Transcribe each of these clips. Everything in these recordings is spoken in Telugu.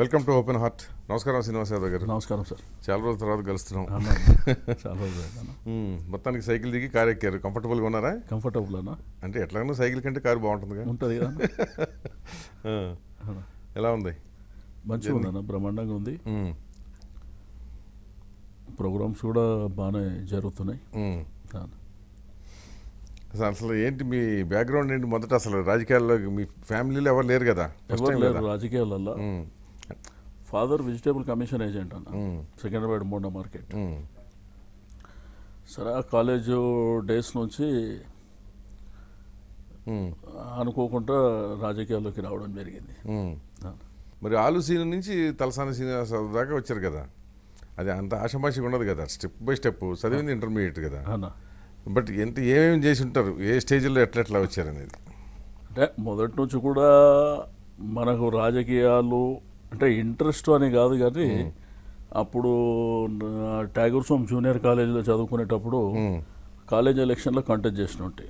వెల్కమ్ టు ఓపెన్ హార్ట్ నమస్కారం శ్రీనివాస్ యాదవ్ గారు నమస్కారం సార్ చాలా రోజుల తర్వాత కలుస్తున్నాం చాలా రోజులు మొత్తానికి సైకిల్ దిగి కార్ ఎక్కారు కంఫర్టబుల్గా ఉన్నారా కంఫర్టబుల్ అన్నా అంటే ఎట్లాగైనా సైకిల్ కంటే కారు బాగుంటుంది ఉంటుంది కదా ఎలా ఉంది మంచిగా ఉంది అన్న బ్రహ్మాండంగా ఉంది ప్రోగ్రామ్స్ కూడా బాగానే జరుగుతున్నాయి అసలు ఏంటి మీ బ్యాక్గ్రౌండ్ ఏంటి మొదట అసలు రాజకీయాల్లో మీ ఫ్యామిలీలో ఎవరు లేరు కదా లేరు రాజకీయాలలో ఫాదర్ వెజిటేబుల్ కమిషన్ ఏజెంట్ అన్న సికింద్రాబాద్ మూడో మార్కెట్ సరే కాలేజ్ డేస్ నుంచి అనుకోకుండా రాజకీయాల్లోకి రావడం జరిగింది మరి ఆలు సీన్ నుంచి తలసాని శ్రీనివాస దాకా వచ్చారు కదా అది అంత ఆషమాషిగా ఉండదు కదా స్టెప్ బై స్టెప్ చదివింది ఇంటర్మీడియట్ కదా బట్ ఎంత ఏమేమి చేసి ఉంటారు ఏ స్టేజ్లో ఎట్లెట్లా వచ్చారు అనేది అంటే మొదటి నుంచి కూడా మనకు రాజకీయాలు అంటే ఇంట్రెస్ట్ అని కాదు కానీ అప్పుడు ట్యాగూర్ స్వామి జూనియర్ కాలేజీలో చదువుకునేటప్పుడు కాలేజ్ ఎలక్షన్లో కంటెస్ట్ చేసిన ఉంటే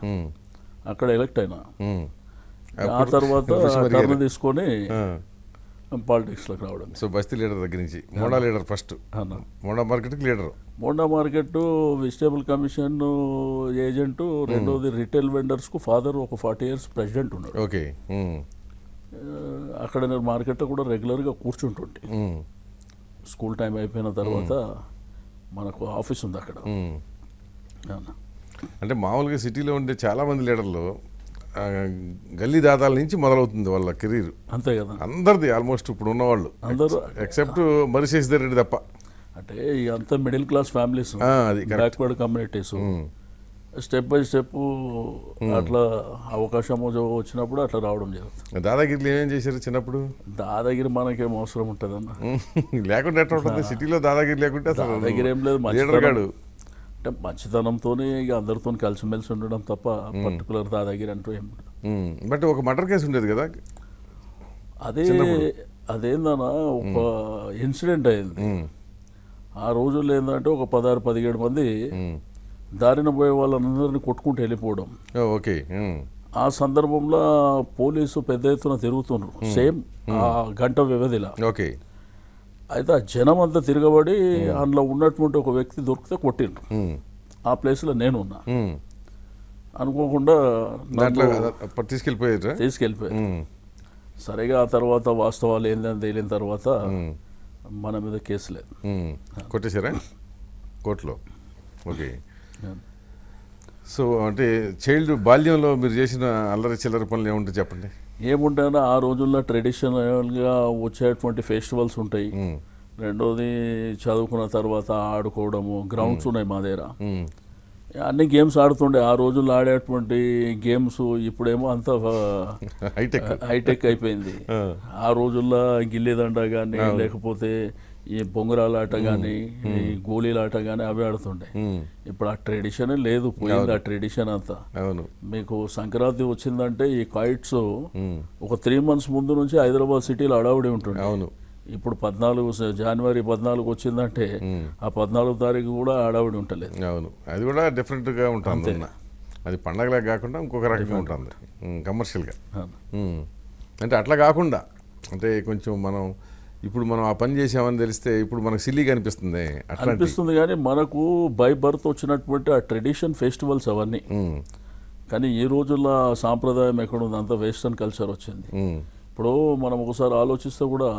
అక్కడ ఎలక్ట్ అయినా ఆ తర్వాత టర్న్ తీసుకొని పాలిటిక్స్లోకి రావడం సో బస్తీ లీడర్ దగ్గర నుంచి Monda leader first Monda market leader Monda market vegetable commission agent రెండోది రిటైల్ వెండర్స్ కు ఫాదర్ ఒక ఫార్టీ ఇయర్స్ ప్రెసిడెంట్ ఉన్నాడు ఓకే అక్కడ నేను మార్కెట్లో కూడా రెగ్యులర్గా కూర్చుంటుంటే స్కూల్ టైం అయిపోయిన తర్వాత మనకు ఆఫీస్ ఉంది అక్కడ అంటే మామూలుగా సిటీలో ఉండే చాలామంది లీడర్లు గల్లీ దాదాల నుంచి మొదలవుతుంది వాళ్ళ కెరీర్ అంతే కదా అందరిది ఆల్మోస్ట్ ఇప్పుడు ఉన్నవాళ్ళు అందరూ ఎక్సెప్ట్ మరిశేష్ రెడ్డి తప్ప అంటే అంతా middle class families backward communities step by step hmm. అట్లా అవకాశం వచ్చినప్పుడు అట్లా రావడం జరుగుతుంది దాదాగిరి ఏమేం చేశారు చిన్నప్పుడు దాదాగిరి మనకేం అవసరం ఉంటుంది అన్న లేకుండా ఎట్లా ఉంటుంది సిటీలో దాదాగిరి లేకుంటే దాదాగిరి ఏం లేదు మంచిగాడు అంటే మంచితనంతో ఇక అందరితో కలిసిమెలిసి ఉండడం తప్ప hmm. పర్టికులర్ దాదాగిరి అంటూ ఏం hmm. బట్ ఒక మర్డర్ కేసు ఉండేది కదా అదే అదేందన్నా ఒక ఇన్సిడెంట్ అయింది ఆ రోజుల్లో ఏంటంటే ఒక పదహారు పదిహేడు మంది దారిన పోయే వాళ్ళందరినీ కొట్టుకుంటూ వెళ్ళిపోవడం ఓకే ఆ సందర్భంలో పోలీసు పెద్ద ఎత్తున తిరుగుతున్నారు సేమ్ ఆ గంట వ్యవధిలో ఓకే అయితే ఆ జనం అంతా తిరగబడి అందులో ఉన్నటువంటి ఒక వ్యక్తి దొరికితే కొట్టిండ్రు ఆ ప్లేస్లో నేను ఉన్నా అనుకోకుండా తీసుకెళ్ళిపోయారు తీసుకెళ్ళిపోయారు సరిగా ఆ తర్వాత వాస్తవాలు ఏందని తెలియని తర్వాత మన మీద కేసులేదు కొట్టేశారా కోర్టులో ఓకే సో అంటే చైల్డ్ బాల్యంలో మీరు చేసిన అల్లరి చిల్లర పనులు ఏముంటాయి చెప్పండి ఏముంటాయో ఆ రోజుల్లో ట్రెడిషనల్గా వచ్చేటువంటి ఫెస్టివల్స్ ఉంటాయి రెండోది చదువుకున్న తర్వాత ఆడుకోవడము గ్రౌండ్స్ ఉన్నాయి మా దగ్గర అన్ని గేమ్స్ ఆడుతుండే ఆ రోజుల్లో ఆడేటువంటి గేమ్స్ ఇప్పుడేమో అంత హైటెక్ హైటెక్ అయిపోయింది ఆ రోజుల్లో గిల్లేదండ కానీ లేకపోతే ఈ ఆట కానీ ఈ ఆట కానీ అవి ఆడుతుండే ఇప్పుడు ఆ ట్రెడిషనే లేదు పోయింది ఆ ట్రెడిషన్ అంతా అవును మీకు సంక్రాంతి వచ్చిందంటే ఈ కాయిట్స్ ఒక త్రీ మంత్స్ ముందు నుంచి హైదరాబాద్ సిటీలో అడావుడి ఉంటుండే అవును ఇప్పుడు పద్నాలుగు జనవరి పద్నాలుగు వచ్చిందంటే ఆ పద్నాలుగు తారీఖు కూడా అడావుడి ఉంటలేదు అవును అది కూడా డిఫరెంట్గా ఉంటుంది అది పండగలే కాకుండా ఇంకొక రకంగా ఉంటుంది కమర్షియల్గా అంటే అట్లా కాకుండా అంటే కొంచెం మనం ఇప్పుడు మనం ఆ పని చేసామని తెలిస్తే ఇప్పుడు మనకు సిల్లీగా అనిపిస్తుంది అనిపిస్తుంది కానీ మనకు బై బర్త్ వచ్చినటువంటి ఆ ట్రెడిషన్ ఫెస్టివల్స్ అవన్నీ కానీ ఈ రోజుల్లో సాంప్రదాయం ఎక్కడ ఉంది అంత వెస్ట్రన్ కల్చర్ వచ్చింది ఇప్పుడు మనం ఒకసారి ఆలోచిస్తే కూడా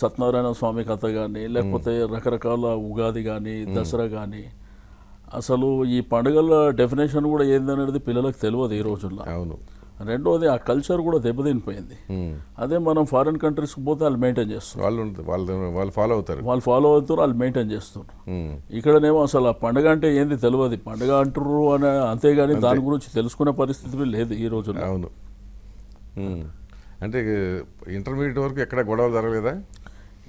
సత్యనారాయణ స్వామి కథ కానీ లేకపోతే రకరకాల ఉగాది కానీ దసరా కానీ అసలు ఈ పండుగల డెఫినేషన్ కూడా ఏందనేది పిల్లలకు తెలియదు ఈ రోజుల్లో అవును రెండోది ఆ కల్చర్ కూడా దెబ్బతినిపోయింది అదే మనం ఫారిన్ కంట్రీస్కి పోతే వాళ్ళు మెయింటైన్ చేస్తారు వాళ్ళు వాళ్ళు వాళ్ళు ఫాలో అవుతారు వాళ్ళు ఫాలో అవుతారు వాళ్ళు మెయింటైన్ చేస్తారు ఇక్కడనేమో అసలు ఆ పండుగ అంటే ఏంది తెలియదు పండుగ అంటారు అని అంతేగాని దాని గురించి తెలుసుకునే పరిస్థితి లేదు ఈ రోజు అవును అంటే ఇంటర్మీడియట్ వరకు ఎక్కడ గొడవలు జరగలేదా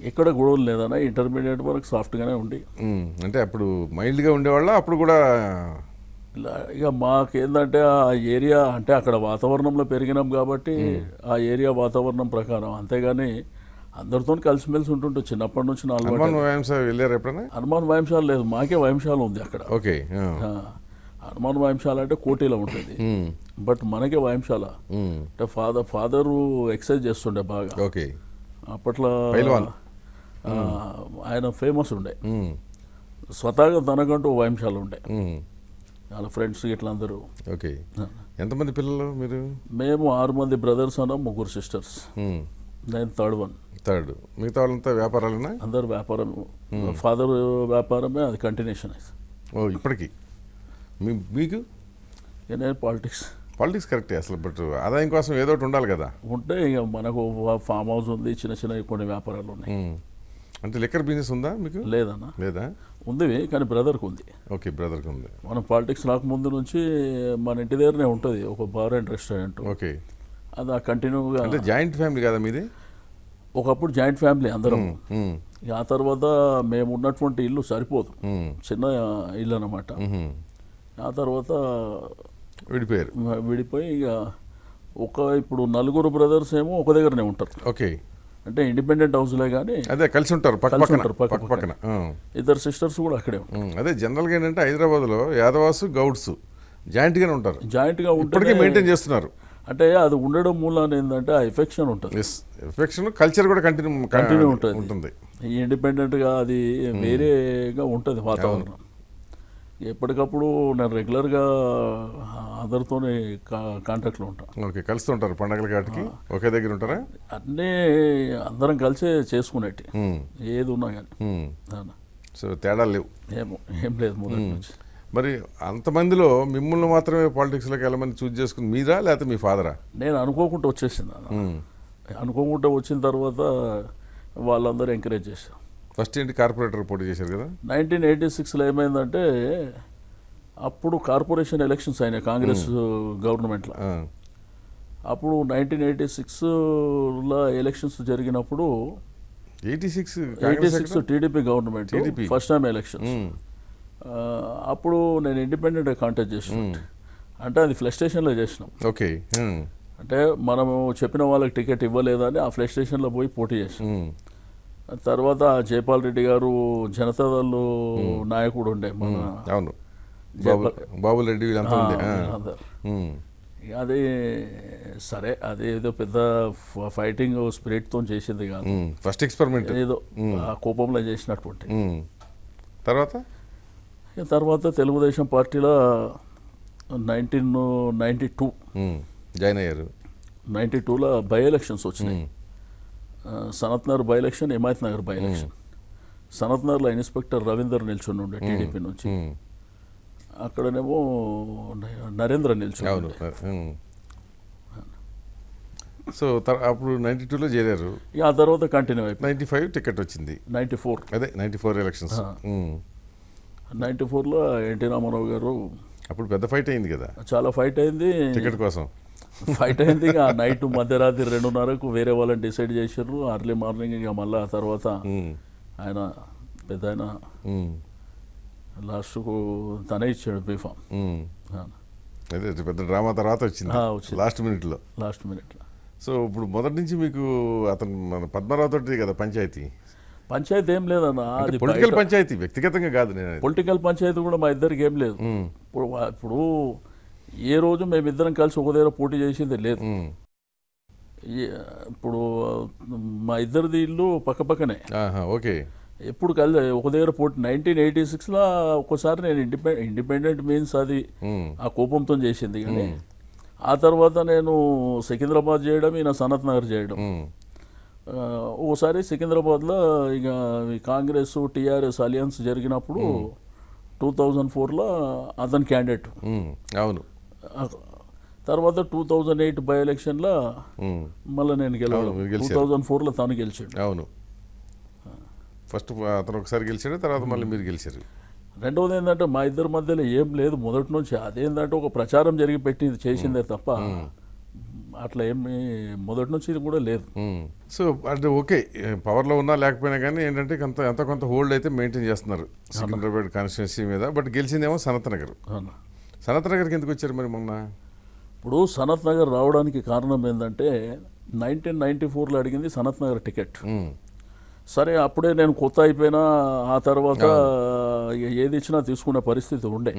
ఎక్కడ గొడవలు లేదన్నా ఇంటర్మీడియట్ వరకు సాఫ్ట్గానే ఉండి అంటే అప్పుడు మైల్డ్గా ఉండేవాళ్ళ అప్పుడు కూడా ఇక మాకేందంటే ఆ ఏరియా అంటే అక్కడ వాతావరణంలో పెరిగినాం కాబట్టి ఆ ఏరియా వాతావరణం ప్రకారం అంతేగాని అందరితో కలిసిమెలిసి ఉంటుంటే చిన్నప్పటి నుంచి హనుమాన్ వాయంశాల లేదు మాకే వాయంశాల ఉంది అక్కడ ఓకే హనుమాన్ వాయంశాల అంటే కోటీలో ఉంటుంది బట్ మనకే వాయంశాల అంటే ఫాదర్ ఫాదరు ఎక్సర్సైజ్ చేస్తుండే బాగా ఓకే అప్పట్లో ఆయన ఫేమస్ ఉండే స్వతహాగా తనకంటూ వాయంశాలు ఉండే వాళ్ళ ఫ్రెండ్స్ ఇట్లా అందరూ ఓకే ఎంతమంది పిల్లలు మీరు మేము ఆరు మంది బ్రదర్స్ అన్నాం ముగ్గురు సిస్టర్స్ నేను థర్డ్ వన్ థర్డ్ మిగతా వాళ్ళంతా వ్యాపారాలనా అందరు వ్యాపారం ఫాదర్ వ్యాపారమే అది కంటిన్యూషన్ ఓ ఇప్పటికీ మీ మీకు నేను పాలిటిక్స్ పాలిటిక్స్ కరెక్టే అసలు బట్ ఆదాయం కోసం ఏదో ఒకటి ఉండాలి కదా ఉంటే ఇక మనకు ఫామ్ హౌస్ ఉంది చిన్న చిన్న కొన్ని వ్యాపారాలు ఉన్నాయి అంటే లిక్కర్ బిజినెస్ ఉందా మీకు లేదన్నా లేదా ఉంది కానీ బ్రదర్కి ఉంది ఓకే బ్రదర్కి ఉంది మనం పాలిటిక్స్ రాకముందు నుంచి మన ఇంటి దగ్గరనే ఉంటుంది ఒక బార్ అండ్ రెస్టారెంట్ ఓకే అది ఆ కంటిన్యూగా అంటే జాయింట్ ఫ్యామిలీ కదా మీది ఒకప్పుడు జాయింట్ ఫ్యామిలీ అందరం ఆ తర్వాత మేము ఉన్నటువంటి ఇల్లు సరిపోదు చిన్న ఇల్లు అనమాట ఆ తర్వాత విడిపోయారు విడిపోయి ఇక ఒక ఇప్పుడు నలుగురు బ్రదర్స్ ఏమో ఒక దగ్గరనే ఉంటారు ఓకే అంటే ఇండిపెండెంట్ హౌస్లే కానీ అదే కలిసి ఉంటారు ఉంటారు పక్క పక్కన ఇద్దరు సిస్టర్స్ కూడా అక్కడే అదే జనరల్గా ఏంటంటే హైదరాబాద్లో యాదవాస్ గౌడ్స్ జాయింట్గానే ఉంటారు జాయింట్గా ఉంటే మెయింటైన్ చేస్తున్నారు అంటే అది ఉండడం మూలాన ఏంటంటే ఆ ఎఫెక్షన్ ఉంటుంది ఎఫెక్షన్ కల్చర్ కూడా కంటిన్యూ కంటిన్యూ ఉంటుంది ఉంటుంది ఇండిపెండెంట్గా అది వేరేగా ఉంటుంది వాతావరణం ఎప్పటికప్పుడు నేను రెగ్యులర్గా అందరితోనే కాంటాక్ట్లో ఉంటాను ఓకే ఉంటారు పండగల కాటికి ఒకే దగ్గర ఉంటారా అన్నీ అందరం కలిసే చేసుకునేటి ఏది ఉన్నా కానీ సో తేడా లేవు ఏమో ఏం లేదు మొదటి నుంచి మరి అంతమందిలో మిమ్మల్ని మాత్రమే పాలిటిక్స్లోకి వెళ్ళమని చూజ్ చేసుకుని మీరా లేకపోతే మీ ఫాదరా నేను అనుకోకుండా వచ్చేసింది అనుకోకుండా వచ్చిన తర్వాత వాళ్ళందరూ ఎంకరేజ్ చేశారు ఫస్ట్ ఏంటి కార్పొరేటర్ పోటీ చేశారు కదా నైన్టీన్ ఎయిటీ సిక్స్లో ఏమైందంటే అప్పుడు కార్పొరేషన్ ఎలక్షన్స్ అయినాయి కాంగ్రెస్ గవర్నమెంట్లో అప్పుడు నైన్టీన్ ఎయిటీ సిక్స్లో ఎలక్షన్స్ జరిగినప్పుడు eighty six eighty six TDP government first time election అప్పుడు నేను ఇండిపెండెంట్ కాంటాక్ట్ చేసిన అంటే అది ఫ్లెష్ స్టేషన్లో చేసినాం ఓకే అంటే మనము చెప్పిన వాళ్ళకి టికెట్ ఇవ్వలేదని ఆ ఫ్లెష్ స్టేషన్లో పోయి పోటీ చేసినాం తర్వాత జైపాల్ రెడ్డి గారు జనతాదళ్ళు నాయకుడు ఉండే అవును బాబు రెడ్డి అది సరే అది ఏదో పెద్ద ఫైటింగ్ స్పిరిట్తో చేసింది కాదు ఫస్ట్ ఎక్స్పెరిమెంట్ ఏదో ఆ కోపంలో చేసినటువంటి తర్వాత తర్వాత తెలుగుదేశం పార్టీలో నైన్టీన్ నైంటీ టూ జాయిన్ అయ్యారు నైన్టీ టూలో బై ఎలక్షన్స్ వచ్చినాయి Sanathnagar by election Himayat Nagar by election సనత్నగర్లో ఇన్స్పెక్టర్ రవీందర్ నిల్చొని ఉండే టీడీపీ నుంచి అక్కడనేమో నరేంద్ర నిల్చొని సో అప్పుడు నైన్టీ టూలో చేరారు ఆ తర్వాత కంటిన్యూ అయిపోయి నైన్టీ ఫైవ్ టికెట్ వచ్చింది నైన్టీ ఫోర్ అదే నైన్టీ ఫోర్ ఎలక్షన్స్ నైన్టీ ఫోర్లో ఎన్టీ రామారావు గారు అప్పుడు పెద్ద ఫైట్ అయింది కదా చాలా ఫైట్ అయింది టికెట్ కోసం ఫైట్ అయింది ఆ నైట్ మధ్యరాత్రి రెండున్నరకు వేరే వాళ్ళని డిసైడ్ చేసారు అర్లీ మార్నింగ్ ఇక మళ్ళీ ఆ తర్వాత hmm. ఆయన పెద్ద ఆయన లాస్ట్కు hmm. తనే ఇచ్చాడు బీఫామ్ hmm. అదే పెద్ద డ్రామా తర్వాత వచ్చింది లాస్ట్ మినిట్లో లాస్ట్ మినిట్లో సో ఇప్పుడు మొదటి నుంచి మీకు అతను మన పద్మరావు తోటి కదా పంచాయతీ పంచాయతీ ఏం లేదన్న అది పొలిటికల్ పంచాయతీ వ్యక్తిగతంగా కాదు నేను పొలిటికల్ పంచాయతీ కూడా మా ఇద్దరికి ఏం లేదు ఇప్పుడు ఇప్పుడు ఏ రోజు మేమిద్దరం కలిసి ఒక దగ్గర పోటీ చేసేది లేదు ఇప్పుడు మా ఇద్దరిది ఇల్లు పక్క పక్కనే ఓకే ఎప్పుడు కలిసి ఒక దగ్గర పోటీ నైన్టీన్ ఎయిటీ సిక్స్లో ఒకసారి నేను ఇండిపెండెంట్ ఇండిపెండెంట్ మీన్స్ అది ఆ కోపంతో చేసింది కానీ ఆ తర్వాత నేను సికింద్రాబాద్ చేయడం ఈయన సనత్ నగర్ చేయడం ఒకసారి సికింద్రాబాద్లో ఇక కాంగ్రెస్ టీఆర్ఎస్ అలియన్స్ జరిగినప్పుడు టూ థౌజండ్ ఫోర్లో అతని క్యాండిడేట్ అవును తర్వాత టూ థౌజండ్ ఎయిట్ బై ఎలక్షన్లో మళ్ళీ నేను గెలవడం టూ థౌజండ్ ఫోర్లో తను గెలిచాడు అవును ఫస్ట్ అతను ఒకసారి గెలిచాడు తర్వాత మళ్ళీ మీరు గెలిచారు రెండవది ఏంటంటే మా ఇద్దరి మధ్యలో ఏం లేదు మొదటి నుంచి అదేంటంటే ఒక ప్రచారం జరిగి పెట్టింది చేసిందే తప్ప అట్లా ఏమి మొదటి నుంచి ఇది కూడా లేదు సో అంటే ఓకే పవర్లో ఉన్నా లేకపోయినా కానీ ఏంటంటే కొంత ఎంత కొంత హోల్డ్ అయితే మెయింటైన్ చేస్తున్నారు సికింద్రాబాద్ కాన్స్టిట్యున్సీ మీద బట్ గెలిచిందేమో సనత్ నగర్ సనత్ నగర్కి ఎందుకు వచ్చారు మరి మొన్న ఇప్పుడు సనత్ నగర్ రావడానికి కారణం ఏంటంటే నైన్టీన్ నైన్టీ ఫోర్లో అడిగింది సనత్ నగర్ టికెట్ సరే అప్పుడే నేను కొత్త అయిపోయినా ఆ తర్వాత ఏది ఇచ్చినా తీసుకునే పరిస్థితి ఉండే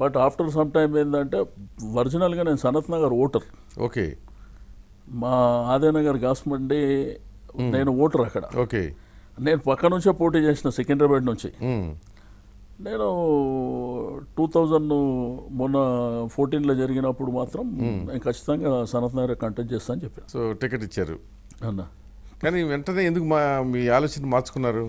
బట్ ఆఫ్టర్ సమ్ టైం ఏంటంటే ఒరిజినల్గా నేను సనత్ నగర్ ఓటర్ ఓకే మా ఆదేనగర్ గాస్మండి నేను ఓటర్ అక్కడ ఓకే నేను పక్క నుంచే పోటీ చేసిన సికింద్రాబాద్ నుంచి నేను టూ థౌజండ్ మొన్న ఫోర్టీన్లో జరిగినప్పుడు మాత్రం hmm. నేను ఖచ్చితంగా సనత్ నగర్ కంటెంట్ చేస్తా అని చెప్పాను సో టికెట్ ఇచ్చారు అన్న కానీ వెంటనే ఎందుకు మా మీ ఆలోచన మార్చుకున్నారు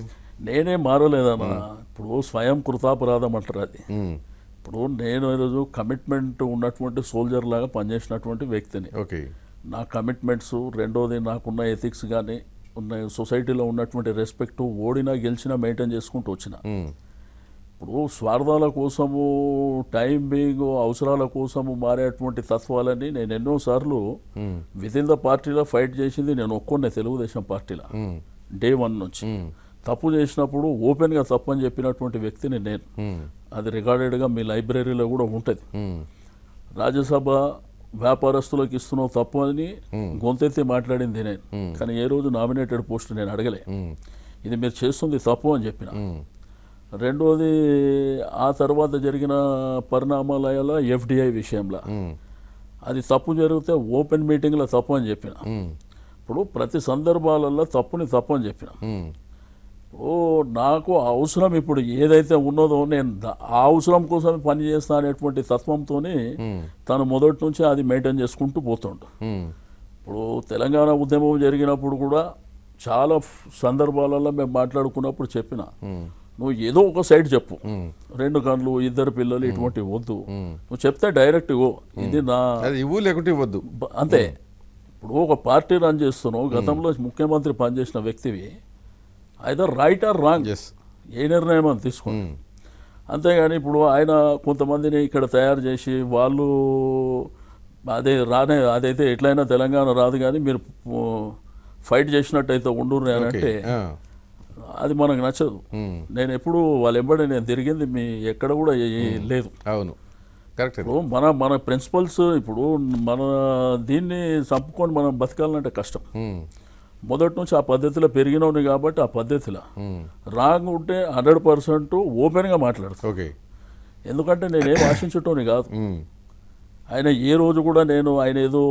నేనే మారలేదన్న hmm. ఇప్పుడు స్వయం కృతాపరాధం అంటారు అది hmm. ఇప్పుడు నేను ఈరోజు కమిట్మెంట్ ఉన్నటువంటి సోల్జర్ లాగా పనిచేసినటువంటి వ్యక్తిని ఓకే నా కమిట్మెంట్స్ రెండోది నాకున్న ఎథిక్స్ కానీ ఉన్న సొసైటీలో ఉన్నటువంటి రెస్పెక్ట్ ఓడినా గెలిచినా మెయింటైన్ చేసుకుంటూ వచ్చిన ఇప్పుడు స్వార్థాల కోసము టైం బీయింగ్ అవసరాల కోసము మారేటువంటి తత్వాలని నేను ఎన్నోసార్లు విత్ ఇన్ ద పార్టీలో ఫైట్ చేసింది నేను ఒక్కొన్నే తెలుగుదేశం పార్టీలో డే hmm. వన్ నుంచి hmm. తప్పు చేసినప్పుడు ఓపెన్గా తప్పు అని చెప్పినటువంటి వ్యక్తిని నేను hmm. అది రికార్డెడ్గా మీ లైబ్రరీలో కూడా ఉంటుంది రాజ్యసభ వ్యాపారస్తులకు ఇస్తున్నావు తప్పు అని గొంతెత్తి మాట్లాడింది నేను కానీ ఏ రోజు నామినేటెడ్ పోస్ట్ నేను అడగలే ఇది మీరు చేస్తుంది తప్పు అని చెప్పిన రెండోది ఆ తర్వాత జరిగిన పరిణామాల ఎఫ్డిఐ విషయంలో అది తప్పు జరిగితే ఓపెన్ మీటింగ్లో తప్పు అని చెప్పిన ఇప్పుడు ప్రతి సందర్భాలలో తప్పుని తప్పు అని చెప్పిన ఓ నాకు అవసరం ఇప్పుడు ఏదైతే ఉన్నదో నేను ఆ అవసరం కోసం పని అనేటువంటి తత్వంతో తను మొదటి నుంచి అది మెయింటైన్ చేసుకుంటూ పోతుండు ఇప్పుడు తెలంగాణ ఉద్యమం జరిగినప్పుడు కూడా చాలా సందర్భాలలో మేము మాట్లాడుకున్నప్పుడు చెప్పిన నువ్వు ఏదో ఒక సైడ్ చెప్పు రెండు కళ్ళు ఇద్దరు పిల్లలు ఇటువంటివి వద్దు నువ్వు చెప్తే డైరెక్ట్ ఇవ్వు ఇది నా ఇవ్వు లేకుంటే ఇవ్వద్దు అంతే ఇప్పుడు ఒక పార్టీ రన్ చేస్తున్నావు గతంలో ముఖ్యమంత్రి పనిచేసిన వ్యక్తివి ఐదర్ రైట్ ఆర్ రాంగ్ ఏ నిర్ణయం అని తీసుకుని అంతేగాని ఇప్పుడు ఆయన కొంతమందిని ఇక్కడ తయారు చేసి వాళ్ళు అదే రానే అదైతే ఎట్లయినా తెలంగాణ రాదు కానీ మీరు ఫైట్ చేసినట్టయితే ఉండరు అని అంటే అది మనకు నచ్చదు నేను ఎప్పుడు వాళ్ళు ఎంబడి నేను తిరిగింది మీ ఎక్కడ కూడా లేదు అవును కరెక్ట్ ఇప్పుడు మన మన ప్రిన్సిపల్స్ ఇప్పుడు మన దీన్ని చంపుకొని మనం బతకాలంటే కష్టం మొదటి నుంచి ఆ పద్ధతిలో పెరిగినవి కాబట్టి ఆ పద్ధతిలో రాంగ్ ఉంటే హండ్రెడ్ పర్సెంట్ ఓపెన్గా మాట్లాడతాను ఓకే ఎందుకంటే నేనేం ఆశించటం కాదు ఆయన ఏ రోజు కూడా నేను ఆయన ఏదో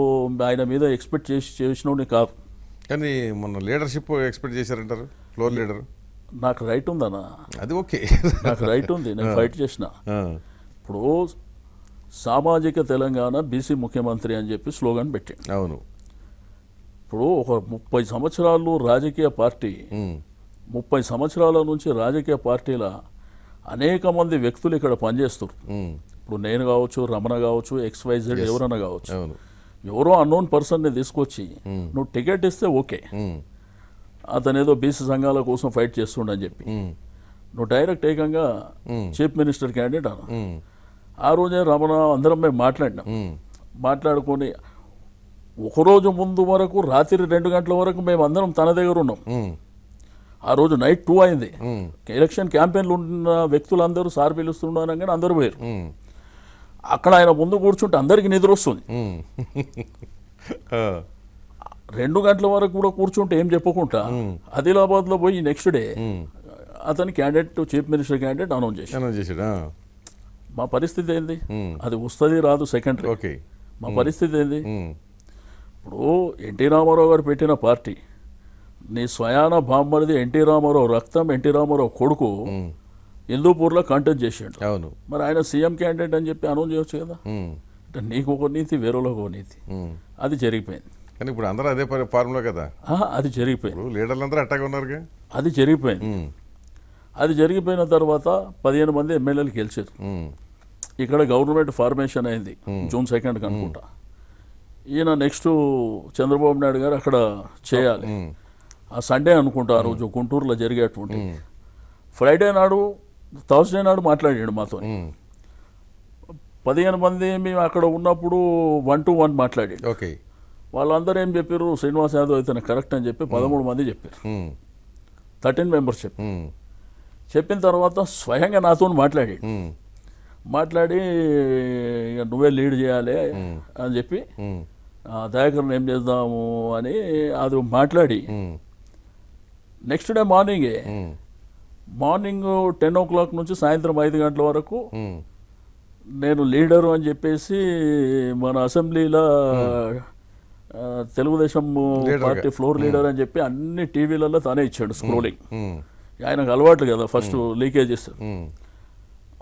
ఆయన మీద ఎక్స్పెక్ట్ చేసి చేసినవి కాదు కానీ మొన్న లీడర్షిప్ ఎక్స్పెక్ట్ చేశారంటారు ఫ్లోర్ లీడర్ నాకు రైట్ ఉందన్న అది ఓకే నాకు రైట్ ఉంది నేను ఫైట్ చేసిన ఇప్పుడు సామాజిక తెలంగాణ బీసీ ముఖ్యమంత్రి అని చెప్పి స్లోగన్ పెట్టాను అవును ఇప్పుడు ఒక ముప్పై సంవత్సరాలు రాజకీయ పార్టీ ముప్పై సంవత్సరాల నుంచి రాజకీయ పార్టీల అనేక మంది వ్యక్తులు ఇక్కడ పనిచేస్తారు ఇప్పుడు నేను కావచ్చు రమణ కావచ్చు ఎక్స్వైజెడ్ ఎవరన్నా కావచ్చు ఎవరో అన్నోన్ పర్సన్ని తీసుకొచ్చి నువ్వు టికెట్ ఇస్తే ఓకే అతను ఏదో బీసీ సంఘాల కోసం ఫైట్ చేస్తుండని చెప్పి నువ్వు డైరెక్ట్ ఏకంగా చీఫ్ మినిస్టర్ క్యాండిడేట్ అన్న ఆ రోజే రమణ అందరం మేము మాట్లాడినాం మాట్లాడుకొని ఒకరోజు ముందు వరకు రాత్రి రెండు గంటల వరకు మేము అందరం తన దగ్గర ఉన్నాం ఆ రోజు నైట్ టూ అయింది ఎలక్షన్ క్యాంపెయిన్లు ఉన్న వ్యక్తులు అందరూ సార్ పిలుస్తున్నారని అందరూ పోయారు అక్కడ ఆయన ముందు కూర్చుంటే అందరికీ నిద్ర వస్తుంది రెండు గంటల వరకు కూడా కూర్చుంటే ఏం చెప్పకుండా లో పోయి నెక్స్ట్ డే అతని candidate chief minister candidate announce చేసి అనౌన్స్ చేశాడు మా పరిస్థితి ఏంది అది వస్తుంది రాదు సెకండరీ ఓకే మా పరిస్థితి ఏంది ఇప్పుడు ఎన్టీ రామారావు గారు పెట్టిన పార్టీ నీ స్వయాన బామ్మరిది ఎన్టీ రామారావు రక్తం ఎన్టీ రామారావు కొడుకు హిందూపూర్లో కంటెస్ట్ చేసాడు అవును మరి ఆయన సీఎం క్యాండిడేట్ అని చెప్పి అనౌన్స్ చేయొచ్చు కదా అంటే నీకు ఒక నీతి వేరేలో ఒక నీతి అది జరిగిపోయింది కానీ ఇప్పుడు అందరూ అదే ఫార్ములా కదా అది జరిగిపోయింది లీడర్లు అందరూ అట్టాగా ఉన్నారు అది జరిగిపోయింది అది జరిగిపోయిన తర్వాత పదిహేను మంది ఎమ్మెల్యేలు గెలిచారు ఇక్కడ గవర్నమెంట్ ఫార్మేషన్ అయింది జూన్ సెకండ్కి అనుకుంటా ఈయన నెక్స్ట్ చంద్రబాబు నాయుడు గారు అక్కడ చేయాలి ఆ సండే అనుకుంటా ఆ రోజు గుంటూరులో జరిగేటువంటి ఫ్రైడే నాడు థర్స్డే నాడు మాట్లాడాడు మాతో పదిహేను మంది మేము అక్కడ ఉన్నప్పుడు వన్ టు వన్ మాట్లాడి ఓకే వాళ్ళందరూ ఏం చెప్పారు శ్రీనివాస్ యాదవ్ అయితే కరెక్ట్ అని చెప్పి పదమూడు మంది చెప్పారు థర్టీన్ మెంబర్స్ చెప్పి చెప్పిన తర్వాత స్వయంగా నాతో మాట్లాడి మాట్లాడి ఇక నువ్వే లీడ్ చేయాలి అని చెప్పి దయాకరణ ఏం చేద్దాము అని అది మాట్లాడి నెక్స్ట్ డే మార్నింగే మార్నింగ్ టెన్ ఓ క్లాక్ నుంచి సాయంత్రం ఐదు గంటల వరకు నేను లీడరు అని చెప్పేసి మన అసెంబ్లీలో తెలుగుదేశం పార్టీ ఫ్లోర్ లీడర్ అని చెప్పి అన్ని టీవీలలో తానే ఇచ్చాడు స్క్రోలింగ్ ఆయనకు అలవాట్లు కదా ఫస్ట్ లీకేజెస్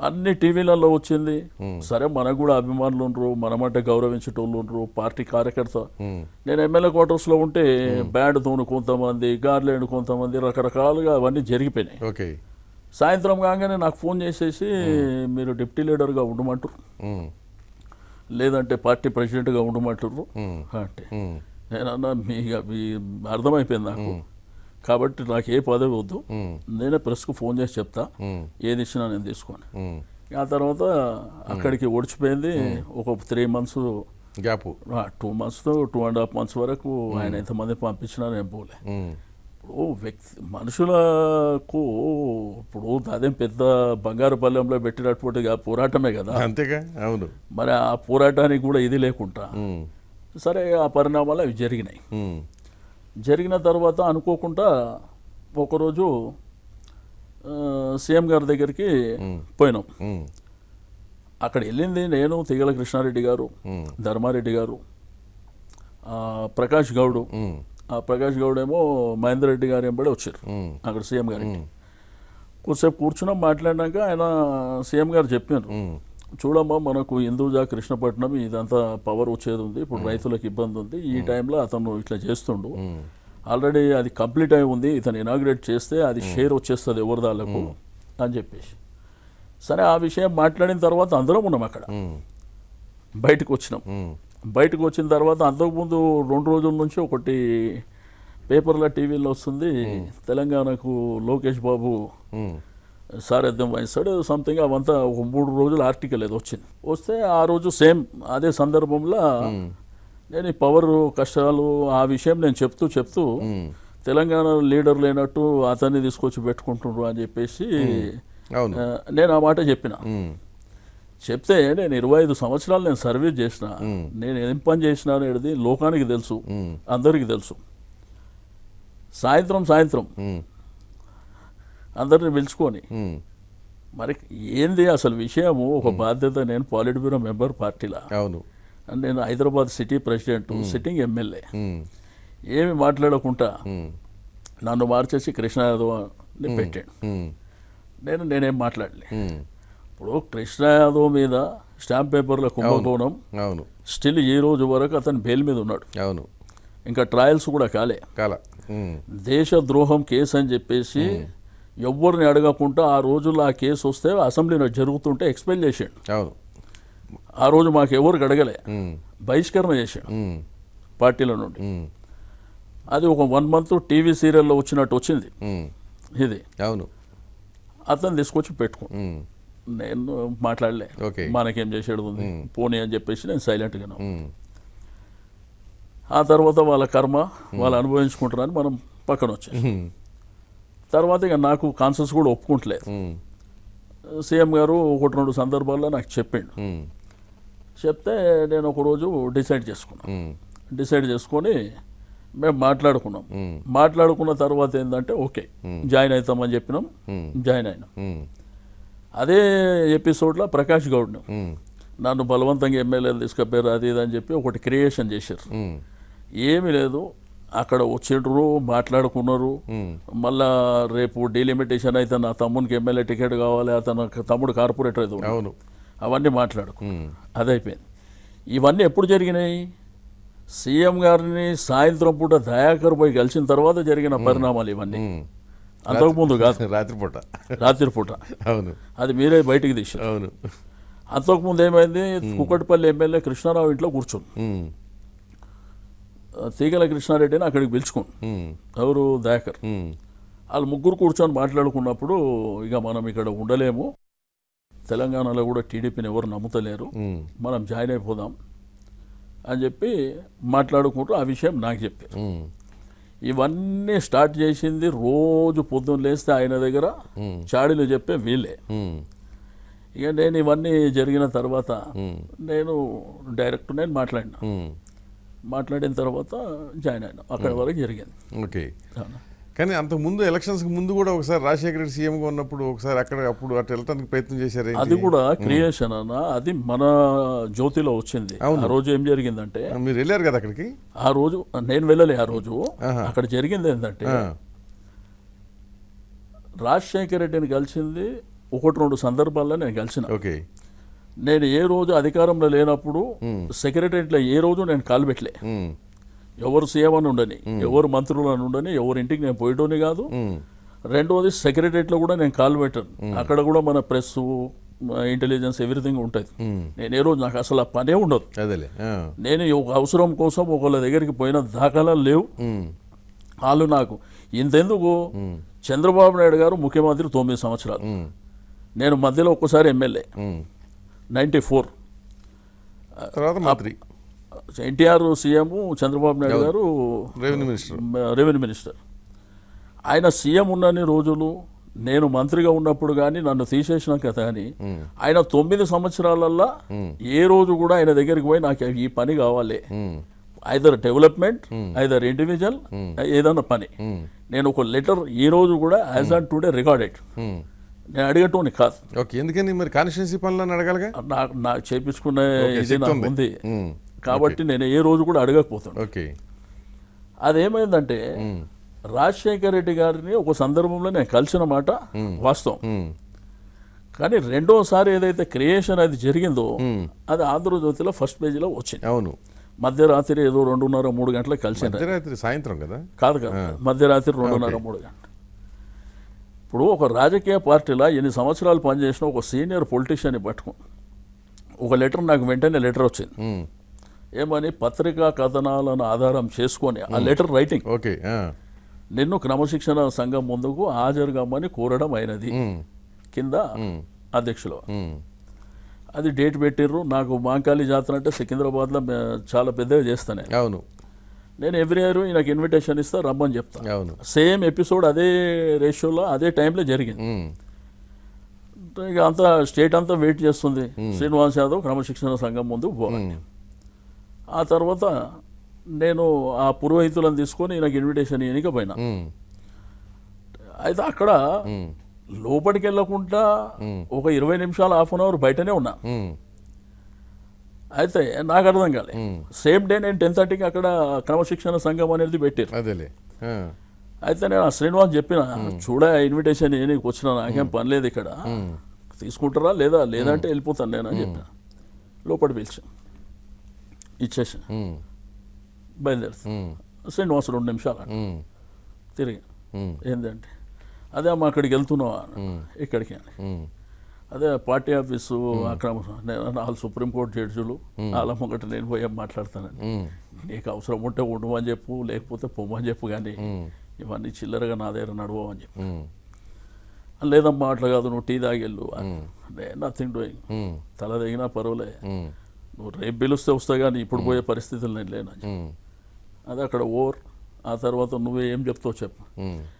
అన్ని టీవీలలో వచ్చింది hmm. సరే మనకు కూడా అభిమానులు ఉండరు మనమంటే గౌరవించేటోళ్ళు ఉండరు పార్టీ కార్యకర్త hmm. నేను ఎమ్మెల్యే లో ఉంటే hmm. బ్యాడ్ తోను కొంతమంది గార్లేండ్ కొంతమంది రకరకాలుగా అవన్నీ జరిగిపోయినాయి సాయంత్రం కాగానే నాకు ఫోన్ చేసేసి మీరు డిప్యూటీ లీడర్గా ఉండమంటారు లేదంటే పార్టీ ప్రెసిడెంట్గా ఉండమంటారు అంటే నేనన్నా మీ అర్థమైపోయింది నాకు కాబట్టి నాకు ఏ పదవి వద్దు నేనే ప్రెస్కు ఫోన్ చేసి చెప్తా ఏది ఇచ్చినా నేను తీసుకోను ఆ తర్వాత అక్కడికి ఓడిచిపోయింది ఒక three months gap two months two and half months వరకు ఆయన ఎంతమంది పంపించినా నేను పోలే ఇప్పుడు వ్యక్తి మనుషులకు ఇప్పుడు అదేం పెద్ద బంగారు పల్లెంలో ఆ పోరాటమే కదా అంతేగా అవును మరి ఆ పోరాటానికి కూడా ఇది లేకుండా సరే ఆ పరిణామాలు అవి జరిగినాయి జరిగిన తర్వాత అనుకోకుండా ఒకరోజు సీఎం గారి దగ్గరికి పోయినాం అక్కడ వెళ్ళింది నేను తీగల కృష్ణారెడ్డి గారు ధర్మారెడ్డి గారు ప్రకాష్ గౌడు ఆ ప్రకాష్ గౌడ్ ఏమో మహేందర్ రెడ్డి గారు ఎంబడి వచ్చారు అక్కడ సీఎం గారికి కొద్దిసేపు కూర్చున్నాం మాట్లాడినాక ఆయన సీఎం గారు చెప్పారు చూడమ్మా మనకు హిందూజా కృష్ణపట్నం ఇదంతా పవర్ వచ్చేది ఉంది ఇప్పుడు రైతులకు ఇబ్బంది ఉంది ఈ టైంలో అతను ఇట్లా చేస్తుండు ఆల్రెడీ అది కంప్లీట్ అయి ఉంది ఇతను ఇనాగ్రేట్ చేస్తే అది షేర్ వచ్చేస్తుంది ఎవరి అని చెప్పేసి సరే ఆ విషయం మాట్లాడిన తర్వాత అందరం ఉన్నాం అక్కడ బయటకు వచ్చినాం బయటకు వచ్చిన తర్వాత అంతకుముందు రెండు రోజుల నుంచి ఒకటి పేపర్లో టీవీలో వస్తుంది తెలంగాణకు లోకేష్ బాబు సారథ్యం వహిస్తాడు సంథింగ్ అవంతా ఒక మూడు రోజులు ఆర్టికల్ ఏదో వచ్చింది వస్తే ఆ రోజు సేమ్ అదే సందర్భంలో నేను ఈ పవర్ కష్టాలు ఆ విషయం నేను చెప్తూ చెప్తూ తెలంగాణ లీడర్ లేనట్టు అతన్ని తీసుకొచ్చి పెట్టుకుంటుండ్రు అని చెప్పేసి నేను ఆ మాట చెప్పిన చెప్తే నేను ఇరవై ఐదు సంవత్సరాలు నేను సర్వీస్ చేసిన నేను ఏం పని చేసిన అనేది లోకానికి తెలుసు అందరికీ తెలుసు సాయంత్రం సాయంత్రం అందరిని పిలుచుకొని మరి ఏంది అసలు విషయము ఒక బాధ్యత నేను పాలిట్ బ్యూరో మెంబర్ పార్టీలా అవును నేను Hyderabad city president sitting MLA ఏమి మాట్లాడకుండా నన్ను మార్చేసి కృష్ణ యాదవ్ అని పెట్టాడు నేను నేనేం మాట్లాడలే ఇప్పుడు కృష్ణ యాదవ్ మీద స్టాంప్ పేపర్ల కుంభకోణం అవును స్టిల్ ఈ రోజు వరకు అతను బెయిల్ మీద ఉన్నాడు అవును ఇంకా ట్రయల్స్ కూడా కాలే కాల ద్రోహం కేసు అని చెప్పేసి ఎవరిని అడగకుండా ఆ రోజుల్లో ఆ కేసు వస్తే అసెంబ్లీలో జరుగుతుంటే ఎక్స్ప్లెయిన్ చేసాడు ఆ రోజు మాకు ఎవరికి అడగలే బహిష్కరణ చేసాడు పార్టీల నుండి అది ఒక వన్ మంత్ టీవీ సీరియల్లో వచ్చినట్టు వచ్చింది ఇది అవును అతను తీసుకొచ్చి పెట్టుకో నేను మాట్లాడలే మనకేం చేసేది ఉంది పోనీ అని చెప్పేసి నేను సైలెంట్గా ఆ తర్వాత వాళ్ళ కర్మ వాళ్ళు అనుభవించుకుంటారని మనం పక్కన వచ్చేసి తర్వాత ఇక నాకు కాన్సెస్ కూడా ఒప్పుకుంటలేదు సీఎం గారు ఒకటి రెండు సందర్భాల్లో నాకు చెప్పిండు చెప్తే నేను ఒకరోజు డిసైడ్ చేసుకున్నాను డిసైడ్ చేసుకొని మేము మాట్లాడుకున్నాం మాట్లాడుకున్న తర్వాత ఏంటంటే ఓకే జాయిన్ అవుతామని చెప్పినాం జాయిన్ అయినాం అదే ఎపిసోడ్లో ప్రకాష్ గౌడ్ని నన్ను బలవంతంగా ఎమ్మెల్యేలు తీసుకుపోయారు అది ఇది అని చెప్పి ఒకటి క్రియేషన్ చేశారు ఏమీ లేదు అక్కడ వచ్చిండ్రు మాట్లాడుకున్నారు మళ్ళా రేపు డీలిమిటేషన్ అయితే నా తమ్మునికి ఎమ్మెల్యే టికెట్ కావాలి అతను తమ్ముడు కార్పొరేటర్ అయితే అవును అవన్నీ మాట్లాడుకు అదైపోయింది ఇవన్నీ ఎప్పుడు జరిగినాయి సీఎం గారిని సాయంత్రం పూట దయాకర్ పోయి కలిసిన తర్వాత జరిగిన పరిణామాలు ఇవన్నీ అంతకుముందు కాదు రాత్రిపూట రాత్రిపూట అవును అది మీరే బయటికి తీసారు అవును అంతకుముందు ఏమైంది కుక్కటిపల్లి ఎమ్మెల్యే కృష్ణారావు ఇంట్లో కూర్చుంది తీగల కృష్ణారెడ్డిని అక్కడికి పిలుచుకోండి ఎవరు దాకర్ వాళ్ళు ముగ్గురు కూర్చొని మాట్లాడుకున్నప్పుడు ఇక మనం ఇక్కడ ఉండలేము తెలంగాణలో కూడా టీడీపీని ఎవరు నమ్ముతలేరు మనం జాయిన్ అయిపోదాం అని చెప్పి మాట్లాడుకుంటూ ఆ విషయం నాకు చెప్పారు ఇవన్నీ స్టార్ట్ చేసింది రోజు పొద్దున్న లేస్తే ఆయన దగ్గర చాడీలు చెప్పే వీళ్ళే ఇక నేను ఇవన్నీ జరిగిన తర్వాత నేను డైరెక్ట్ నేను మాట్లాడినా మాట్లాడిన తర్వాత జాయిన్ అయినా అక్కడ hmm. వరకు జరిగింది ఓకే కానీ అంత ముందు ఎలక్షన్స్కి ముందు కూడా ఒకసారి రాజశేఖర రెడ్డి సీఎంగా ఉన్నప్పుడు ఒకసారి అక్కడ అప్పుడు అటు వెళ్ళడానికి ప్రయత్నం చేశారు అది కూడా hmm. క్రియేషన్ అన్న అది మన జ్యోతిలో వచ్చింది ఆ రోజు ఏం జరిగిందంటే మీరు వెళ్ళారు కదా అక్కడికి ఆ రోజు నేను వెళ్ళలే ఆ రోజు అక్కడ జరిగింది ఏంటంటే రాజశేఖర రెడ్డిని కలిసింది ఒకటి రెండు సందర్భాల్లో నేను కలిసిన ఓకే నేను ఏ రోజు అధికారంలో లేనప్పుడు సెక్రటరీలో ఏ రోజు నేను కాలు పెట్టలే ఎవరు సీఎం అని ఉండని ఎవరు మంత్రులు అని ఉండని ఎవరి ఇంటికి నేను పోయటోని కాదు రెండవది సెక్రటరీలో కూడా నేను కాలు పెట్టాను అక్కడ కూడా మన ప్రెస్ ఇంటెలిజెన్స్ ఎవ్రీథింగ్ ఉంటుంది నేను ఏ రోజు నాకు అసలు ఆ పనే ఉండదు నేను ఒక అవసరం కోసం ఒకళ్ళ దగ్గరికి పోయిన దాఖలా లేవు వాళ్ళు నాకు ఇంతెందుకు చంద్రబాబు నాయుడు గారు ముఖ్యమంత్రి తొమ్మిది సంవత్సరాలు నేను మధ్యలో ఒక్కసారి MLA ninety four NTR CM Chandrababu Naidu garu revenue minister revenue minister ఆయన సీఎం ఉన్నన్ని రోజులు నేను మంత్రిగా ఉన్నప్పుడు కానీ నన్ను తీసేసిన కథ అని ఆయన తొమ్మిది సంవత్సరాలల్లా ఏ రోజు కూడా ఆయన దగ్గరికి పోయి నాకు ఈ పని కావాలి ఐదర్ డెవలప్మెంట్ ఐదర్ ఇండివిజువల్ ఏదన్నా పని నేను ఒక లెటర్ ఈ రోజు కూడా యాజ్ ఆన్ టుడే రికార్డెడ్ నేను అడిగటం కాదు ఓకే ఎందుకని మరి కాన్స్టిట్యున్సీ పనులను అడగాలిగా నాకు నాకు చేపించుకునే ఇది నాకు ఉంది కాబట్టి నేను ఏ రోజు కూడా అడగకపోతాను ఓకే అదేమైందంటే రాజశేఖర రెడ్డి గారిని ఒక సందర్భంలో నేను కలిసిన మాట వాస్తవం కానీ రెండోసారి ఏదైతే క్రియేషన్ అది జరిగిందో అది ఆంధ్రజ్యోతిలో ఫస్ట్ పేజీలో వచ్చింది అవును మధ్యరాత్రి ఏదో రెండున్నర మూడు గంటలకు కలిసి సాయంత్రం కదా కాదు కదా మధ్యరాత్రి రెండున్నర మూడు గంటలు ఇప్పుడు ఒక రాజకీయ పార్టీలో ఎన్ని సంవత్సరాలు పనిచేసిన ఒక సీనియర్ పొలిటీషియన్ని పట్టుకో ఒక లెటర్ నాకు వెంటనే లెటర్ వచ్చింది ఏమని పత్రికా కథనాలను ఆధారం చేసుకొని ఆ లెటర్ రైటింగ్ ఓకే నిన్ను క్రమశిక్షణ సంఘం ముందుకు హాజరుగమ్మని కోరడం అయినది కింద అధ్యక్షులు అది డేట్ పెట్టిర్రు నాకు మాంకాళి జాతర అంటే సికింద్రాబాద్లో చాలా పెద్దగా చేస్తాను అవును నేను ఎవ్రీ ఇయర్ నాకు ఇన్విటేషన్ ఇస్తా రమ్మని చెప్తాను సేమ్ ఎపిసోడ్ అదే రేషియోలో అదే టైంలో జరిగింది ఇక అంతా స్టేట్ అంతా వెయిట్ చేస్తుంది శ్రీనివాస్ యాదవ్ క్రమశిక్షణ సంఘం ముందు ఆ తర్వాత నేను ఆ పురోహితులను తీసుకొని నాకు ఇన్విటేషన్ ఇవ్వక పోయినా అయితే అక్కడ లోపలికి వెళ్ళకుండా ఒక ఇరవై నిమిషాలు హాఫ్ అన్ అవర్ బయటనే ఉన్నా అయితే నాకు అర్థం కాలే సేమ్ డే నేను టెన్ థర్టీకి అక్కడ క్రమశిక్షణ సంఘం అనేది పెట్టారు అయితే నేను ఆ శ్రీనివాస్ చెప్పిన చూడ ఇన్విటేషన్ నీకు వచ్చిన నాకేం పని లేదు ఇక్కడ తీసుకుంటారా లేదా లేదంటే వెళ్ళిపోతాను నేను అని చెప్పాను లోపల పిలిచాను ఇచ్చేసా బయలుదేరు శ్రీనివాస్ రెండు నిమిషాలు తిరిగి ఏంటంటే అదే అమ్మ అక్కడికి వెళ్తున్నావా ఇక్కడికి అని అదే పార్టీ ఆఫీసు అక్రమ నాలుగు సుప్రీంకోర్టు జడ్జిలు నాలుగు ఒకటి నేను పోయి మాట్లాడతానని నీకు అవసరం ఉంటే ఉండమని చెప్పు లేకపోతే పొమ్మని చెప్పు కానీ ఇవన్నీ చిల్లరగా నా దగ్గర నడవమని చెప్పు లేదమ్మా అట్లా కాదు నువ్వు టీ తాగెళ్ళు నథింగ్ డూయింగ్ తల దిగినా పర్వాలే నువ్వు రేపు పిలుస్తే వస్తా కానీ ఇప్పుడు పోయే పరిస్థితులు నేను లేనా అదే అక్కడ ఓర్ ఆ తర్వాత నువ్వే ఏం చెప్తావు చెప్పు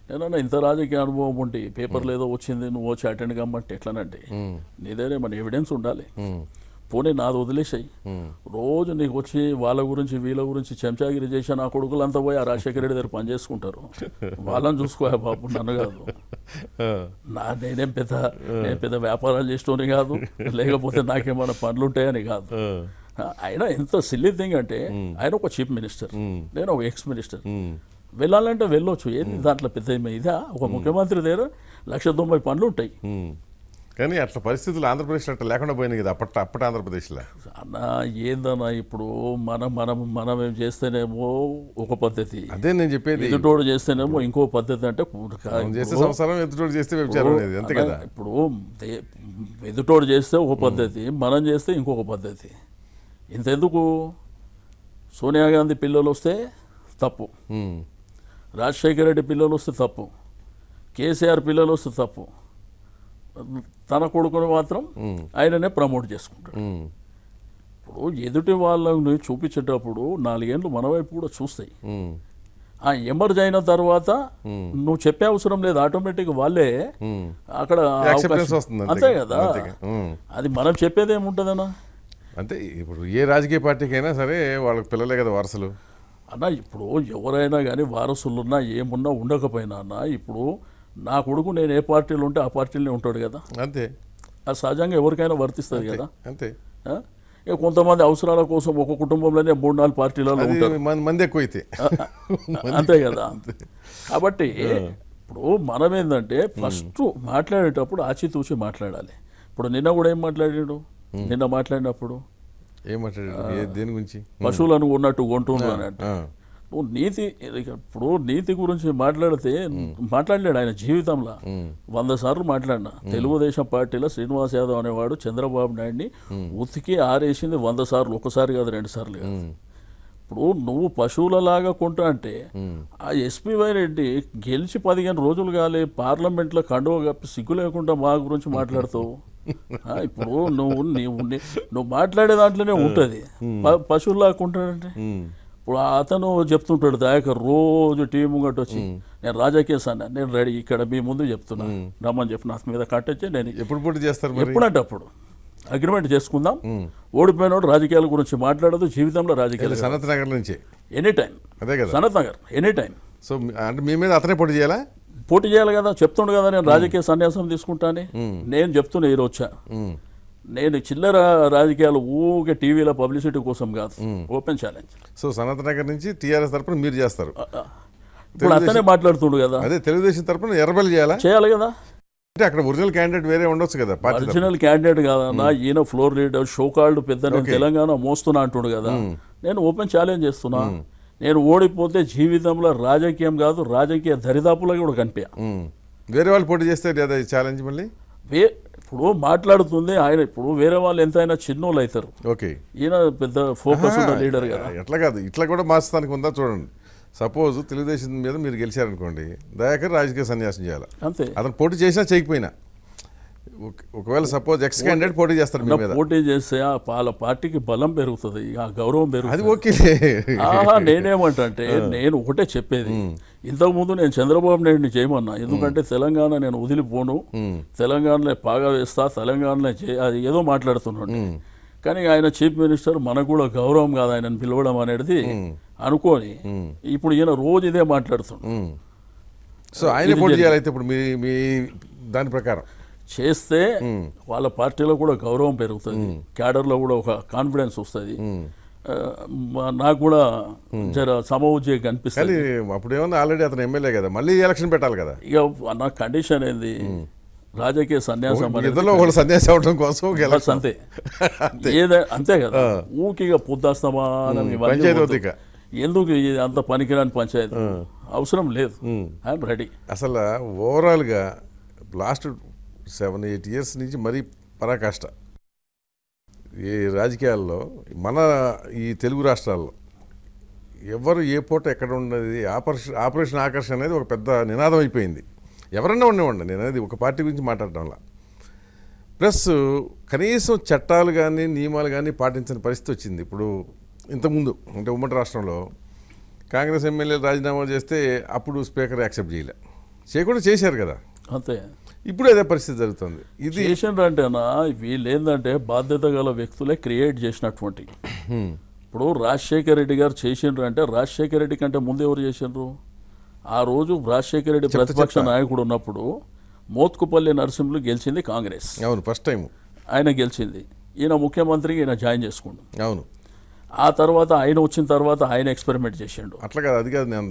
నేనన్నా ఇంత రాజకీయ అనుభవం ఉండి పేపర్లు ఏదో వచ్చింది నువ్వు వచ్చి అటెండ్ కమ్మంటే ఎట్లనండి నీదేనే మన ఎవిడెన్స్ ఉండాలి పోనీ నాది వదిలేసాయి రోజు నీకు వచ్చి వాళ్ళ గురించి వీళ్ళ గురించి చెంచాగిరి చేసి నా కొడుకులు అంతా పోయి ఆ రాజశేఖర రెడ్డి దగ్గర పనిచేసుకుంటారు వాళ్ళని చూసుకోయా బాబు నన్ను కాదు నా నేనేం పెద్ద నేను పెద్ద వ్యాపారాలు చేసుకోని కాదు లేకపోతే నాకేమైనా పనులుంటాయని కాదు ఆయన ఎంత సిల్లీ థింగ్ అంటే hmm. ఆయన ఒక చీఫ్ మినిస్టర్ hmm. నేను ఒక ఎక్స్ మినిస్టర్ hmm. వెళ్ళాలంటే వెళ్ళొచ్చు ఏది దాంట్లో పెద్ద ఇదా ఒక ముఖ్యమంత్రి దగ్గర లక్ష తొంభై పనులు ఉంటాయి కానీ అట్లా పరిస్థితులు ఆంధ్రప్రదేశ్లో అట్లా లేకుండా పోయినాయి కదా అప్పట్ అప్పటి ఆంధ్రప్రదేశ్లో అన్న ఏందన్నా ఇప్పుడు మనం మనం మనం ఏం చేస్తేనేమో ఒక పద్ధతి అదే నేను చెప్పేది ఎదుటోడు చేస్తేనేమో ఇంకో పద్ధతి అంటే చేసే సంవత్సరం ఎదుటోడు చేస్తే అంతే కదా ఇప్పుడు ఎదుటోడు చేస్తే ఒక పద్ధతి మనం చేస్తే ఇంకొక పద్ధతి ఇంతెందుకు సోనియా గాంధీ పిల్లలు వస్తే తప్పు రాజశేఖర రెడ్డి పిల్లలు వస్తే తప్పు కేసీఆర్ పిల్లలు వస్తే తప్పు తన కొడుకును మాత్రం ఆయననే ప్రమోట్ చేసుకుంటాడు ఇప్పుడు ఎదుటి వాళ్ళని చూపించేటప్పుడు నాలుగేళ్ళు మన వైపు కూడా చూస్తాయి ఆ ఎమర్జ్ అయిన తర్వాత నువ్వు చెప్పే అవసరం లేదు ఆటోమేటిక్ వాళ్ళే అక్కడ అంతే కదా అది మనం చెప్పేది ఏముంటుందన్నా అంటే ఇప్పుడు ఏ రాజకీయ పార్టీకైనా సరే వాళ్ళకి పిల్లలే కదా వారసులు అన్న ఇప్పుడు ఎవరైనా కానీ వారసులున్నా ఏమున్నా ఉండకపోయినా అన్న ఇప్పుడు నా కొడుకు నేను ఏ పార్టీలో ఉంటే ఆ పార్టీలోనే ఉంటాడు కదా అంతే అది సహజంగా ఎవరికైనా వర్తిస్తుంది కదా అంతే కొంతమంది అవసరాల కోసం ఒక కుటుంబంలోనే మూడు నాలుగు పార్టీలలో ఉంటారు మంది ఎక్కువ అయితే అంతే కదా కాబట్టి ఇప్పుడు మనం ఏంటంటే ఫస్ట్ మాట్లాడేటప్పుడు ఆచితూచి మాట్లాడాలి ఇప్పుడు నిన్న కూడా ఏం మాట్లాడాడు నిన్న మాట్లాడినప్పుడు దేని గురించి పశువులను ఉన్నట్టు కొంటున్నానంట నువ్వు నీతి ఇప్పుడు నీతి గురించి మాట్లాడితే మాట్లాడలేడు ఆయన జీవితంలో వంద సార్లు మాట్లాడినా తెలుగుదేశం పార్టీలో శ్రీనివాస్ యాదవ్ అనేవాడు చంద్రబాబు నాయుడిని ఉతికి ఆరేసింది వంద సార్లు ఒకసారి కాదు రెండు సార్లు కాదు ఇప్పుడు నువ్వు పశువులలాగా కొంటా అంటే ఆ ఎస్పీవై రెడ్డి గెలిచి పదిహేను రోజులు కాలే పార్లమెంట్లో కండువ సిగ్గు లేకుండా మా గురించి మాట్లాడుతావు ఇప్పుడు నువ్వు నువ్వు నువ్వు మాట్లాడే దాంట్లోనే ఉంటుంది పశువులు లాక్కుంటాడంటే ఇప్పుడు అతను చెప్తుంటాడు దయాకర్ రోజు టీం గట్టు వచ్చి నేను రాజకీయ సార్ నేను రెడీ ఇక్కడ మీ ముందు చెప్తున్నా రమ్మని చెప్పిన అతని మీద కట్టొచ్చి నేను ఎప్పుడు పోటీ చేస్తారు ఎప్పుడంటే అప్పుడు అగ్రిమెంట్ చేసుకుందాం ఓడిపోయినోడు రాజకీయాల గురించి మాట్లాడదు జీవితంలో రాజకీయాలు సనత్ నగర్ నుంచి ఎనీ టైం అదే కదా Sanath Nagar any time so అంటే మీ మీద అతనే పోటీ చేయాలా పోటీ చేయాలి కదా చెప్తుండు కదా నేను రాజకీయ సన్యాసం తీసుకుంటానే నేను చెప్తున్నా ఈరోజు నేను చిల్లర రాజకీయాలు ఊకే టీవీలో పబ్లిసిటీ కోసం కాదు open challenge so Sanath Nagar నుంచి టీఆర్ఎస్ తరఫున మీరు చేస్తారు ఇప్పుడు అతనే మాట్లాడుతుండు కదా అదే తెలుగుదేశం తరఫున ఎర్రబల్ చేయాలా చేయాలి కదా అంటే అక్కడ ఒరిజినల్ క్యాండిడేట్ వేరే ఉండొచ్చు కదా ఒరిజినల్ క్యాండిడేట్ కాదన్నా ఈయన ఫ్లోర్ లీడర్ కాల్డ్ పెద్ద నేను తెలంగాణ మోస్తున్నా అంటుండు కదా నేను ఓపెన్ ఛాలెంజ్ చేస్తున్నా నేను ఓడిపోతే జీవితంలో రాజకీయం కాదు రాజకీయ దరిదాపులకి కూడా కనిపించా వేరే వాళ్ళు పోటీ చేస్తే లేదా ఈ ఛాలెంజ్ మళ్ళీ వే ఇప్పుడు మాట్లాడుతుంది ఆయన ఇప్పుడు వేరే వాళ్ళు ఎంత అయినా చిన్నోళ్ళు అవుతారు ఓకే ఈయన పెద్ద ఫోకస్ ఉన్న లీడర్ కదా ఎట్లా కాదు ఇట్లా కూడా మార్చడానికి ఉందా చూడండి సపోజ్ తెలుగుదేశం మీద మీరు గెలిచారనుకోండి దయాకర్ రాజకీయ సన్యాసం చేయాలి అంతే అతను పోటీ చేసినా చేయకపోయినా ఒకవేళ సపోజ్ ఎక్స్ క్యాండిడేట్ పోటీ చేస్తారు పోటీ చేస్తే వాళ్ళ పార్టీకి బలం పెరుగుతుంది ఆ గౌరవం పెరుగుతుంది అది ఓకే నేనేమంటే నేను ఒకటే చెప్పేది ఇంతకుముందు నేను చంద్రబాబు నాయుడిని చేయమన్నా ఎందుకంటే తెలంగాణ నేను వదిలిపోను తెలంగాణలో బాగా వేస్తా తెలంగాణలో అది ఏదో మాట్లాడుతున్నాను కానీ ఆయన చీఫ్ మినిస్టర్ మనకు కూడా గౌరవం కాదు ఆయనను పిలవడం అనేది అనుకోని ఇప్పుడు ఈయన రోజు ఇదే మాట్లాడుతున్నాడు సో ఆయన పోటీ చేయాలైతే ఇప్పుడు మీ మీ దాని ప్రకారం చేస్తే వాళ్ళ పార్టీలో కూడా గౌరవం పెరుగుతుంది క్యాడర్లో కూడా ఒక కాన్ఫిడెన్స్ వస్తుంది నాకు కూడా జర సమౌజ్యం అనిపిస్తుంది అప్పుడు ఏమన్నా ఆల్రెడీ అతను ఎమ్మెల్యే కదా మళ్ళీ ఎలక్షన్ పెట్టాలి కదా ఇక నా కండిషన్ ఏంది రాజకీయ సన్యాసం సన్యాసం అవడం కోసం అంతే ఏదో అంతే కదా ఊకిగా పొద్దాస్తమానం ఎందుకు అంత పనికిరాని పంచాయతీ అవసరం లేదు ఐఎమ్ రెడీ అసలు ఓవరాల్గా లాస్ట్ సెవెన్ ఎయిట్ ఇయర్స్ నుంచి మరీ పరాకాష్ట ఈ రాజకీయాల్లో మన ఈ తెలుగు రాష్ట్రాల్లో ఎవరు ఏ పూట ఎక్కడ ఉండేది ఆపరేషన్ ఆపరేషన్ ఆకర్షణ అనేది ఒక పెద్ద నినాదం అయిపోయింది ఎవరన్నా ఉండేవాడి నేను అనేది ఒక పార్టీ గురించి మాట్లాడటంలా ప్లస్ కనీసం చట్టాలు కానీ నియమాలు కానీ పాటించని పరిస్థితి వచ్చింది ఇప్పుడు ఇంతకుముందు అంటే ఉమ్మడి రాష్ట్రంలో కాంగ్రెస్ ఎమ్మెల్యేలు రాజీనామా చేస్తే అప్పుడు స్పీకర్ యాక్సెప్ట్ చేయలే చేయకుండా చేశారు కదా అంతే ఇప్పుడు అదే పరిస్థితి జరుగుతుంది ఇది చేసిండ్రంటేనా వీళ్ళు ఏంటంటే బాధ్యత గల వ్యక్తులే క్రియేట్ చేసినటువంటి ఇప్పుడు రాజశేఖర రెడ్డి గారు చేసిండ్రు అంటే రాజశేఖర రెడ్డి కంటే ముందు ఎవరు చేసిండ్రు ఆ రోజు రాజశేఖర రెడ్డి ప్రతిపక్ష నాయకుడు ఉన్నప్పుడు మోత్కుపల్లి నరసింహులు గెలిచింది కాంగ్రెస్ అవును ఫస్ట్ టైం ఆయన గెలిచింది ఈయన ముఖ్యమంత్రికి ఈయన జాయిన్ చేసుకుండు అవును ఆ తర్వాత ఆయన వచ్చిన తర్వాత ఆయన ఎక్స్పెరిమెంట్ చేసిండు అట్లా కాదు అది కాదు నేను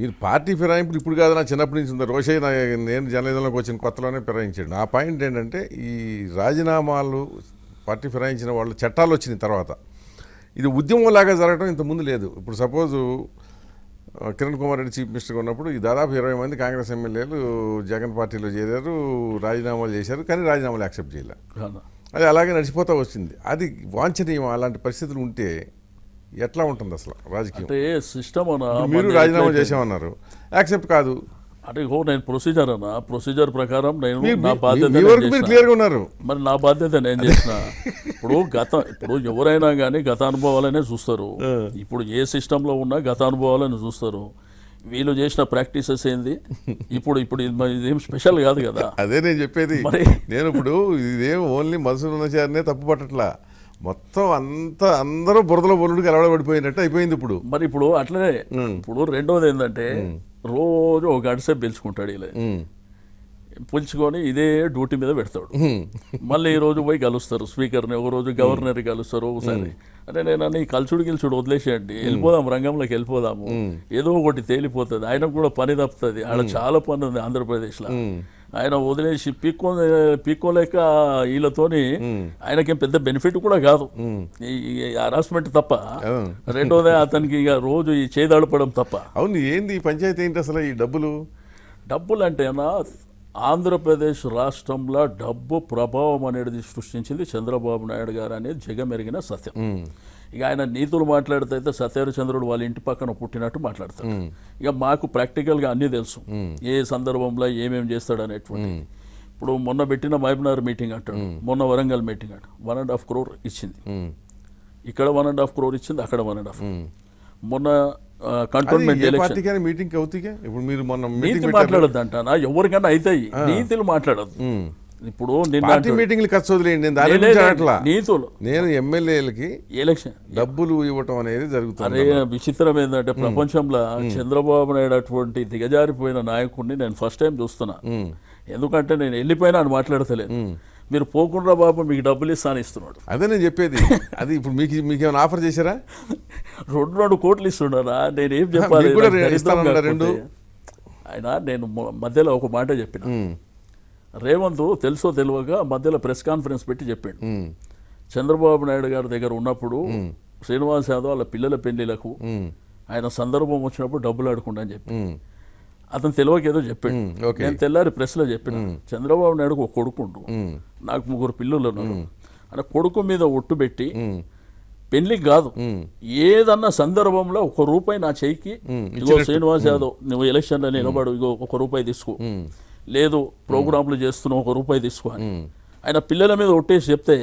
మీరు పార్టీ ఫిరాయింపులు ఇప్పుడు కాదు నా చిన్నప్పటి నుంచి ఉంది రోషయ్య నేను జర్నలిజంలోకి వచ్చిన కొత్తలోనే ఫిరాయించాడు నా పాయింట్ ఏంటంటే ఈ రాజీనామాలు పార్టీ ఫిరాయించిన వాళ్ళు చట్టాలు వచ్చిన తర్వాత ఇది ఉద్యమంలాగా జరగడం ఇంతకుముందు లేదు ఇప్పుడు సపోజు కిరణ్ కుమార్ రెడ్డి చీఫ్ మినిస్టర్గా ఉన్నప్పుడు ఈ దాదాపు ఇరవై మంది కాంగ్రెస్ ఎమ్మెల్యేలు జగన్ పార్టీలో చేరారు రాజీనామాలు చేశారు కానీ రాజీనామాలు యాక్సెప్ట్ చేయలేదు అది అలాగే నడిచిపోతూ వచ్చింది అది వాంఛనీయం అలాంటి పరిస్థితులు ఉంటే ఎట్లా ఉంటుంది అసలు రాజకీయం అంటే సిస్టమ్ మీరు రాజీనామా చేసామన్నారు యాక్సెప్ట్ కాదు అంటే ఇగో నేను ప్రొసీజర్ అన్న ప్రొసీజర్ ప్రకారం నేను నా బాధ్యత ఉన్నారు మరి నా బాధ్యత నేను చేసిన ఇప్పుడు గత ఇప్పుడు ఎవరైనా కానీ గత అనుభవాలనే చూస్తారు ఇప్పుడు ఏ సిస్టంలో ఉన్నా గత అనుభవాలని చూస్తారు వీళ్ళు చేసిన ప్రాక్టీసెస్ ఏంది ఇప్పుడు ఇప్పుడు ఇదేం స్పెషల్ కాదు కదా అదే నేను చెప్పేది మరి నేను ఇప్పుడు ఇదేం ఓన్లీ మనసులో ఉన్న తప్పు పట్టట్లా మొత్తం అంత అందరూ బురదలో బొల్లుడికి అలవాటు పడిపోయినట్టు అయిపోయింది ఇప్పుడు మరి ఇప్పుడు అట్లనే ఇప్పుడు రెండోది ఏంటంటే రోజు ఒక గడిసే పిలుచుకుంటాడు ఇలా పిలుచుకొని ఇదే డ్యూటీ మీద పెడతాడు మళ్ళీ ఈ రోజు పోయి కలుస్తారు స్పీకర్ని ఒక రోజు గవర్నర్ కలుస్తారు ఒకసారి అంటే నేను అన్ని కలుచుడు గిలుచుడు వదిలేసేయండి వెళ్ళిపోదాం రంగంలోకి వెళ్ళిపోదాము ఏదో ఒకటి తేలిపోతుంది ఆయనకు కూడా పని తప్పుతుంది ఆడ చాలా పని ఉంది ఆంధ్రప్రదేశ్లో ఆయన వదిలేసి పీక్కో పీక్కోలేక వీళ్ళతోని ఆయనకేం పెద్ద బెనిఫిట్ కూడా కాదు ఈ హరాస్మెంట్ తప్ప రెండోదే అతనికి ఇక రోజు ఈ చేదాడపడం తప్ప అవును ఏంది పంచాయతీ ఏంటి అసలు ఈ డబ్బులు డబ్బులు అంటే ఆంధ్రప్రదేశ్ రాష్ట్రంలో డబ్బు ప్రభావం అనేది సృష్టించింది చంద్రబాబు నాయుడు గారు అనేది జగమెరిగిన సత్యం ఇక ఆయన నీతులు మాట్లాడితే అయితే సత్యహరిచంద్రుడు వాళ్ళ ఇంటి పక్కన పుట్టినట్టు మాట్లాడతారు ఇక మాకు ప్రాక్టికల్గా అన్నీ తెలుసు ఏ సందర్భంలో ఏమేమి చేస్తాడు అనేటువంటి ఇప్పుడు మొన్న పెట్టిన మహబూబ్నగర్ మీటింగ్ అంటాడు మొన్న వరంగల్ మీటింగ్ అంట వన్ అండ్ హాఫ్ క్రోర్ ఇచ్చింది ఇక్కడ వన్ అండ్ హాఫ్ క్రోర్ ఇచ్చింది అక్కడ వన్ అండ్ హాఫ్ మొన్న కంటోన్మెంట్ మీటింగ్ అవుతాయి ఇప్పుడు మీరు మొన్న నీతి మాట్లాడద్దు అంటానా ఎవరికైనా అవుతాయి నీతులు మాట్లాడద్దు ఇప్పుడు పార్టీ మీటింగ్లు ఖర్చు వదిలేయండి నీతులు నేను ఎమ్మెల్యేలకి ఎలక్షన్ డబ్బులు ఇవ్వటం అనేది జరుగుతుంది విచిత్రం ఏంటంటే ప్రపంచంలో చంద్రబాబు నాయుడు అటువంటి దిగజారిపోయిన నాయకుడిని నేను ఫస్ట్ టైం చూస్తున్నా ఎందుకంటే నేను వెళ్ళిపోయినా అని మాట్లాడతలేదు మీరు పోకుండా బాబు మీకు డబ్బులు ఇస్తాను ఇస్తున్నాడు అదే నేను చెప్పేది అది ఇప్పుడు మీకు మీకు ఏమైనా ఆఫర్ చేశారా రెండు రెండు కోట్లు ఇస్తున్నారా నేను ఏం చెప్పాలి రెండు ఆయన నేను మధ్యలో ఒక మాట చెప్పిన రేవంత్ తెలుసో తెలియక మధ్యలో ప్రెస్ కాన్ఫరెన్స్ పెట్టి చెప్పాడు చంద్రబాబు నాయుడు గారి దగ్గర ఉన్నప్పుడు శ్రీనివాస్ యాదవ్ వాళ్ళ పిల్లల పెళ్లిలకు ఆయన సందర్భం వచ్చినప్పుడు డబ్బులు ఆడుకుంటా అని చెప్పి అతను తెలివకి ఏదో చెప్పాడు నేను తెల్లారి ప్రెస్లో చెప్పిన చంద్రబాబు నాయుడు ఒక కొడుకు ఉండు నాకు ముగ్గురు పిల్లలు ఉన్నారు కొడుకు మీద ఒట్టు పెట్టి పెళ్లి కాదు ఏదన్నా సందర్భంలో ఒక రూపాయి నా చేయికి ఇదిగో శ్రీనివాస్ యాదవ్ నువ్వు ఎలక్షన్లో నిలబడు ఇగో ఒక రూపాయి తీసుకో లేదు ప్రోగ్రాంలు చేస్తున్నావు ఒక రూపాయి తీసుకో అని ఆయన పిల్లల మీద ఒట్టేసి చెప్తే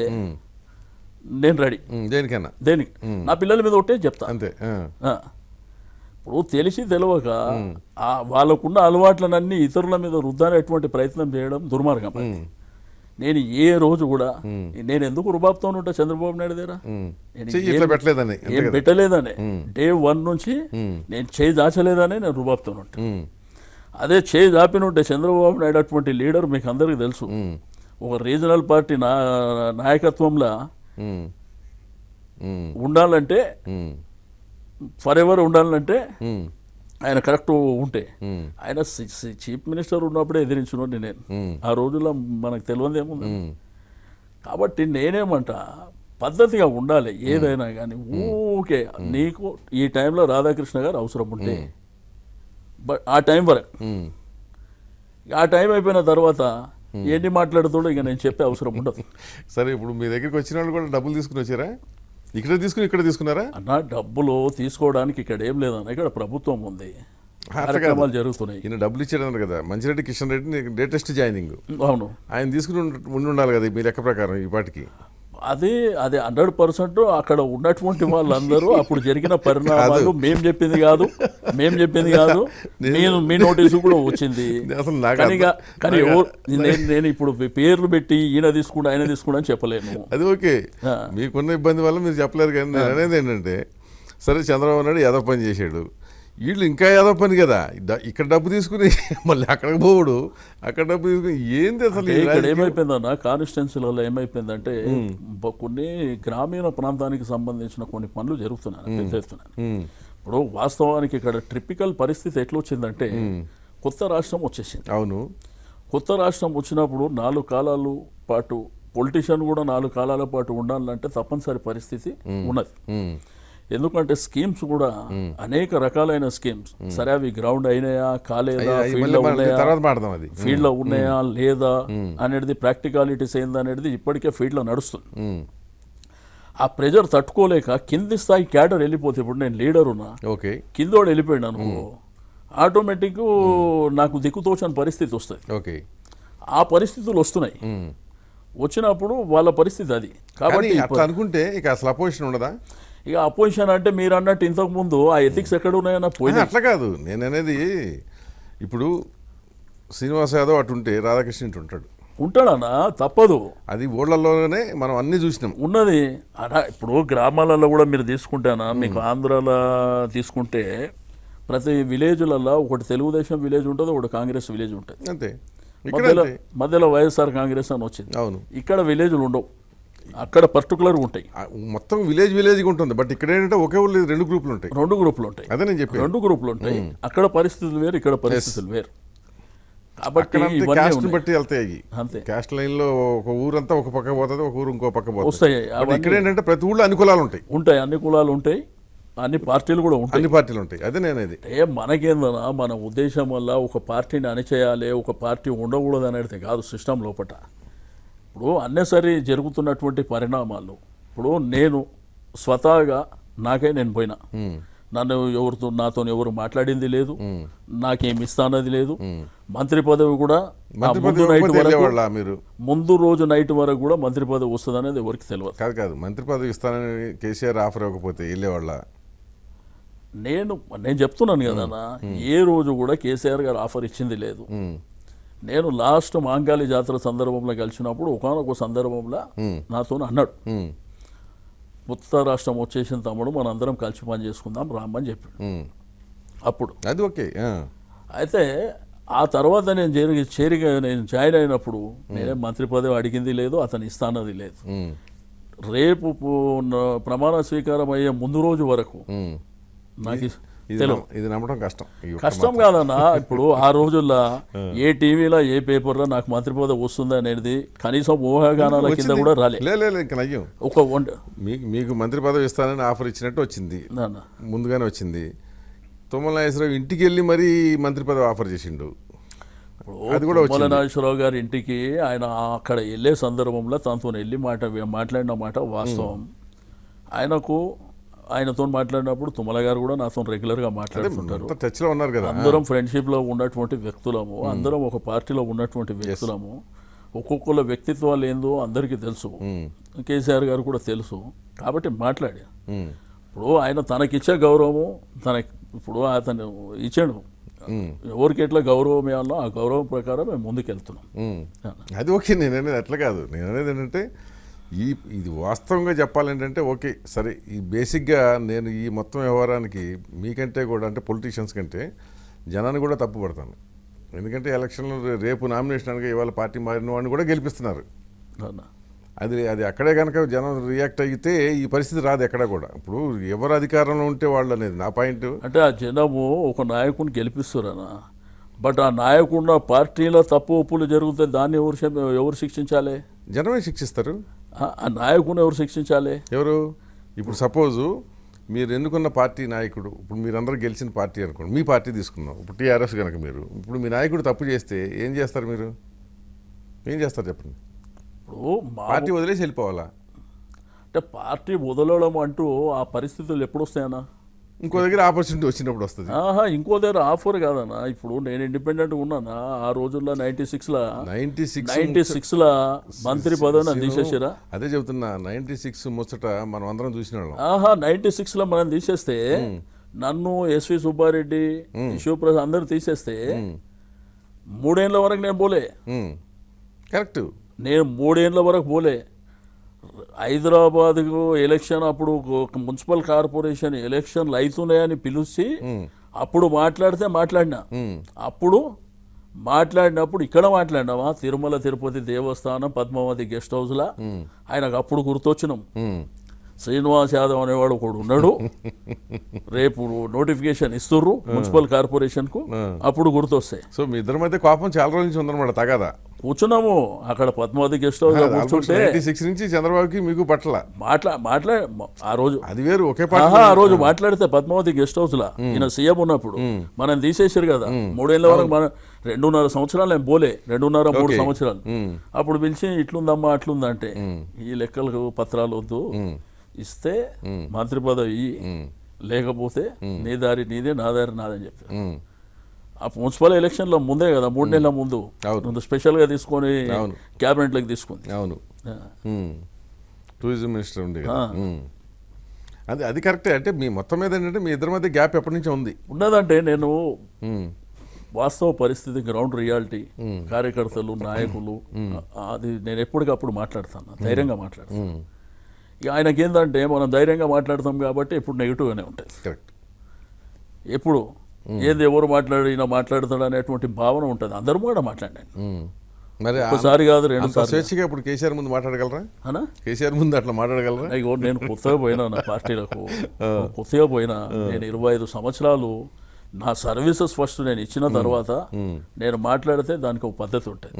నేను రెడీ దేనికైనా దేనికి నా పిల్లల మీద ఒట్టేసి చెప్తా అంతే ఇప్పుడు తెలిసి తెలవక వాళ్ళకున్న అలవాట్లన్నీ ఇతరుల మీద రుద్దానేటువంటి ప్రయత్నం చేయడం దుర్మార్గం నేను ఏ రోజు కూడా నేను ఎందుకు రుబాబ్తో ఉంటా చంద్రబాబు నాయుడు దగ్గర నేను పెట్టలేదని డే వన్ నుంచి నేను చేయి దాచలేదని నేను రుబాబ్తో ఉంటా అదే చేయి దాపినుంటే చంద్రబాబు నాయుడు అటువంటి లీడర్ మీకు అందరికీ తెలుసు ఒక రీజనల్ పార్టీ నా నాయకత్వంలో ఉండాలంటే ఫర్ ఎవర్ ఉండాలంటే ఆయన కరెక్ట్ ఉంటే ఆయన చీఫ్ మినిస్టర్ ఉన్నప్పుడే ఎదిరించినోడి నేను ఆ రోజుల్లో మనకు తెలియదు ఏముంది కాబట్టి నేనేమంట పద్ధతిగా ఉండాలి ఏదైనా కానీ ఓకే నీకు ఈ టైంలో రాధాకృష్ణ గారు అవసరం ఉంటే బట్ ఆ టైం వరకు ఆ టైం అయిపోయిన తర్వాత ఎన్ని మాట్లాడుతుండో ఇక నేను చెప్పే అవసరం ఉండదు సరే ఇప్పుడు మీ దగ్గరికి వచ్చిన వాళ్ళు కూడా డబ్బులు తీసుకుని వచ్చారా ఇక్కడ తీసుకుని ఇక్కడ తీసుకున్నారా అన్న డబ్బులు తీసుకోవడానికి ఇక్కడ ఏం లేదన్న ఇక్కడ ప్రభుత్వం ఉంది కార్యక్రమాలు జరుగుతున్నాయి ఈయన డబ్బులు ఇచ్చాడన్నారు కదా మంచిరెడ్డి కిషన్ రెడ్డి లేటెస్ట్ జాయినింగ్ అవును ఆయన తీసుకుని ఉండి ఉండాలి కదా మీ లెక్క ప్రకారం ఈ పాటికి అది అది హండ్రెడ్ పర్సెంట్ అక్కడ ఉన్నటువంటి వాళ్ళందరూ అప్పుడు జరిగిన పరిణామాలు మేము చెప్పింది కాదు మేం చెప్పింది కాదు నేను మీ నోటీసు కూడా వచ్చింది కానీ నేను ఇప్పుడు పేర్లు పెట్టి ఈయన తీసుకుంటా ఆయన తీసుకుంటా అని చెప్పలేను అది ఓకే మీకున్న ఇబ్బంది వల్ల మీరు చెప్పలేరు కానీ అనేది ఏంటంటే సరే చంద్రబాబు నాయుడు ఎదో పని చేశాడు వీళ్ళు ఇంకా ఏదో పని కదా ఇక్కడ డబ్బు తీసుకుని మళ్ళీ అక్కడికి పోవుడు అక్కడ డబ్బు తీసుకుని ఏంది అసలు ఇక్కడ ఏమైపోయిందన్న కాన్స్టిట్యున్సీలలో ఏమైపోయిందంటే కొన్ని గ్రామీణ ప్రాంతానికి సంబంధించిన కొన్ని పనులు జరుగుతున్నాయి చేస్తున్నాయి ఇప్పుడు వాస్తవానికి ఇక్కడ ట్రిపికల్ పరిస్థితి ఎట్లా వచ్చిందంటే కొత్త రాష్ట్రం వచ్చేసింది అవును కొత్త రాష్ట్రం వచ్చినప్పుడు నాలుగు కాలాలు పాటు పొలిటీషియన్ కూడా నాలుగు కాలాల పాటు ఉండాలంటే తప్పనిసరి పరిస్థితి ఉన్నది ఎందుకంటే స్కీమ్స్ కూడా అనేక రకాలైన స్కీమ్స్ సరే అవి గ్రౌండ్ అయినాయా కాలేదా ఫీల్డ్ లో ఉన్నాయా లేదా అనేది ప్రాక్టికాలిటీస్ అనేది ఇప్పటికే ఫీల్డ్ లో నడుస్తుంది ఆ ప్రెజర్ తట్టుకోలేక కింది స్థాయి క్యాడర్ వెళ్ళిపోతే ఇప్పుడు నేను లీడర్ ఉన్నా ఓకే వాడు వెళ్ళిపోయాడు అనుకో ఆటోమేటిక్ నాకు దిక్కుతోచని పరిస్థితి వస్తుంది ఓకే ఆ పరిస్థితులు వస్తున్నాయి వచ్చినప్పుడు వాళ్ళ పరిస్థితి అది కాబట్టి అనుకుంటే ఇక అసలు అపోజిషన్ ఉండదా ఇక అపోజిషన్ అంటే మీరు అన్నట్టు ఇంతకుముందు ఆ ఎథిక్స్ ఎక్కడ ఉన్నాయన్న పోయింది అట్లా కాదు నేను అనేది ఇప్పుడు శ్రీనివాస్ యాదవ్ అటుంటే రాధాకృష్ణ ఇంటి ఉంటాడు ఉంటాడన్నా తప్పదు అది ఊళ్ళల్లోనే మనం అన్ని చూసినాం ఉన్నది అలా ఇప్పుడు గ్రామాలలో కూడా మీరు తీసుకుంటేనా మీకు ఆంధ్రాలో తీసుకుంటే ప్రతి విలేజ్లలో ఒకటి తెలుగుదేశం విలేజ్ ఉంటుంది ఒకటి కాంగ్రెస్ విలేజ్ ఉంటుంది అంతే మధ్యలో మధ్యలో వైఎస్ఆర్ కాంగ్రెస్ అని వచ్చింది అవును ఇక్కడ విలేజ్లు ఉండవు అక్కడ పర్టికులర్ ఉంటాయి మొత్తం విలేజ్ విలేజ్ ఉంటుంది బట్ ఇక్కడ ఏంటంటే ఒకే ఊళ్ళో రెండు గ్రూపులు ఉంటాయి రెండు గ్రూపులు ఉంటాయి అదే నేను చెప్పి రెండు గ్రూపులు ఉంటాయి hmm. అక్కడ పరిస్థితులు వేరు ఇక్కడ పరిస్థితులు వేరు కాబట్టి బట్టి వెళ్తాయి అంతే క్యాస్ట్ లైన్ లో ఒక ఊరంతా ఒక పక్క పోతుంది ఒక ఊరు ఇంకో పక్క పోతుంది వస్తాయి ఇక్కడ ఏంటంటే ప్రతి ఊళ్ళో అన్ని కులాలు ఉంటాయి ఉంటాయి అన్ని కులాలు ఉంటాయి అన్ని పార్టీలు కూడా ఉంటాయి అన్ని పార్టీలు ఉంటాయి అదే నేను ఇది ఏ మనకేందనా మన ఉద్దేశం వల్ల ఒక పార్టీని అణచేయాలి ఒక పార్టీ ఉండకూడదు అనేది కాదు సిస్టమ్ లోపల ఇప్పుడు అన్నసరి జరుగుతున్నటువంటి పరిణామాలు ఇప్పుడు నేను స్వతహాగా నాకే నేను పోయినా నన్ను ఎవరితో నాతో ఎవరు మాట్లాడింది లేదు నాకేమి ఇస్తానది లేదు మంత్రి పదవి కూడా ముందు నైట్ వరకు మీరు ముందు రోజు నైట్ వరకు కూడా మంత్రి పదవి వస్తుంది అనేది ఎవరికి తెలియదు కాదు కాదు మంత్రి పదవి ఇస్తానని కేసీఆర్ ఆఫర్ ఇవ్వకపోతే వెళ్ళేవాళ్ళ నేను నేను చెప్తున్నాను కదా ఏ రోజు కూడా కేసీఆర్ గారు ఆఫర్ ఇచ్చింది లేదు నేను లాస్ట్ మాంగాలి జాతర సందర్భంలో కలిసినప్పుడు ఒకనొక సందర్భంలో నాతో అన్నాడు ఉత్తర రాష్ట్రం వచ్చేసిన తమ్ముడు మనందరం కలిసి పని చేసుకుందాం రామ్మని చెప్పాడు అప్పుడు అది ఓకే అయితే ఆ తర్వాత నేను జరిగి చేరి నేను జాయిన్ అయినప్పుడు నేనే మంత్రి పదవి అడిగింది లేదు అతను ఇస్తానది లేదు రేపు ప్రమాణ స్వీకారం అయ్యే ముందు రోజు వరకు నాకు ఇది నమ్మడం కష్టం కష్టం కాదన్న ఇప్పుడు ఆ రోజుల్లో ఏ టీవీలో ఏ పేపర్లో నాకు మంత్రి పదవి వస్తుంది అనేది కనీసం ఊహాగానాల కింద కూడా రాలేదు ఒక మీకు మీకు మంత్రి పదవి ఇస్తానని ఆఫర్ ఇచ్చినట్టు వచ్చింది ముందుగానే వచ్చింది తుమ్మల నాగేశ్వరరావు ఇంటికి వెళ్ళి మరీ మంత్రి పదవి ఆఫర్ చేసిండు అది కూడా తుమ్మల నాగేశ్వరరావు గారి ఇంటికి ఆయన అక్కడ వెళ్ళే సందర్భంలో తనతో వెళ్ళి మాట మాట్లాడిన మాట వాస్తవం ఆయనకు ఆయనతో మాట్లాడినప్పుడు తుమ్మల గారు కూడా నాతో రెగ్యులర్గా మాట్లాడుతుంటారు టచ్లో ఉన్నారు కదా అందరం ఫ్రెండ్షిప్లో ఉన్నటువంటి వ్యక్తులము అందరం ఒక పార్టీలో ఉన్నటువంటి వ్యక్తులము ఒక్కొక్కళ్ళ వ్యక్తిత్వాలు ఏందో అందరికీ తెలుసు కేసీఆర్ గారు కూడా తెలుసు కాబట్టి మాట్లాడా ఇప్పుడు ఆయన తనకిచ్చే గౌరవము తన ఇప్పుడు అతను ఇచ్చాడు ఎవరికి ఎట్లా గౌరవం ఇవ్వాలో ఆ గౌరవం ప్రకారం మేము ముందుకెళ్తున్నాం అది ఓకే నేననేది అనేది అట్లా కాదు నేను అనేది ఏంటంటే ఈ ఇది వాస్తవంగా చెప్పాలంటే ఓకే సరే ఈ బేసిక్గా నేను ఈ మొత్తం వ్యవహారానికి మీకంటే కూడా అంటే పొలిటీషియన్స్ కంటే జనాన్ని కూడా తప్పు పడతాను ఎందుకంటే ఎలక్షన్లో రేపు నామినేషన్ అనగా ఇవాళ పార్టీ మారిన వాడిని కూడా గెలిపిస్తున్నారు అది అది అక్కడే కనుక జనం రియాక్ట్ అయితే ఈ పరిస్థితి రాదు ఎక్కడ కూడా ఇప్పుడు ఎవరు అధికారంలో ఉంటే వాళ్ళు అనేది నా పాయింట్ అంటే ఆ జనము ఒక నాయకుని గెలిపిస్తారనా బట్ ఆ నాయకుడు పార్టీలో తప్పు ఒప్పులు జరుగుతాయి దాన్ని ఎవరు ఎవరు శిక్షించాలి జనమే శిక్షిస్తారు ఆ నాయకుని ఎవరు శిక్షించాలి ఎవరు ఇప్పుడు సపోజు మీరు ఎన్నుకున్న పార్టీ నాయకుడు ఇప్పుడు మీరందరూ గెలిచిన పార్టీ అనుకోండి మీ పార్టీ తీసుకున్నాం ఇప్పుడు టీఆర్ఎస్ కనుక మీరు ఇప్పుడు మీ నాయకుడు తప్పు చేస్తే ఏం చేస్తారు మీరు ఏం చేస్తారు చెప్పండి ఇప్పుడు పార్టీ వదిలేసి వెళ్ళిపోవాలా అంటే పార్టీ వదలడం అంటూ ఆ పరిస్థితులు ఎప్పుడు వస్తాయన్నా ఇంకో దగ్గర ఆపర్చునిటీ వచ్చినప్పుడు వస్తుంది ఆహా ఇంకో దగ్గర ఆఫర్ కాదన్న ఇప్పుడు నేను ఇండిపెండెంట్ ఉన్నానా ఆ రోజుల్లో నైన్టీ సిక్స్ లా నైన్టీ సిక్స్ నైన్టీ సిక్స్లో మంత్రి పదవిని తీసేసారా అదే చెబుతున్నా నైన్టీ సిక్స్ ముచ్చట మనం అందరం చూసిన ఆహా నైన్టీ సిక్స్ లో మనం తీసేస్తే నన్ను ఎస్వి సుబ్బారెడ్డి శివప్రసాద్ అందరు తీసేస్తే మూడేళ్ళ వరకు నేను పోలే కరెక్ట్ నేను మూడేళ్ళ వరకు పోలే హైదరాబాద్కు ఎలక్షన్ అప్పుడు మున్సిపల్ కార్పొరేషన్ ఎలక్షన్లు అవుతున్నాయని పిలిచి అప్పుడు మాట్లాడితే మాట్లాడినా అప్పుడు మాట్లాడినప్పుడు ఇక్కడ మాట్లాడినామా తిరుమల తిరుపతి దేవస్థానం పద్మావతి గెస్ట్ హౌస్లా ఆయనకు అప్పుడు గుర్తొచ్చినాం శ్రీనివాస్ యాదవ్ అనేవాడు ఒకడు ఉన్నాడు రేపు నోటిఫికేషన్ ఇస్తుర్రు మున్సిపల్ కార్పొరేషన్ కు అప్పుడు గుర్తొస్తాయి సో మీ ఇద్దరి మధ్య కోపం చాలా రోజుల నుంచి ఉందన్నమాట తగదా కూర్చున్నాము అక్కడ పద్మావతి గెస్ట్ హౌస్ కూర్చుంటే సిక్స్ నుంచి చంద్రబాబుకి మీకు పట్ల మాట్లా మాట్లాడే ఆ రోజు అది వేరు ఒకే ఆ రోజు మాట్లాడితే పద్మావతి గెస్ట్ హౌస్ లా ఈయన సీఎం ఉన్నప్పుడు మనం తీసేసారు కదా మూడేళ్ల వరకు మనం రెండున్నర సంవత్సరాలు నేను పోలే రెండున్నర మూడు సంవత్సరాలు అప్పుడు పిలిచి ఇట్లుందమ్మా అట్లుందంటే ఈ లెక్కలకు పత్రాలు వద్దు ఇస్తే మంత్రి పదవి లేకపోతే నీ దారి నీదే నా దారి నాదని చెప్పారు ఆ మున్సిపల్ ఎలక్షన్లో ముందే కదా మూడు నెలల ముందు ముందు స్పెషల్గా తీసుకొని క్యాబినెట్లోకి తీసుకుంది అవును టూరిజం మినిస్టర్ ఉండే అది అది కరెక్టే అంటే మీ మొత్తం మీద ఏంటంటే మీ ఇద్దరి మధ్య గ్యాప్ ఎప్పటి నుంచి ఉంది ఉన్నదంటే నేను వాస్తవ పరిస్థితి గ్రౌండ్ రియాలిటీ కార్యకర్తలు నాయకులు అది నేను ఎప్పటికప్పుడు మాట్లాడతాను ధైర్యంగా మాట్లాడతాను ఇక ఆయనకి ఏంటంటే మనం ధైర్యంగా మాట్లాడతాం కాబట్టి ఇప్పుడు నెగిటివ్గానే ఉంటాయి కరెక్ట్ ఎప్పుడు ఏది ఎవరు మాట్లాడినా మాట్లాడతాడు అనేటువంటి భావన ఉంటుంది అందరూ కూడా మాట్లాడండి మరి ఒకసారి కాదు రెండు స్వేచ్ఛగా ఇప్పుడు కేసీఆర్ ముందు మాట్లాడగలరా అనా కేసీఆర్ ముందు అట్లా మాట్లాడగలరా అయ్యో నేను కొత్తగా పోయినా నా పార్టీలకు కొత్తగా పోయినా నేను ఇరవై ఐదు సంవత్సరాలు నా సర్వీసెస్ ఫస్ట్ నేను ఇచ్చిన తర్వాత నేను మాట్లాడితే దానికి ఒక పద్ధతి ఉంటుంది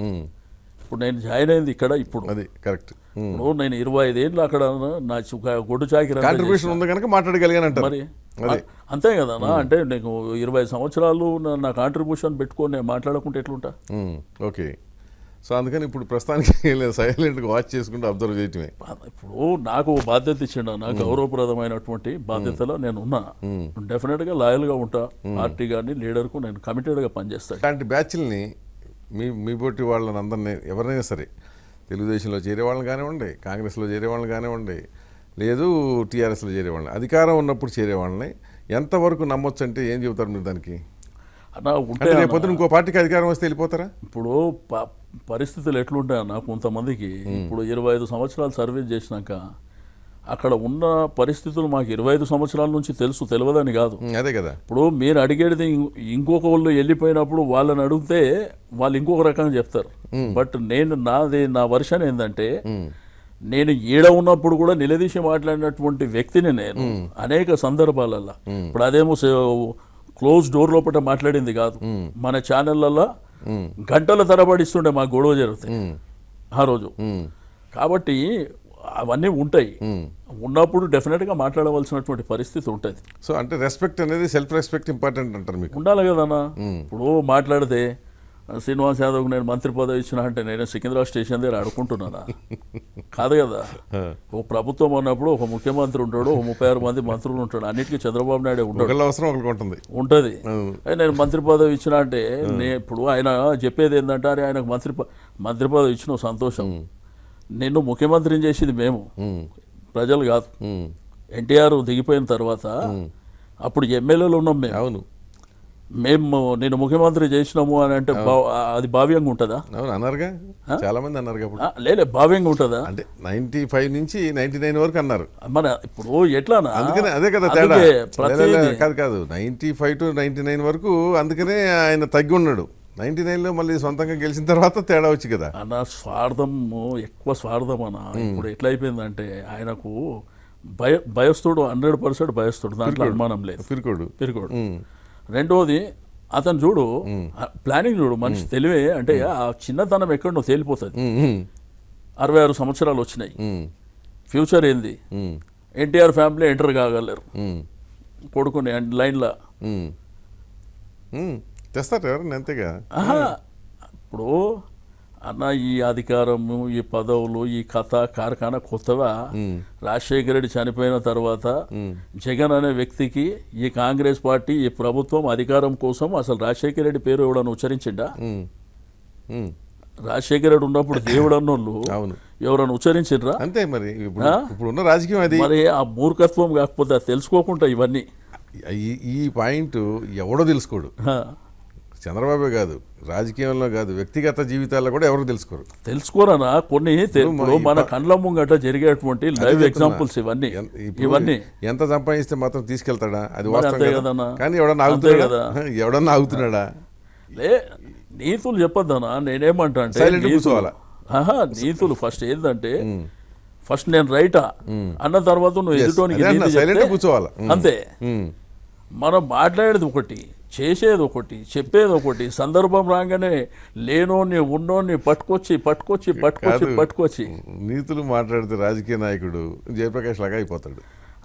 ఇప్పుడు నేను జాయిన్ అయింది ఇక్కడ ఇప్పుడు అది కరెక్ట్ ఇప్పుడు నేను ఇరవై ఐదు ఏళ్ళు అక్కడ నా గొడ్డు చాకి కాంట్రిబ్యూషన్ ఉంది కనుక మాట్లాడగలిగానంట మరి అంతే కదా అంటే నీకు ఇరవై సంవత్సరాలు నా కాంట్రిబ్యూషన్ పెట్టుకొని నేను మాట్లాడకుంటే ఎట్లుంటా ఓకే సో అందుకని ఇప్పుడు ప్రస్తుతానికి సైలెంట్గా వాచ్ చేసుకుంటూ అబ్జర్వ్ చేయటమే ఇప్పుడు నాకు బాధ్యత ఇచ్చిండు నాకు గౌరవప్రదమైనటువంటి బాధ్యతలో నేను ఉన్నా డెఫినెట్గా లాయల్గా ఉంటా పార్టీ కానీ లీడర్కు నేను కమిటెడ్గా పనిచేస్తాను ఇలాంటి బ్యాచ్ల్ని మీ మీ బోటి వాళ్ళని అందరినీ ఎవరైనా సరే తెలుగుదేశంలో చేరే వాళ్ళని కానివ్వండి కాంగ్రెస్లో చేరే వాళ్ళని కానివ్వండి లేదు టీఆర్ఎస్లో చేరేవాళ్ళని అధికారం ఉన్నప్పుడు చేరేవాళ్ళని ఎంతవరకు నమ్మొచ్చు అంటే ఏం చెబుతారు మీరు దానికి ఉంటే రేపొద్దున ఇంకో పార్టీకి అధికారం వస్తే వెళ్ళిపోతారా ఇప్పుడు పరిస్థితులు ఎట్లుంటాయన్న కొంతమందికి ఇప్పుడు ఇరవై ఐదు సంవత్సరాలు సర్వీస్ చేసినాక అక్కడ ఉన్న పరిస్థితులు మాకు ఇరవై ఐదు సంవత్సరాల నుంచి తెలుసు తెలియదని కాదు అదే కదా ఇప్పుడు మీరు అడిగేది ఇంకొక వాళ్ళు వెళ్ళిపోయినప్పుడు వాళ్ళని అడిగితే వాళ్ళు ఇంకొక రకంగా చెప్తారు బట్ నేను నాది నా వర్షన్ ఏంటంటే నేను ఈడ ఉన్నప్పుడు కూడా నిలదీసి మాట్లాడినటువంటి వ్యక్తిని నేను అనేక సందర్భాలలో ఇప్పుడు అదేమో క్లోజ్ డోర్ లోపల మాట్లాడింది కాదు మన ఛానళ్ళల్లో గంటల తరబడిస్తుండే మా గొడవ జరుగుతాయి ఆ రోజు కాబట్టి అవన్నీ ఉంటాయి ఉన్నప్పుడు డెఫినెట్ గా మాట్లాడవలసినటువంటి పరిస్థితి ఉంటుంది సో అంటే రెస్పెక్ట్ అనేది సెల్ఫ్ రెస్పెక్ట్ ఇంపార్టెంట్ అంటారు మీకు ఉండాలి కదన్నా ఇప్పుడు మాట్లాడితే శ్రీనివాస్ యాదవ్ నేను మంత్రి పదవి ఇచ్చిన అంటే నేను సికింద్రాబాద్ స్టేషన్ దగ్గర ఆడుకుంటున్నానా కాదు కదా ఒక ప్రభుత్వం ఉన్నప్పుడు ఒక ముఖ్యమంత్రి ఉంటాడు ఒక ముప్పై ఆరు మంది మంత్రులు ఉంటాడు అన్నిటికీ చంద్రబాబు నాయుడు ఉంటాడు అవసరం ఉంటుంది ఉంటుంది నేను మంత్రి పదవి ఇచ్చిన అంటే నేను ఇప్పుడు ఆయన చెప్పేది ఏంటంటే అరే ఆయనకు మంత్రి మంత్రి పదవి ఇచ్చిన సంతోషం నిన్ను ముఖ్యమంత్రిని చేసేది మేము ప్రజలు కాదు ఎన్టీఆర్ దిగిపోయిన తర్వాత అప్పుడు ఎమ్మెల్యేలు ఉన్నాం మేము అవును మేము నేను ముఖ్యమంత్రి చేసినాము అని అంటే అది భావ్యంగా ఉంటుందా అన్నారుగా చాలా మంది అన్నారు లేలే భావ్యంగా ఉంటుందా అంటే నైన్టీ ఫైవ్ నుంచి నైన్టీ నైన్ వరకు అన్నారు మన ఇప్పుడు ఎట్లా అందుకనే అదే కదా తేడా కాదు కాదు ninety five to ninety nine వరకు అందుకనే ఆయన తగ్గి ఉన్నాడు నైన్టీ నైన్ లో మళ్ళీ సొంతంగా గెలిచిన తర్వాత తేడా వచ్చి కదా అన్న స్వార్థం ఎక్కువ స్వార్థం అన్న ఇప్పుడు ఎట్లా అయిపోయిందంటే ఆయనకు భయ భయస్తుడు హండ్రెడ్ పర్సెంట్ భయస్తుడు దాంట్లో అనుమానం లేదు పిరికోడు పిరికోడు రెండోది అతను చూడు ప్లానింగ్ చూడు మనిషి తెలివే అంటే ఆ చిన్నతనం ఎక్కడో తేలిపోతుంది అరవై ఆరు సంవత్సరాలు వచ్చినాయి ఫ్యూచర్ ఏంది ఎన్టీఆర్ ఫ్యామిలీ ఎంటర్ కాగలరు కొడుకుని లైన్లో తెస్తారు ఎవరైనా అంతేగా ఇప్పుడు అన్న ఈ అధికారము ఈ పదవులు ఈ కథ కార్ఖాన కొత్తగా రాజశేఖర రెడ్డి చనిపోయిన తర్వాత జగన్ అనే వ్యక్తికి ఈ కాంగ్రెస్ పార్టీ ఈ ప్రభుత్వం అధికారం కోసం అసలు రాజశేఖర రెడ్డి పేరు ఎవడని ఉచ్చరించిండా రాజశేఖర రెడ్డి ఉన్నప్పుడు దేవుడు అన్నోళ్ళు ఎవరన్నా ఉచ్చరించిండ్రా అంతే మరి ఇప్పుడున్న రాజకీయం అది మరి ఆ మూర్ఖత్వం కాకపోతే తెలుసుకోకుండా ఇవన్నీ ఈ పాయింట్ ఎవడో తెలుసుకోడు చంద్రబాబు కాదు రాజకీయంలో కాదు వ్యక్తిగత జీవితాల్లో కూడా ఎవరు తెలుసుకోరు తెలుసుకోరనా కొన్ని మన కండ్ల ముంగట జరిగేటువంటి లైవ్ ఎగ్జాంపుల్స్ ఇవన్నీ ఇవన్నీ ఎంత సంపాదిస్తే మాత్రం తీసుకెళ్తాడా అది కానీ ఎవడన్నా ఆగుతున్నాడు కదా ఎవడన్నా ఆగుతున్నాడా లే నీతులు చెప్పొద్దనా నేనేమంటా అంటే నీతులు ఫస్ట్ ఏంటంటే ఫస్ట్ నేను రైటా అన్న తర్వాత నువ్వు ఎదుటోనికి అంతే మనం మాట్లాడేది ఒకటి చేసేది ఒకటి చెప్పేది ఒకటి సందర్భం రాగానే లేనోని ఉన్నోని పట్టుకొచ్చి పట్టుకొచ్చి పట్టుకొచ్చి పట్టుకొచ్చి నీతులు మాట్లాడితే రాజకీయ నాయకుడు జయప్రకాష్ లాగా అయిపోతాడు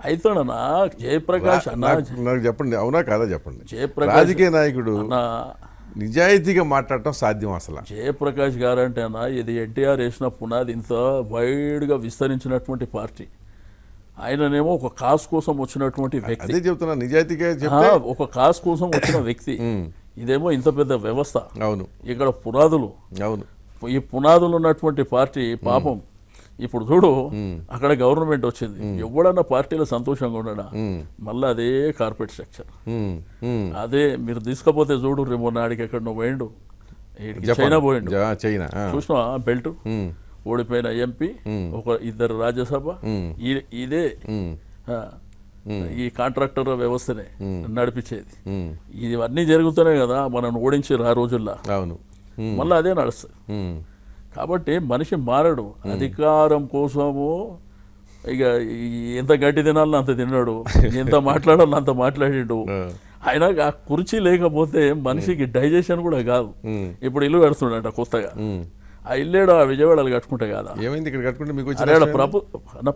అవుతాడనా జయప్రకాష్ అన్నా నాకు చెప్పండి అవునా కాదా చెప్పండి జయప్రకాష్ రాజకీయ నాయకుడు నిజాయితీగా మాట్లాడటం సాధ్యం అసలు జయప్రకాష్ గారు అంటేనా ఇది ఎన్టీఆర్ వేసినప్పుడు ఇంత వైడ్గా విస్తరించినటువంటి పార్టీ ఆయననేమో ఒక కాస్ కోసం వచ్చినటువంటి వ్యక్తి అదే చెప్తున్నా నిజాయితీగా ఒక కాస్ కోసం వచ్చిన వ్యక్తి ఇదేమో ఇంత పెద్ద వ్యవస్థ అవును ఇక్కడ పునాదులు అవును ఈ పునాదులు ఉన్నటువంటి పార్టీ పాపం ఇప్పుడు చూడు అక్కడ గవర్నమెంట్ వచ్చింది ఎవడన్నా పార్టీలో సంతోషంగా ఉండడా మళ్ళీ అదే కార్పొరేట్ స్ట్రక్చర్ అదే మీరు తీసుకపోతే చూడు రేపు నాడికి ఎక్కడ నువ్వు పోయిండు చైనా పోయిండు చైనా చూసినా బెల్ట్ ఓడిపోయిన ఎంపీ ఒక ఇద్దరు రాజ్యసభ ఇదే ఈ కాంట్రాక్టర్ వ్యవస్థనే నడిపించేది ఇవన్నీ జరుగుతున్నాయి కదా మనం ఓడించి ఆ రోజుల్లో అవును మళ్ళీ అదే నడుస్తుంది కాబట్టి మనిషి మారడు అధికారం కోసము ఇక ఎంత గడ్డి తినాలని అంత తిన్నాడు ఎంత మాట్లాడాలని అంత మాట్లాడాడు అయినా ఆ కుర్చీ లేకపోతే మనిషికి డైజెషన్ కూడా కాదు ఇప్పుడు ఇల్లు కడుతున్నాడు కొత్తగా ఆ ఇల్లేడు ఆ విజయవాడలు కట్టుకుంటే కదా ఏమైంది ఇక్కడ కట్టుకుంటే మీకు వచ్చిన ప్రభు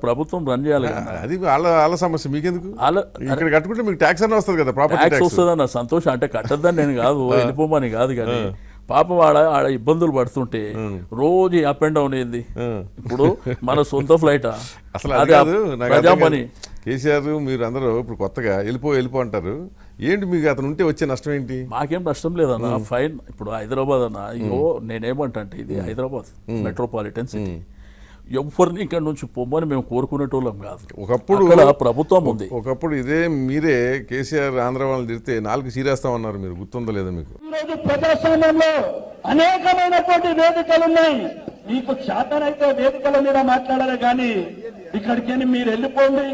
ప్రభుత్వం రన్ చేయాలి అది వాళ్ళ వాళ్ళ సమస్య మీకెందుకు ఇక్కడ కట్టుకుంటే మీకు ట్యాక్స్ అన్న వస్తుంది కదా ప్రాపర్టీ ట్యాక్స్ వస్తుంది అన్న సంతోషం అంటే కట్టద్దని నేను కాదు వెళ్ళిపోమని కాదు కానీ పాప వాడ ఆడ ఇబ్బందులు పడుతుంటే రోజు అప్ అండ్ డౌన్ అయింది ఇప్పుడు మన సొంత ఫ్లైట్ అసలు కేసీఆర్ మీరు అందరూ ఇప్పుడు కొత్తగా వెళ్ళిపో వెళ్ళిపో అంటారు ఏంటి మీకు అతను ఉంటే వచ్చే నష్టం ఏంటి మాకేం నష్టం లేదన్న ఫైన్ ఇప్పుడు హైదరాబాద్ అన్న ఇగో నేనేమంటే ఇది హైదరాబాద్ మెట్రోపాలిటన్ సిటీ ఎవరిని ఇక్కడ నుంచి పొమ్మని మేము కోరుకునేటోళ్ళం కాదు ఒకప్పుడు ప్రభుత్వం ఉంది ఒకప్పుడు ఇదే మీరే కేసీఆర్ ఆంధ్ర వాళ్ళని తిరితే నాలుగు చీరేస్తామన్నారు మీరు గుర్తుందో లేదా మీకు ప్రజాస్వామ్యంలో అనేకమైనటువంటి వేదికలు ఉన్నాయి మీకు చేతనైతే వేదికల మీద మాట్లాడాలి కానీ ఇక్కడికి మీరు వెళ్ళిపోండి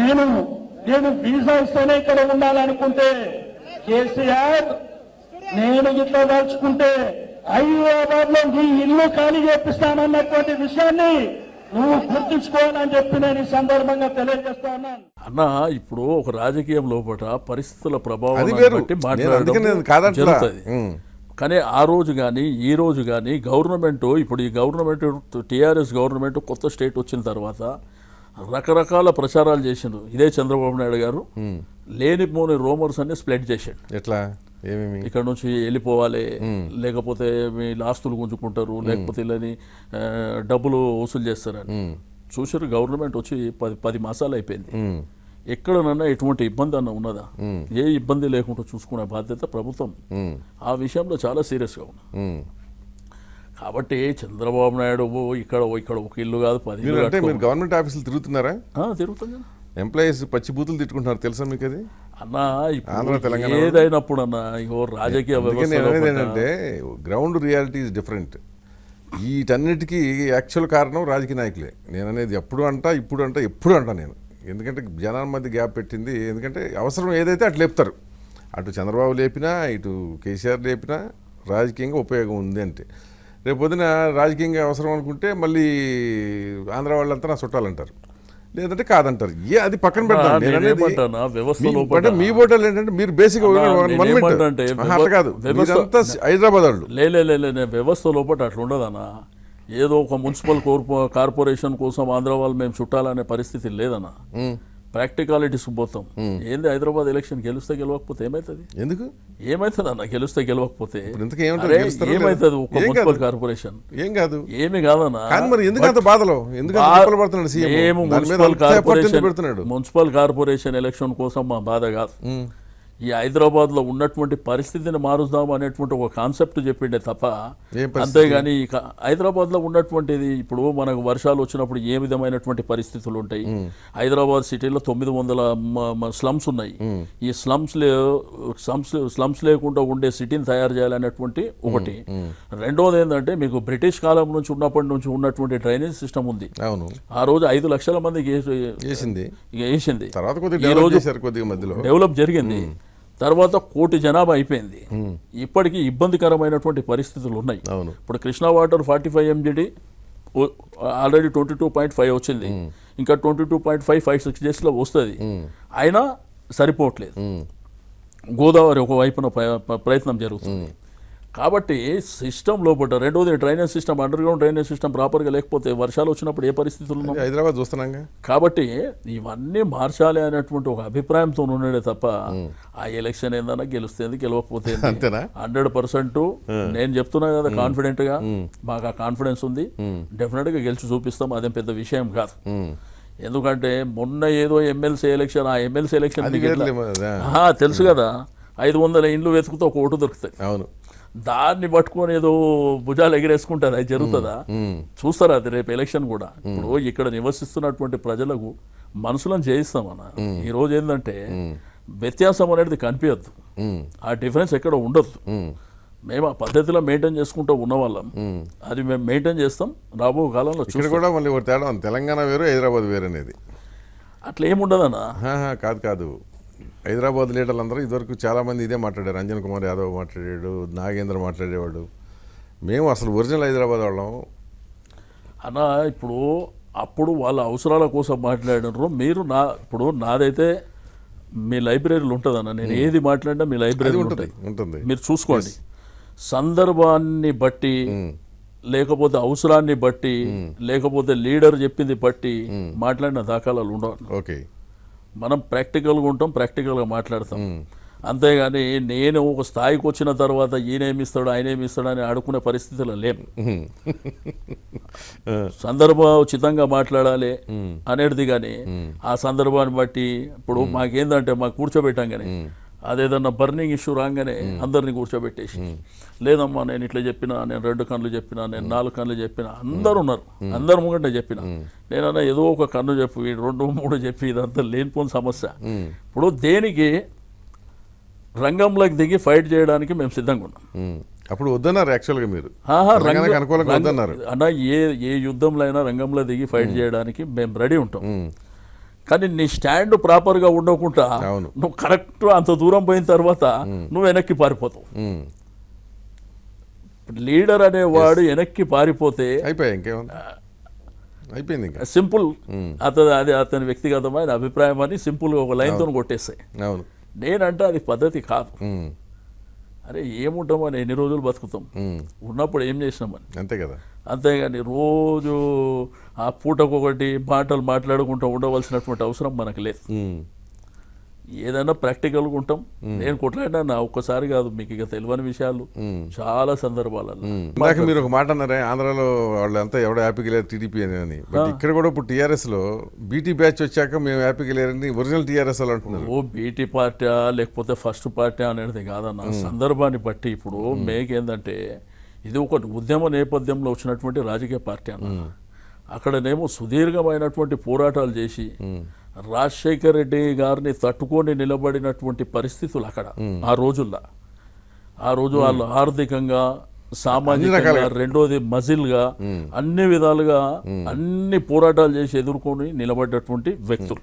నేను నేను వీసా ఇస్తేనే ఇక్కడ ఉండాలనుకుంటే కేసీఆర్ నేను ఇట్లా దాల్చుకుంటే హైదరాబాద్ లో నీ ఇల్లు ఖాళీ చేపిస్తానన్నటువంటి విషయాన్ని నువ్వు గుర్తుంచుకోవాలని చెప్పి నేను ఈ సందర్భంగా తెలియజేస్తా ఉన్నాను అన్న ఇప్పుడు ఒక రాజకీయం లోపల పరిస్థితుల ప్రభావం బట్టి మాట్లాడడం కానీ ఆ రోజు కానీ ఈ రోజు కానీ గవర్నమెంట్ ఇప్పుడు ఈ గవర్నమెంట్ టీఆర్ఎస్ గవర్నమెంట్ కొత్త స్టేట్ వచ్చిన తర్వాత రకరకాల ప్రచారాలు చేసిండు ఇదే చంద్రబాబు నాయుడు గారు లేనిపోని రోమర్స్ అన్ని స్ప్లెడ్ చేశాడు ఎట్లా ఏమేమి ఇక్కడ నుంచి వెళ్ళిపోవాలి లేకపోతే మీ ఆస్తులు గుంజుకుంటారు లేకపోతే ఇళ్ళని డబ్బులు వసూలు చేస్తారని చూసారు గవర్నమెంట్ వచ్చి పది పది మాసాలు అయిపోయింది ఎక్కడనన్నా ఎటువంటి ఇబ్బంది అన్న ఉన్నదా ఏ ఇబ్బంది లేకుండా చూసుకునే బాధ్యత ప్రభుత్వం ఆ విషయంలో చాలా సీరియస్గా ఉన్నా కాబట్టి చంద్రబాబు నాయుడు ఇక్కడ ఇక్కడ ఒక ఇల్లు కాదు పది గవర్నమెంట్ ఆఫీసులు తిరుగుతున్నారా తిరుగుతుంది ఎంప్లాయీస్ పచ్చి బూతులు తిట్టుకుంటున్నారు తెలుసా మీకు అది అన్న ఏదైనప్పుడు అన్న రాజకీయ గ్రౌండ్ రియాలిటీ ఇస్ డిఫరెంట్ వీటన్నిటికీ యాక్చువల్ కారణం రాజకీయ నాయకులే నేను అనేది ఎప్పుడు అంట ఇప్పుడు అంట ఎప్పుడు అంట నేను ఎందుకంటే జనాల మధ్య గ్యాప్ పెట్టింది ఎందుకంటే అవసరం ఏదైతే అటు లేపుతారు అటు చంద్రబాబు లేపినా ఇటు కేసీఆర్ లేపినా రాజకీయంగా ఉపయోగం ఉంది అంటే రేపు పొద్దున రాజకీయంగా అవసరం అనుకుంటే మళ్ళీ ఆంధ్ర వాళ్ళంతా నా చుట్టాలంటారు లేదంటే కాదంటారు ఏ అది పక్కన పెడతాను మీ ఓటర్లు ఏంటంటే మీరు బేసిక్ కాదు హైదరాబాద్ వ్యవస్థ లోపల అట్లా ఉండదన్నా ఏదో ఒక మున్సిపల్ కార్పొరేషన్ కోసం ఆంధ్ర వాళ్ళు మేము చుట్టాలనే పరిస్థితి లేదన్నా ప్రాక్టికాలిటీస్ పోతాం ఏంది హైదరాబాద్ ఎలక్షన్ గెలిస్తే గెలవకపోతే ఏమైతుంది ఎందుకు ఏమైతుంది అన్న గెలిస్తే గెలవకపోతే ఏమైతుంది ఒక మున్సిపల్ కార్పొరేషన్ ఏం కాదు ఏమి కాదన్న మరి ఎందుకు municipal corporation municipal corporation election కోసం మా బాధ కాదు ఈ హైదరాబాద్లో ఉన్నటువంటి పరిస్థితిని మారుద్దాం అనేటువంటి ఒక కాన్సెప్ట్ చెప్పిండే తప్ప అంతేగాని హైదరాబాద్లో ఉన్నటువంటిది ఇప్పుడు మనకు వర్షాలు వచ్చినప్పుడు ఏ విధమైనటువంటి పరిస్థితులు ఉంటాయి హైదరాబాద్ సిటీలో తొమ్మిది వందల స్లమ్స్ ఉన్నాయి ఈ స్లమ్స్ స్లమ్స్ స్లమ్స్ లేకుండా ఉండే సిటీని తయారు చేయాలనేటువంటి ఒకటి రెండోది ఏంటంటే మీకు బ్రిటిష్ కాలం నుంచి ఉన్నప్పటి నుంచి ఉన్నటువంటి డ్రైనేజ్ సిస్టమ్ ఉంది ఆ రోజు ఐదు లక్షల మంది వేసింది వేసింది డెవలప్ జరిగింది తర్వాత కోటి జనాభా అయిపోయింది ఇప్పటికీ ఇబ్బందికరమైనటువంటి పరిస్థితులు ఉన్నాయి ఇప్పుడు Krishna water forty five MGD already twenty two point five వచ్చింది ఇంకా twenty two point five five six డేస్లో వస్తుంది అయినా సరిపోవట్లేదు గోదావరి ఒకవైపున ప్రయత్నం జరుగుతుంది కాబట్టి సిస్టమ్ లోపల రెండోది drainage system underground drainage system ప్రాపర్గా లేకపోతే వర్షాలు వచ్చినప్పుడు ఏ పరిస్థితులు హైదరాబాద్ చూస్తున్నాం కాబట్టి ఇవన్నీ మార్చాలి అనేటువంటి ఒక అభిప్రాయంతో ఉండడే తప్ప ఆ ఎలక్షన్ ఏందన్నా గెలుస్తుంది గెలవకపోతే హండ్రెడ్ పర్సెంట్ నేను చెప్తున్నా కదా కాన్ఫిడెంట్ గా మాకు ఆ కాన్ఫిడెన్స్ ఉంది డెఫినెట్ గా గెలిచి చూపిస్తాం అదేం పెద్ద విషయం కాదు ఎందుకంటే మొన్న ఏదో ఎమ్మెల్సీ ఎలక్షన్ ఆ ఎమ్మెల్సీ ఎలక్షన్ తెలుసు కదా ఐదు వందల ఇండ్లు వెతుకుతూ ఒక ఓటు దొరుకుతాయి అవును దాన్ని పట్టుకొని ఏదో భుజాలు ఎగిరేసుకుంటారు అది జరుగుతుందా చూస్తారా అది రేపు ఎలక్షన్ కూడా ఇప్పుడు ఇక్కడ నివసిస్తున్నటువంటి ప్రజలకు మనుషులను చేయిస్తామన్న ఈ రోజు ఏంటంటే వ్యత్యాసం అనేది కనిపించద్దు ఆ డిఫరెన్స్ ఎక్కడ ఉండదు మేము ఆ పద్ధతిలో మెయింటైన్ చేసుకుంటూ ఉన్న వాళ్ళం అది మేము మెయింటైన్ చేస్తాం రాబో కాలంలో మళ్ళీ తేడా తెలంగాణ వేరు హైదరాబాద్ వేరు అనేది అట్లా ఏముండదన్నా కాదు కాదు హైదరాబాద్ లీడర్లందరూ ఇదివరకు చాలామంది ఇదే మాట్లాడారు అంజన్ కుమార్ యాదవ్ మాట్లాడాడు నాగేంద్ర మాట్లాడేవాడు మేము అసలు ఒరిజినల్ హైదరాబాద్ వాళ్ళం అన్న ఇప్పుడు అప్పుడు వాళ్ళ అవసరాల కోసం మాట్లాడినారు మీరు నా ఇప్పుడు నాదైతే మీ లైబ్రరీలు ఉంటుందన్న నేను ఏది మాట్లాడినా మీ లైబ్రరీ ఉంటుంది ఉంటుంది మీరు చూసుకోండి సందర్భాన్ని బట్టి లేకపోతే అవసరాన్ని బట్టి లేకపోతే లీడర్ చెప్పింది బట్టి మాట్లాడిన దాఖలాలు ఉండవు ఓకే మనం ప్రాక్టికల్గా ఉంటాం ప్రాక్టికల్గా మాట్లాడతాం అంతేగాని నేను ఒక స్థాయికి వచ్చిన తర్వాత ఈయనేమిస్తాడు ఆయన ఏమిస్తాడు అని ఆడుకునే పరిస్థితులు లేం సందర్భోచితంగా మాట్లాడాలి అనేది కానీ ఆ సందర్భాన్ని బట్టి ఇప్పుడు మాకేందంటే మాకు కూర్చోబెట్టాం కానీ అదేదన్నా బర్నింగ్ ఇష్యూ రాగానే అందరినీ కూర్చోబెట్టేసి లేదమ్మా నేను ఇట్లా చెప్పిన నేను రెండు కన్నులు చెప్పిన నేను నాలుగు కన్నులు చెప్పిన అందరు ఉన్నారు అందరు ముంగంటే చెప్పిన నేనన్నా ఏదో ఒక కన్ను చెప్పి రెండు మూడు చెప్పి ఇదంతా లేనిపోని సమస్య ఇప్పుడు దేనికి రంగంలోకి దిగి ఫైట్ చేయడానికి మేము సిద్ధంగా ఉన్నాం అప్పుడు వద్దన్నారు యాక్చువల్గా మీరు అనుకూలంగా అన్న ఏ ఏ యుద్ధంలో అయినా రంగంలో దిగి ఫైట్ చేయడానికి మేము రెడీ ఉంటాం కానీ నీ స్టాండ్ ప్రాపర్గా ఉండకుండా నువ్వు కరెక్ట్ అంత దూరం పోయిన తర్వాత నువ్వు వెనక్కి పారిపోతావు లీడర్ అనేవాడు వెనక్కి పారిపోతే అయిపోయింది సింపుల్ అతను అది అతని వ్యక్తిగతమైన అభిప్రాయం అని సింపుల్గా ఒక లైన్తో కొట్టేస్తాయి నేనంటే అది పద్ధతి కాదు అరే ఏముంటామని ఎన్ని రోజులు బతుకుతాం ఉన్నప్పుడు ఏం చేసినామని అంతే కదా అంతేగాని రోజు ఆ పూటకొకటి మాటలు మాట్లాడుకుంటూ ఉండవలసినటువంటి అవసరం మనకు లేదు ఏదైనా ప్రాక్టికల్గా ఉంటాం నేను కొట్లాడినా నా ఒక్కసారి కాదు మీకు ఇక తెలియని విషయాలు చాలా సందర్భాలలో మీరు ఒక మాట అన్నారే ఆంధ్రాలో వాళ్ళంతా ఎవడ హ్యాపీకి లేరు టీడీపీ అని అని ఇక్కడ కూడా ఇప్పుడు లో బీటీ బ్యాచ్ వచ్చాక మేము హ్యాపీకి లేరని ఒరిజినల్ టీఆర్ఎస్ అంటున్నారు ఓ బీటీ పార్టీ లేకపోతే ఫస్ట్ పార్టీ అనేది కాదన్న సందర్భాన్ని బట్టి ఇప్పుడు మేకేందంటే ఇది ఒక ఉద్యమ నేపథ్యంలో వచ్చినటువంటి రాజకీయ పార్టీ అన్న అక్కడనేమో సుదీర్ఘమైనటువంటి పోరాటాలు చేసి రాజశేఖర రెడ్డి గారిని తట్టుకొని నిలబడినటువంటి పరిస్థితులు అక్కడ ఆ రోజుల్లో ఆ రోజు వాళ్ళు ఆర్థికంగా సామాజికంగా రెండోది మజిల్గా అన్ని విధాలుగా అన్ని పోరాటాలు చేసి ఎదుర్కొని నిలబడినటువంటి వ్యక్తులు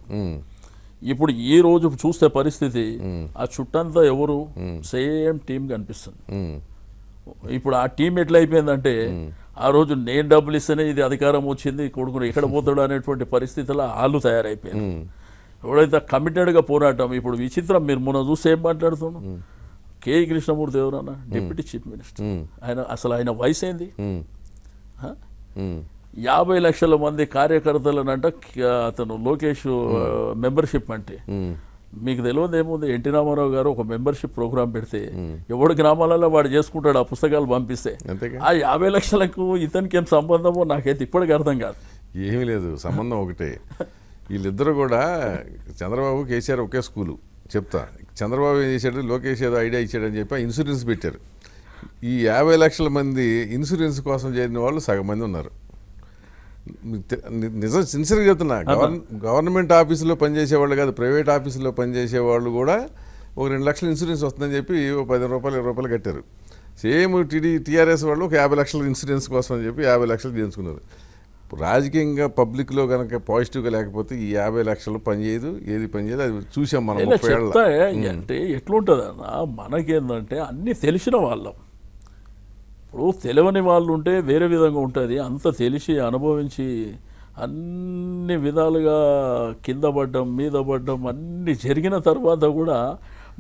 ఇప్పుడు ఈ రోజు చూస్తే పరిస్థితి ఆ చుట్టంతా ఎవరు సేమ్ టీం కనిపిస్తుంది ఇప్పుడు ఆ టీం ఎట్లయిపోయిందంటే ఆ రోజు నేను డబ్బులు ఇస్తేనే ఇది అధికారం వచ్చింది కొడుకుని ఎక్కడ పోతాడు అనేటువంటి పరిస్థితిలో ఆళ్ళు తయారైపోయింది ఎవడైతే కమిటెడ్గా పోరాటం ఇప్పుడు విచిత్రం మీరు మొన్న చూస్తే ఏం మాట్లాడుతున్నాం కే కృష్ణమూర్తి ఎవరన్నా డిప్యూటీ చీఫ్ మినిస్టర్ ఆయన అసలు ఆయన వయసు ఏంది యాభై లక్షల మంది కార్యకర్తలను అంటే అతను లోకేష్ మెంబర్షిప్ అంటే మీకు తెలియదేముంది ఎన్టీ రామారావు గారు ఒక మెంబర్షిప్ ప్రోగ్రాం పెడితే ఎవడు గ్రామాలలో వాడు చేసుకుంటాడు ఆ పుస్తకాలు పంపిస్తే ఆ యాభై లక్షలకు ఇతనికి ఏం సంబంధమో నాకైతే ఇప్పటికీ అర్థం కాదు ఏమీ లేదు సంబంధం ఒకటే వీళ్ళిద్దరు కూడా చంద్రబాబు కేసీఆర్ ఒకే స్కూలు చెప్తా చంద్రబాబు ఏం చేశాడు లోకేష్ ఏదో ఐడియా ఇచ్చాడని చెప్పి ఇన్సూరెన్స్ పెట్టారు ఈ యాభై లక్షల మంది ఇన్సూరెన్స్ కోసం చేరిన వాళ్ళు సగం మంది ఉన్నారు నిజం సిన్సియర్గా చెప్తున్నా గవర్నమెంట్ ఆఫీసులో పనిచేసేవాళ్ళు కాదు ప్రైవేట్ ఆఫీసులో పనిచేసే వాళ్ళు కూడా ఒక రెండు లక్షల ఇన్సూరెన్స్ వస్తుందని చెప్పి పది రూపాయలు ఇరవై రూపాయలు కట్టారు సేమ్ టీడీ టీఆర్ఎస్ వాళ్ళు ఒక యాభై లక్షల ఇన్సూరెన్స్ కోసం అని చెప్పి యాభై లక్షలు తీసుకున్నారు రాజకీయంగా పబ్లిక్లో కనుక పాజిటివ్గా లేకపోతే ఈ యాభై లక్షలు పనిచేయదు ఏది పనిచేయదు అది చూసాం మనం అంటే ఎట్లుంటుంది అన్న మనకేందంటే అన్నీ తెలిసిన వాళ్ళం ఇప్పుడు తెలియని వాళ్ళు ఉంటే వేరే విధంగా ఉంటుంది అంత తెలిసి అనుభవించి అన్ని విధాలుగా కింద పడ్డం మీద పడ్డం అన్ని జరిగిన తర్వాత కూడా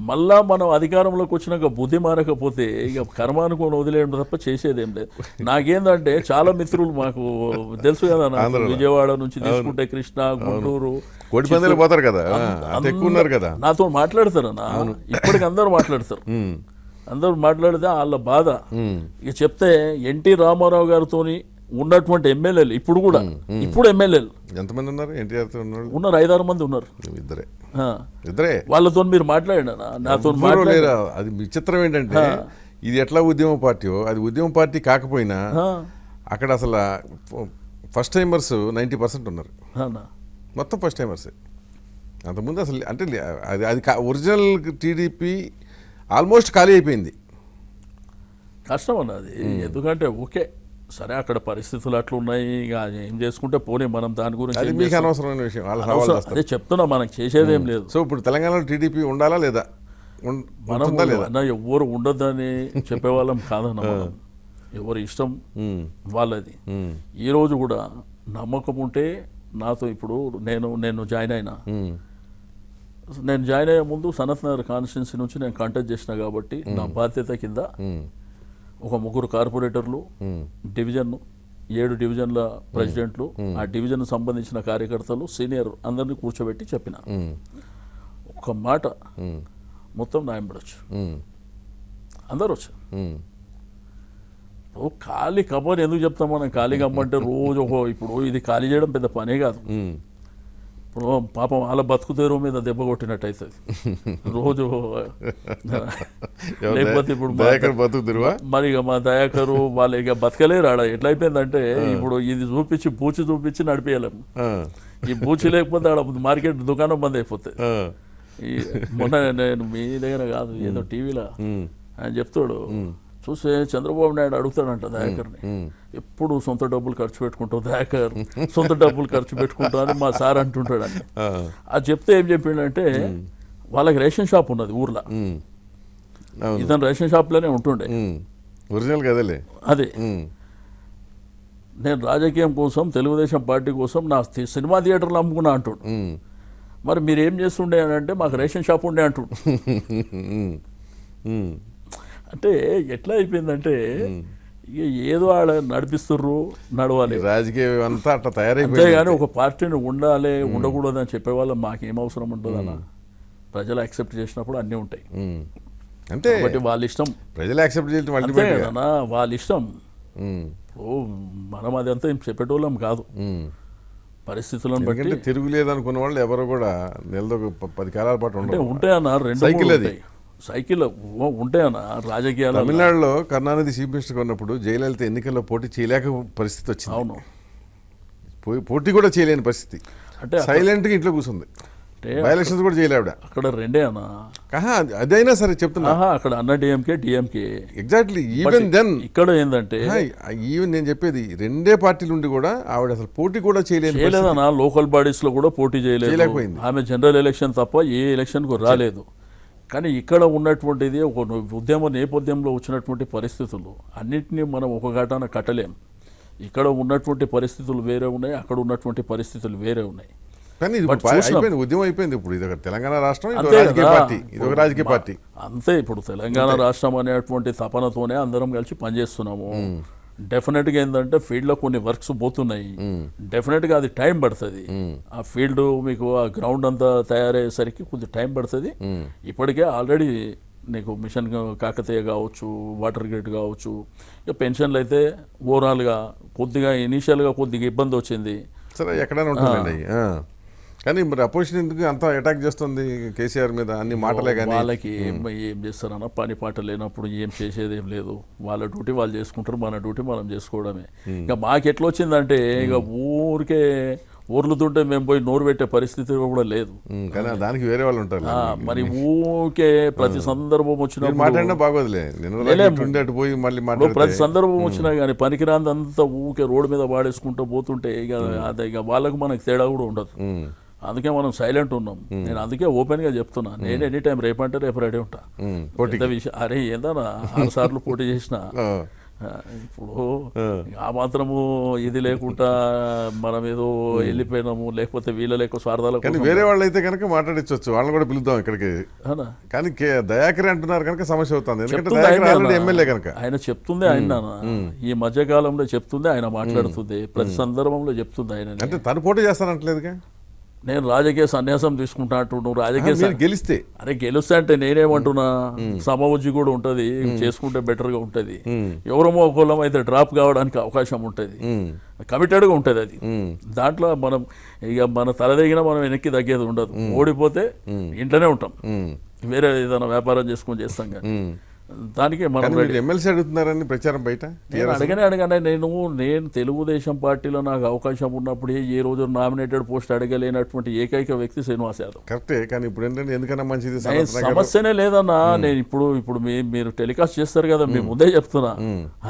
మళ్ళా మనం అధికారంలోకి వచ్చినాక బుద్ధి మారకపోతే ఇక కర్మానుకోని వదిలేయడం తప్ప చేసేదేం లేదు నాకేందంటే చాలా మిత్రులు మాకు తెలుసు కదా విజయవాడ నుంచి తీసుకుంటే కృష్ణ గుంటూరు పోతారు కదా కదా నాతో మాట్లాడతారు అన్న ఇప్పటికి అందరూ మాట్లాడతారు అందరూ మాట్లాడితే వాళ్ళ బాధ ఇక చెప్తే ఎన్టీ రామారావు గారితోని ఉన్నటువంటి ఎమ్మెల్యేలు ఇప్పుడు కూడా ఇప్పుడు ఎమ్మెల్యేలు ఎంతమంది ఉన్నారు ఎన్టీఆర్ ఉన్నారు ఐదారు మంది ఉన్నారు ఇద్దరే ఇద్దరే వాళ్ళతో మీరు మాట్లాడినా నాతో అది విచిత్రం ఏంటంటే ఇది ఎట్లా ఉద్యమ పార్టీ అది ఉద్యమ పార్టీ కాకపోయినా అక్కడ అసలు ఫస్ట్ టైమర్స్ నైంటీ పర్సెంట్ ఉన్నారు మొత్తం ఫస్ట్ టైమర్సే అంతకుముందు అసలు అంటే అది అది ఒరిజినల్ టీడీపీ ఆల్మోస్ట్ ఖాళీ అయిపోయింది కష్టం అన్నది ఎందుకంటే ఓకే సరే అక్కడ పరిస్థితులు అట్లున్నాయి ఏం చేసుకుంటే పోనీ మనం దాని గురించి మీకు అనవసరమైన విషయం అదే చెప్తున్నా చేసేది చేసేదేం లేదు సో ఇప్పుడు తెలంగాణలో టీడీపీ ఉండాలా లేదా మనం ఎవరు ఎవ్వరు ఉండదని చెప్పేవాళ్ళం కాదన్న మనం ఎవరి ఇష్టం వాళ్ళది ఈరోజు కూడా నమ్మకం ఉంటే నాతో ఇప్పుడు నేను నేను జాయిన్ అయినా నేను జాయిన్ అయ్యే ముందు సనత్ నగర్ కాన్స్టిట్యున్సీ నుంచి నేను కాంటాక్ట్ చేసిన కాబట్టి నా బాధ్యత కింద ఒక ముగ్గురు కార్పొరేటర్లు డివిజన్ ఏడు డివిజన్ల ప్రెసిడెంట్లు ఆ డివిజన్ సంబంధించిన కార్యకర్తలు సీనియర్ అందరినీ కూర్చోబెట్టి చెప్పిన ఒక మాట మొత్తం నాయంబడచ్చు అందరు వచ్చారు ఇప్పుడు ఖాళీ కబర్ ఎందుకు చెప్తాం మనం ఖాళీ కమ్మంటే రోజు ఒక ఇప్పుడు ఇది ఖాళీ చేయడం పెద్ద పనే కాదు ఇప్పుడు పాపం వాళ్ళ బతుకు మీద దెబ్బ కొట్టినట్టు అవుతుంది రోజు లేకపోతే ఇప్పుడు బతుకు మరి ఇక మా దయాకరు వాళ్ళు ఇక బతకలేరు ఆడ ఎట్లయిపోయిందంటే ఇప్పుడు ఇది చూపించి పూచి చూపించి నడిపేయలేము ఈ పూచి లేకపోతే ఆడ మార్కెట్ దుకాణం బంద్ అయిపోతాయి మొన్న నేను మీ దగ్గర కాదు ఏదో టీవీలో ఆయన చెప్తాడు చూసే చంద్రబాబు నాయుడు అడుగుతాడంట దయాకర్ని ఎప్పుడు సొంత డబ్బులు ఖర్చు పెట్టుకుంటావు దయాకర్ సొంత డబ్బులు ఖర్చు పెట్టుకుంటావు అని మా సార్ అంటుంటాడు అని అది చెప్తే ఏం చెప్పిండంటే వాళ్ళకి రేషన్ షాప్ ఉన్నది ఊర్లో ఇతను రేషన్ షాప్లోనే ఉంటుండే ఒరిజినల్ కదలే అదే నేను రాజకీయం కోసం తెలుగుదేశం పార్టీ కోసం నా సినిమా థియేటర్లు అమ్ముకున్నా అంటుడు మరి మీరు ఏం చేస్తుండే అని అంటే మాకు రేషన్ షాప్ ఉండే అంటుడు అంటే ఎట్లా అయిపోయిందంటే ఏదో వాళ్ళ నడిపిస్తుర్రు నడవాలి రాజకీయం అంతా అట్లా తయారైపోయింది కానీ ఒక పార్టీని ఉండాలి ఉండకూడదు అని మాకు మాకేం అవసరం ఉంటుందన్న ప్రజలు యాక్సెప్ట్ చేసినప్పుడు అన్నీ ఉంటాయి అంటే వాళ్ళ ఇష్టం ప్రజలు యాక్సెప్ట్ చేసిన వాళ్ళ ఇష్టం ఇప్పుడు మనం అదంతా చెప్పేటోళ్ళం కాదు పరిస్థితులను బట్టి తిరుగులేదు అనుకున్న వాళ్ళు ఎవరు కూడా నెలలో పది కాలాల పాటు ఉంటాయి అన్న రెండు సైకిల్ అది సైకిల్ ఉంటాయన్న రాజకీయాలు తమిళనాడులో కరుణానిధి చీఫ్ మినిస్టర్గా ఉన్నప్పుడు జయలలిత ఎన్నికల్లో పోటీ చేయలేక పరిస్థితి వచ్చింది అవును పోటీ కూడా చేయలేని పరిస్థితి అంటే సైలెంట్గా ఇంట్లో కూర్చుంది ఎలక్షన్స్ కూడా చేయలేవిడ అక్కడ రెండే అన్నా అదైనా సరే చెప్తున్నా అక్కడ అన్న DMK DMK exactly even then ఇక్కడ ఏంటంటే ఈవెన్ నేను చెప్పేది రెండే పార్టీలు ఉండి కూడా ఆవిడ అసలు పోటీ కూడా చేయలేదు చేయలేదన్నా లోకల్ బాడీస్ లో కూడా పోటీ చేయలేదు ఆమె జనరల్ ఎలక్షన్ తప్ప ఏ ఎలక్షన్ కు రాలేదు కానీ ఇక్కడ ఉన్నటువంటిది ఒక ఉద్యమ నేపథ్యంలో వచ్చినటువంటి పరిస్థితులు అన్నింటినీ మనం ఒక ఘటన కట్టలేం ఇక్కడ ఉన్నటువంటి పరిస్థితులు వేరే ఉన్నాయి అక్కడ ఉన్నటువంటి పరిస్థితులు వేరే ఉన్నాయి కానీ ఇప్పుడు తెలంగాణ రాష్ట్రం పార్టీ ఇది ఒక రాజకీయ పార్టీ అంతే ఇప్పుడు తెలంగాణ రాష్ట్రం అనేటువంటి తపనతోనే అందరం కలిసి పనిచేస్తున్నాము డెఫినెట్గా ఏంటంటే ఫీల్డ్లో కొన్ని వర్క్స్ పోతున్నాయి డెఫినెట్గా అది టైం పడుతుంది ఆ ఫీల్డ్ మీకు ఆ గ్రౌండ్ అంతా తయారయ్యేసరికి కొంచెం టైం పడుతుంది ఇప్పటికే ఆల్రెడీ నీకు మిషన్ కాకతీయ కావచ్చు వాటర్ గ్రిడ్ కావచ్చు ఇక పెన్షన్లు అయితే ఓవరాల్గా కొద్దిగా ఇనీషియల్గా కొద్దిగా ఇబ్బంది వచ్చింది సరే ఎక్కడైనా కానీ మరి అపోజిషన్ ఎందుకు అంత అటాక్ చేస్తుంది కేసీఆర్ మీద అన్ని మాటలే కానీ వాళ్ళకి ఏం చేస్తారన్న పని పాట లేనప్పుడు ఏం చేసేది ఏం లేదు వాళ్ళ డ్యూటీ వాళ్ళు చేసుకుంటారు మన డ్యూటీ మనం చేసుకోవడమే ఇక మాకు ఎట్లా వచ్చిందంటే ఇక ఊరికే ఊర్లుతుంటే మేము పోయి నోరు పెట్టే పరిస్థితి కూడా లేదు కానీ దానికి వేరే వాళ్ళు ఉంటారు మరి ఊకే ప్రతి సందర్భం వచ్చిన మాట్లాడినా బాగోదులే పోయి మళ్ళీ ప్రతి సందర్భం వచ్చినా కానీ పనికిరాందంతా ఊకే రోడ్డు మీద వాడేసుకుంటూ పోతుంటే ఇక అదే ఇక వాళ్ళకు మనకు తేడా కూడా ఉండదు అందుకే మనం సైలెంట్ ఉన్నాం నేను అందుకే ఓపెన్ గా చెప్తున్నా నేను ఎనీ టైం రేపంటే రేపు రెడీ ఉంటా పెద్ద విషయం అరే ఏందన్నా ఆరు సార్లు పోటీ చేసిన ఇప్పుడు ఆ మాత్రము ఇది లేకుండా మనం ఏదో వెళ్ళిపోయినాము లేకపోతే వీళ్ళ లేక స్వార్థాలు కానీ వేరే వాళ్ళు అయితే కనుక మాట్లాడించవచ్చు వాళ్ళని కూడా పిలుద్దాం ఇక్కడికి కానీ దయాకరి అంటున్నారు కనుక సమస్య అవుతుంది ఎమ్మెల్యే కనుక ఆయన చెప్తుంది ఆయన ఈ మధ్యకాలంలో చెప్తుంది ఆయన మాట్లాడుతుంది ప్రతి సందర్భంలో చెప్తుంది ఆయన అంటే తను పోటీ చేస్తానంటలేదుగా నేను రాజకీయ సన్యాసం తీసుకుంటాను నువ్వు రాజకీయ గెలిస్తే అరే గెలిస్తే అంటే నేనేమంటున్నా సమవజ్జి కూడా ఉంటుంది చేసుకుంటే బెటర్గా ఉంటుంది ఎవరమో కులం అయితే డ్రాప్ కావడానికి అవకాశం ఉంటుంది కమిటెడ్గా ఉంటుంది అది దాంట్లో మనం ఇక మన తలదగిన మనం వెనక్కి తగ్గేది ఉండదు ఓడిపోతే ఇంట్లోనే ఉంటాం వేరే ఏదైనా వ్యాపారం చేసుకొని చేస్తాం కానీ దానికి మనం ఎమ్మెల్సీ అడుగుతున్నారని ప్రచారం బయట నేను అడగనే అడగనే నేను నేను తెలుగుదేశం పార్టీలో నాకు అవకాశం ఉన్నప్పుడే ఏ రోజు నామినేటెడ్ పోస్ట్ అడగలేనటువంటి ఏకైక వ్యక్తి శ్రీనివాస్ యాదవ్ కరెక్టే కానీ ఇప్పుడు ఏంటంటే ఎందుకన్నా మంచిది సమస్యనే లేదన్నా hmm. నేను ఇప్పుడు ఇప్పుడు మీరు టెలికాస్ట్ చేస్తారు కదా మేము hmm. ముందే చెప్తున్నా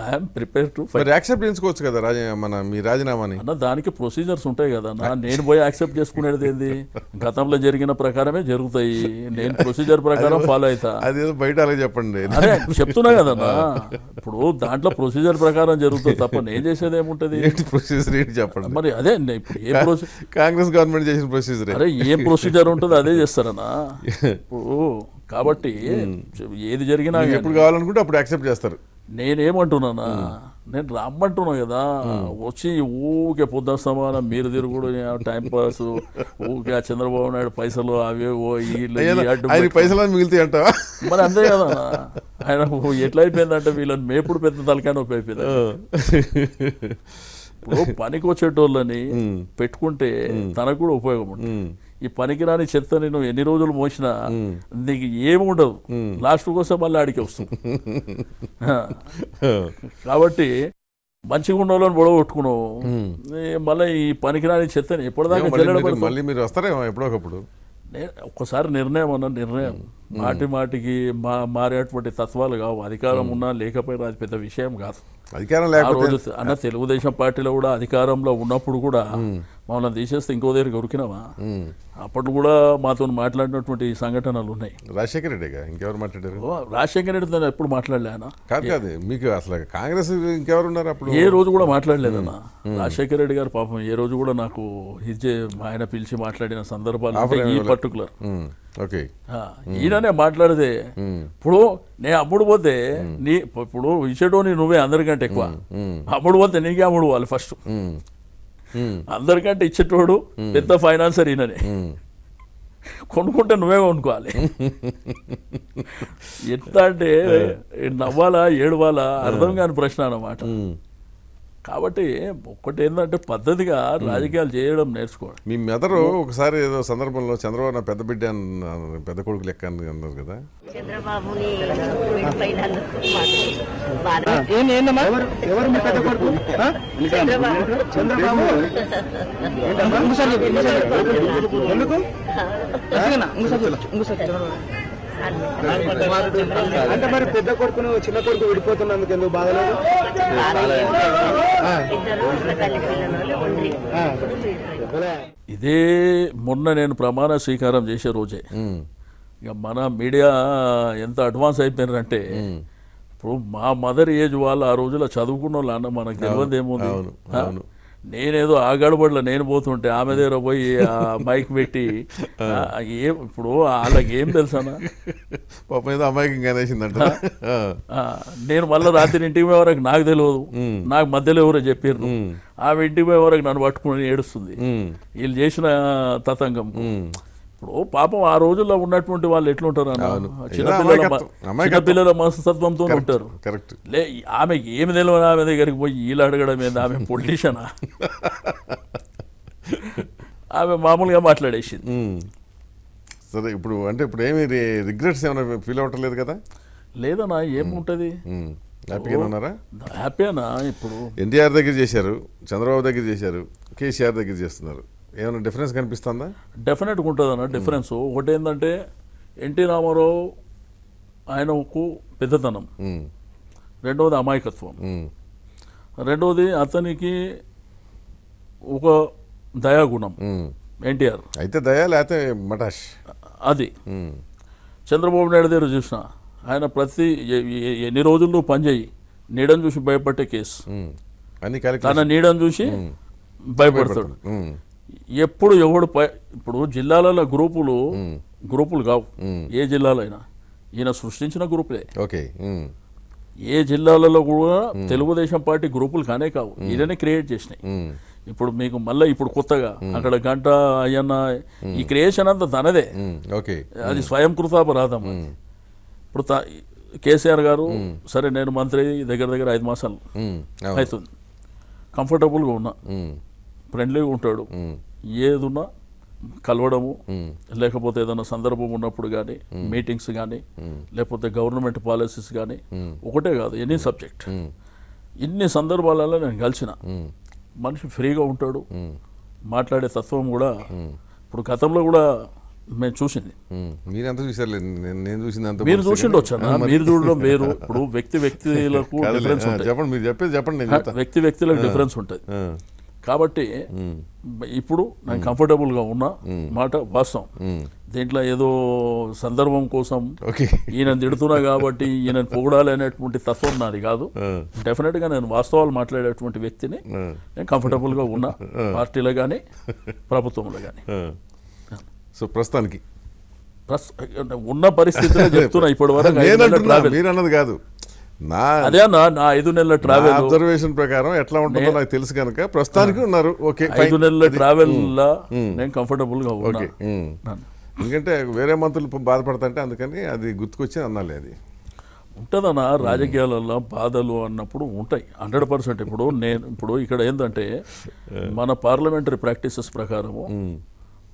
ఐఎమ్ ప్రిపేర్ టు యాక్సెప్ట్ చేసుకోవచ్చు కదా రాజ మన మీ రాజీనామాని అన్న దానికి ప్రొసీజర్స్ ఉంటాయి కదా నేను పోయి యాక్సెప్ట్ చేసుకునేది ఏంది గతంలో జరిగిన ప్రకారమే జరుగుతాయి నేను ప్రొసీజర్ ప్రకారం ఫాలో అవుతా అదేదో బయట అలాగే చెప్పండి అదే చెప్తున్నా కదన్నా ఇప్పుడు దాంట్లో ప్రొసీజర్ ప్రకారం జరుగుతుంది తప్ప నేను చేసేది ఏముంటది ఏంటి ప్రొసీజర్ ఏంటి చెప్పండి మరి అదే ఇప్పుడు ఏ కాంగ్రెస్ గవర్నమెంట్ చేసిన ప్రొసీజర్ అరే ఏ ప్రొసీజర్ ఉంటుందో అదే చేస్తారన్నా ఇప్పుడు కాబట్టి ఏది జరిగినా ఎప్పుడు కావాలనుకుంటే అప్పుడు యాక్సెప్ట్ చేస్తారు నేనేమంటున్నానా నేను రమ్మంటున్నా కదా వచ్చి ఊకే పొద్దున సమానం మీరు తిరుగుడు టైం పాస్ ఊకే చంద్రబాబు నాయుడు పైసలు అవి వీళ్ళు పైసలు మిగిలితే అంట మరి అంతే కదా ఆయన ఎట్లా అయిపోయిందంటే వీళ్ళని మేపుడు పెద్ద తలకాయ నొప్పి అయిపోయింది ఇప్పుడు పనికి వచ్చేటోళ్ళని పెట్టుకుంటే తనకు కూడా ఉపయోగం ఉంటుంది ఈ పనికిరాని చెత్తని నువ్వు ఎన్ని రోజులు మోసినా నీకు ఏమి ఉండదు లాస్ట్ కోసం మళ్ళీ ఆడికి వస్తుంది కాబట్టి మంచిగా ఉండవాలని గొడవ కొట్టుకున్నావు మళ్ళీ ఈ పనికిరాని చెత్తని ఎప్పటిదాకా మళ్ళీ మీరు వస్తారేమో ఎప్పుడోకప్పుడు ఒక్కసారి నిర్ణయం అన్న నిర్ణయం మాటి మాటికి మా మారేటువంటి తత్వాలు కావు అధికారం ఉన్నా లేకపోయినా అది పెద్ద విషయం కాదు అధికారం లేకపోతే అన్న తెలుగుదేశం పార్టీలో కూడా అధికారంలో ఉన్నప్పుడు కూడా మమ్మల్ని తీసేస్తే ఇంకో దగ్గర ఉరికినామా అప్పట్లో కూడా మాతో మాట్లాడినటువంటి సంఘటనలు ఉన్నాయి రాజశేఖర రెడ్డి ఇంకెవరు మాట్లాడారు రాజశేఖర రెడ్డి ఎప్పుడు మాట్లాడలేనా మీకు అసలు కాంగ్రెస్ ఇంకెవరు ఉన్నారు అప్పుడు ఏ రోజు కూడా మాట్లాడలేదన్నా రాజశేఖర రెడ్డి గారు పాపం ఏ రోజు కూడా నాకు ఇచ్చే ఆయన పిలిచి మాట్లాడిన సందర్భాలు ఈ పర్టికులర్ ఓకే ఈయననే మాట్లాడితే ఇప్పుడు నేను అప్పుడు పోతే నీ ఇప్పుడు నీ నువ్వే అందరికంటే ఎక్కువ అప్పుడు పోతే నీకే అమ్ముడు వాళ్ళు ఫస్ట్ అందరికంటే ఇచ్చేటోడు పెద్ద ఫైనాన్సర్ ఈయననే కొనుక్కుంటే నువ్వే కొనుక్కోవాలి ఎంత అంటే నవ్వాలా ఏడవాలా అర్థం కాని ప్రశ్న అన్నమాట కాబట్టి ఒక్కటి ఏంటంటే పద్ధతిగా రాజకీయాలు చేయడం నేర్చుకోండి మీ మెదరు ఒకసారి ఏదో సందర్భంలో చంద్రబాబు నా పెద్ద బిడ్డ పెద్ద కొడుకు లెక్క అన్నారు కదా చంద్రబాబు అంటే మరి పెద్ద కొడుకును చిన్న కొడుకు విడిపోతున్నందుకు ఎందుకు బాధలేదు ఇదే మొన్న నేను ప్రమాణ స్వీకారం చేసే రోజే ఇక మన మీడియా ఎంత అడ్వాన్స్ అయిపోయినారంటే ఇప్పుడు మా మదర్ ఏజ్ వాళ్ళు ఆ రోజులో చదువుకున్న వాళ్ళు అన్న మనకు తెలియదు ఏముంది నేనేదో ఆ గడబడిలో నేను పోతుంటే ఆమె దగ్గర పోయి మైక్ పెట్టి ఏం ఇప్పుడు వాళ్ళకి ఏం తెలుసానా పాప ఏదో ఇంకా వేసిందంట నేను మళ్ళీ రాత్రి ఇంటికి పోయే వరకు నాకు తెలియదు నాకు మధ్యలో ఎవరో చెప్పారు ఆమె ఇంటికి పోయే వరకు నన్ను పట్టుకుని ఏడుస్తుంది వీళ్ళు చేసిన తతంగం ఇప్పుడు పాపం ఆ రోజుల్లో ఉన్నటువంటి వాళ్ళు ఎట్లుంటారు చిన్నపిల్లల మనస్తత్వంతో ఉంటారు కరెక్ట్ లే ఆమెకి ఏమి తెలియదు ఆమె దగ్గరికి పోయి వీళ్ళు అడగడం ఏంది ఆమె పొలిటీషనా ఆమె మామూలుగా మాట్లాడేసింది సరే ఇప్పుడు అంటే ఇప్పుడు ఏమి రిగ్రెట్స్ ఏమైనా ఫీల్ అవ్వట్లేదు కదా లేదన్నా ఏముంటుంది హ్యాపీ అన్నా ఇప్పుడు ఎన్టీఆర్ దగ్గర చేశారు చంద్రబాబు దగ్గర చేశారు కేసీఆర్ దగ్గర చేస్తున్నారు ఏమైనా డిఫరెన్స్ కనిపిస్తుందా డెఫినెట్గా ఉంటుందన్న డిఫరెన్స్ ఒకటి ఏంటంటే ఎన్టీ రామారావు ఆయనకు పెద్దతనం రెండవది అమాయకత్వం రెండవది అతనికి ఒక దయాగుణం ఎన్టీఆర్ అయితే దయా లేకపోతే మటాష్ అది చంద్రబాబు నాయుడు దగ్గర చూసిన ఆయన ప్రతి ఎన్ని రోజులు పనిచేయి నీడని చూసి భయపడే కేసు తన నీడని చూసి భయపడతాడు ఎప్పుడు ఎవడు ఇప్పుడు జిల్లాలలో గ్రూపులు గ్రూపులు కావు ఏ జిల్లాలో అయినా ఈయన సృష్టించిన గ్రూపులే ఓకే ఏ జిల్లాలలో కూడా తెలుగుదేశం పార్టీ గ్రూపులు కానే కావు ఈయననే క్రియేట్ చేసినాయి ఇప్పుడు మీకు మళ్ళీ ఇప్పుడు కొత్తగా అక్కడ గంట అయ్యన్న ఈ క్రియేషన్ అంతా తనదే ఓకే అది స్వయం కృతాపరాధం ఇప్పుడు కేసీఆర్ గారు సరే నేను మంత్రి దగ్గర దగ్గర ఐదు మాసాలు అవుతుంది కంఫర్టబుల్గా ఉన్నా ఫ్రెండ్లీగా ఉంటాడు ఏదున్నా కలవడము లేకపోతే ఏదైనా సందర్భం ఉన్నప్పుడు కానీ మీటింగ్స్ కానీ లేకపోతే గవర్నమెంట్ పాలసీస్ కానీ ఒకటే కాదు ఎనీ సబ్జెక్ట్ ఇన్ని సందర్భాలలో నేను కలిసిన మనిషి ఫ్రీగా ఉంటాడు మాట్లాడే తత్వం కూడా ఇప్పుడు గతంలో కూడా మేము చూసింది మీరంతా చూసారు నేను చూసింది మీరు చూసిండొచ్చు మీరు చూడడం వేరు ఇప్పుడు వ్యక్తి వ్యక్తులకు డిఫరెన్స్ చెప్పండి మీరు చెప్పేది చెప్పండి వ్యక్తి వ్యక్తులకు డిఫరెన్స్ ఉంటుంది కాబట్టి ఇప్పుడు నేను కంఫర్టబుల్గా ఉన్న మాట వాస్తవం దీంట్లో ఏదో సందర్భం కోసం ఈయన తిడుతున్నా కాబట్టి ఈయన పొగడాలి అనేటువంటి తత్వం నాది కాదు డెఫినెట్గా నేను వాస్తవాలు మాట్లాడేటువంటి వ్యక్తిని నేను కంఫర్టబుల్గా ఉన్నా పార్టీలో కానీ ప్రభుత్వంలో కానీ సో ప్రస్తుతానికి ఉన్న పరిస్థితిలో చెప్తున్నా ఇప్పటి వరకు అన్నది కాదు నా అదే నా ఐదు నెలల ట్రావెల్ అబ్జర్వేషన్ ప్రకారం ఎట్లా ఉంటుందో నాకు తెలుసు కనుక ప్రస్తుతానికి ఉన్నారు ఓకే ఐదు నెలల ట్రావెల్ నేను కంఫర్టబుల్ గా ఓకే ఎందుకంటే వేరే మంత్రులు బాధపడతంటే అందుకని అది గుర్తుకొచ్చి అన్నాలి అది ఉంటుందన్న రాజకీయాలలో బాధలు అన్నప్పుడు ఉంటాయి హండ్రెడ్ పర్సెంట్ ఇప్పుడు నేను ఇప్పుడు ఇక్కడ ఏంటంటే మన పార్లమెంటరీ ప్రాక్టీసెస్ ప్రకారము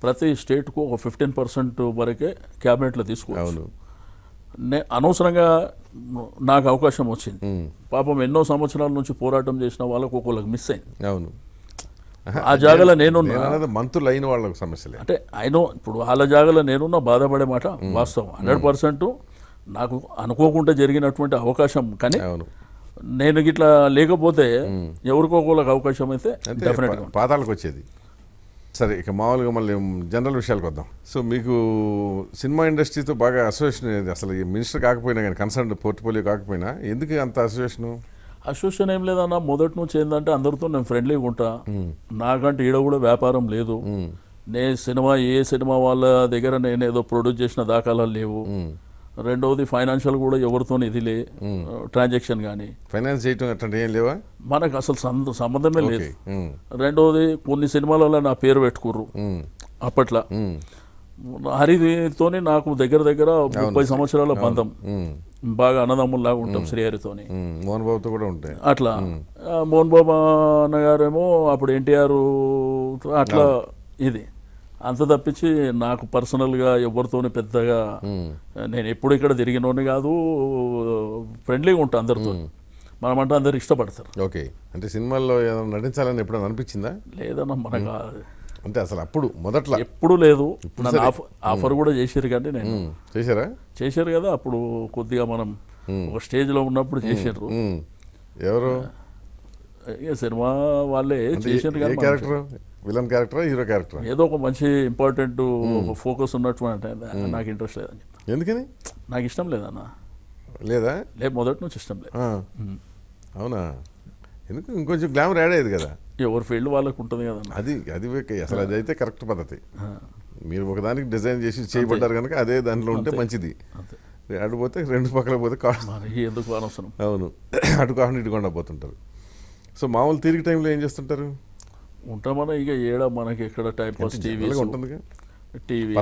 ప్రతి స్టేట్కు ఒక ఫిఫ్టీన్ పర్సెంట్ వరకే క్యాబినెట్లో తీసుకోవాలి నే అనవసరంగా నాకు అవకాశం వచ్చింది పాపం ఎన్నో సంవత్సరాల నుంచి పోరాటం చేసిన వాళ్ళకు ఒక్కొక్కరికి మిస్ అయింది అవును ఆ జాగాలో నేను మంత్రులు అయిన వాళ్ళకి సమస్యలే అంటే అయినో ఇప్పుడు వాళ్ళ జాగాలో నేనున్నా బాధపడే మాట వాస్తవం హండ్రెడ్ పర్సెంట్ నాకు అనుకోకుండా జరిగినటువంటి అవకాశం కానీ నేను ఇట్లా లేకపోతే ఎవరికో ఒకళ్ళకి అవకాశం అయితే డెఫినెట్గా పాతాలకు వచ్చేది సరే ఇక మామూలుగా మళ్ళీ జనరల్ విషయాలకు వద్దాం సో మీకు సినిమా ఇండస్ట్రీతో బాగా అసోసియేషన్ ఏది అసలు ఈ మినిస్టర్ కాకపోయినా కానీ కన్సర్న్ పోర్ట్ఫోలియో కాకపోయినా ఎందుకు అంత అసోసియేషన్ అసోసియేషన్ ఏం లేదన్న మొదటి నుంచి ఏంటంటే అందరితో నేను ఫ్రెండ్లీగా ఉంటా నాకంటే ఈడ కూడా వ్యాపారం లేదు నే సినిమా ఏ సినిమా వాళ్ళ దగ్గర నేను ఏదో ప్రొడ్యూస్ చేసిన దాఖలాలు లేవు రెండవది ఫైనాన్షియల్ కూడా ఎవరితో ఇదిలే ట్రాన్సాక్షన్ కానీ ఫైనాన్స్ చేయటం అట్లాంటి ఏం లేవా మనకు అసలు సంబంధమే లేదు రెండవది కొన్ని సినిమాలలో నా పేరు పెట్టుకుర్రు అప్పట్లో హరితోని నాకు దగ్గర దగ్గర ముప్పై సంవత్సరాల బంధం బాగా అన్నదమ్ముల్లాగా ఉంటాం శ్రీహరితోని మోహన్ బాబుతో కూడా ఉంటాయి అట్లా మోహన్ బాబు అన్నగారేమో అప్పుడు ఎన్టీఆర్ అట్లా ఇది అంత తప్పించి నాకు పర్సనల్గా ఎవరితోనే పెద్దగా నేను ఎప్పుడు ఇక్కడ తిరిగినోని కాదు ఫ్రెండ్లీగా ఉంటాను అందరితో మనమంటే అందరు ఇష్టపడతారు ఓకే అంటే సినిమాల్లో ఏదైనా నటించాలని ఎప్పుడైనా అనిపించిందా లేదన్నా మనకు అంటే అసలు అప్పుడు మొదట్లో ఎప్పుడు లేదు ఆఫర్ కూడా చేశారు కానీ నేను చేశారా చేశారు కదా అప్పుడు కొద్దిగా మనం ఒక స్టేజ్లో ఉన్నప్పుడు చేశారు ఎవరు సినిమా వాళ్ళే చేశారు కదా విలన్ క్యారెక్టర్ హీరో క్యారెక్టర్ ఏదో ఒక మంచి ఇంపార్టెంట్ ఫోకస్ ఉన్నటువంటి నాకు ఇంట్రెస్ట్ లేదని ఎందుకని నాకు ఇష్టం లేదన్న లేదా లేదు మొదటి నుంచి ఇష్టం లేదు అవునా ఎందుకు ఇంకొంచెం గ్లామర్ యాడ్ అయ్యేది కదా ఎవరి ఫీల్డ్ వాళ్ళకి ఉంటుంది కదా అది అది అసలు అది అయితే కరెక్ట్ పద్ధతి మీరు ఒకదానికి డిజైన్ చేసి చేయబడ్డారు కనుక అదే దాంట్లో ఉంటే మంచిది అటు పోతే రెండు పక్కల పోతే ఎందుకు అనవసరం అవును అటు కాకుండా ఇటు కొండ పోతుంటారు సో మామూలు తిరిగి టైంలో ఏం చేస్తుంటారు ఉంటామన్నా ఇక ఏడ మనకి ఎక్కడ టైం పాస్ టీవీ ఉంటుంది టీవీ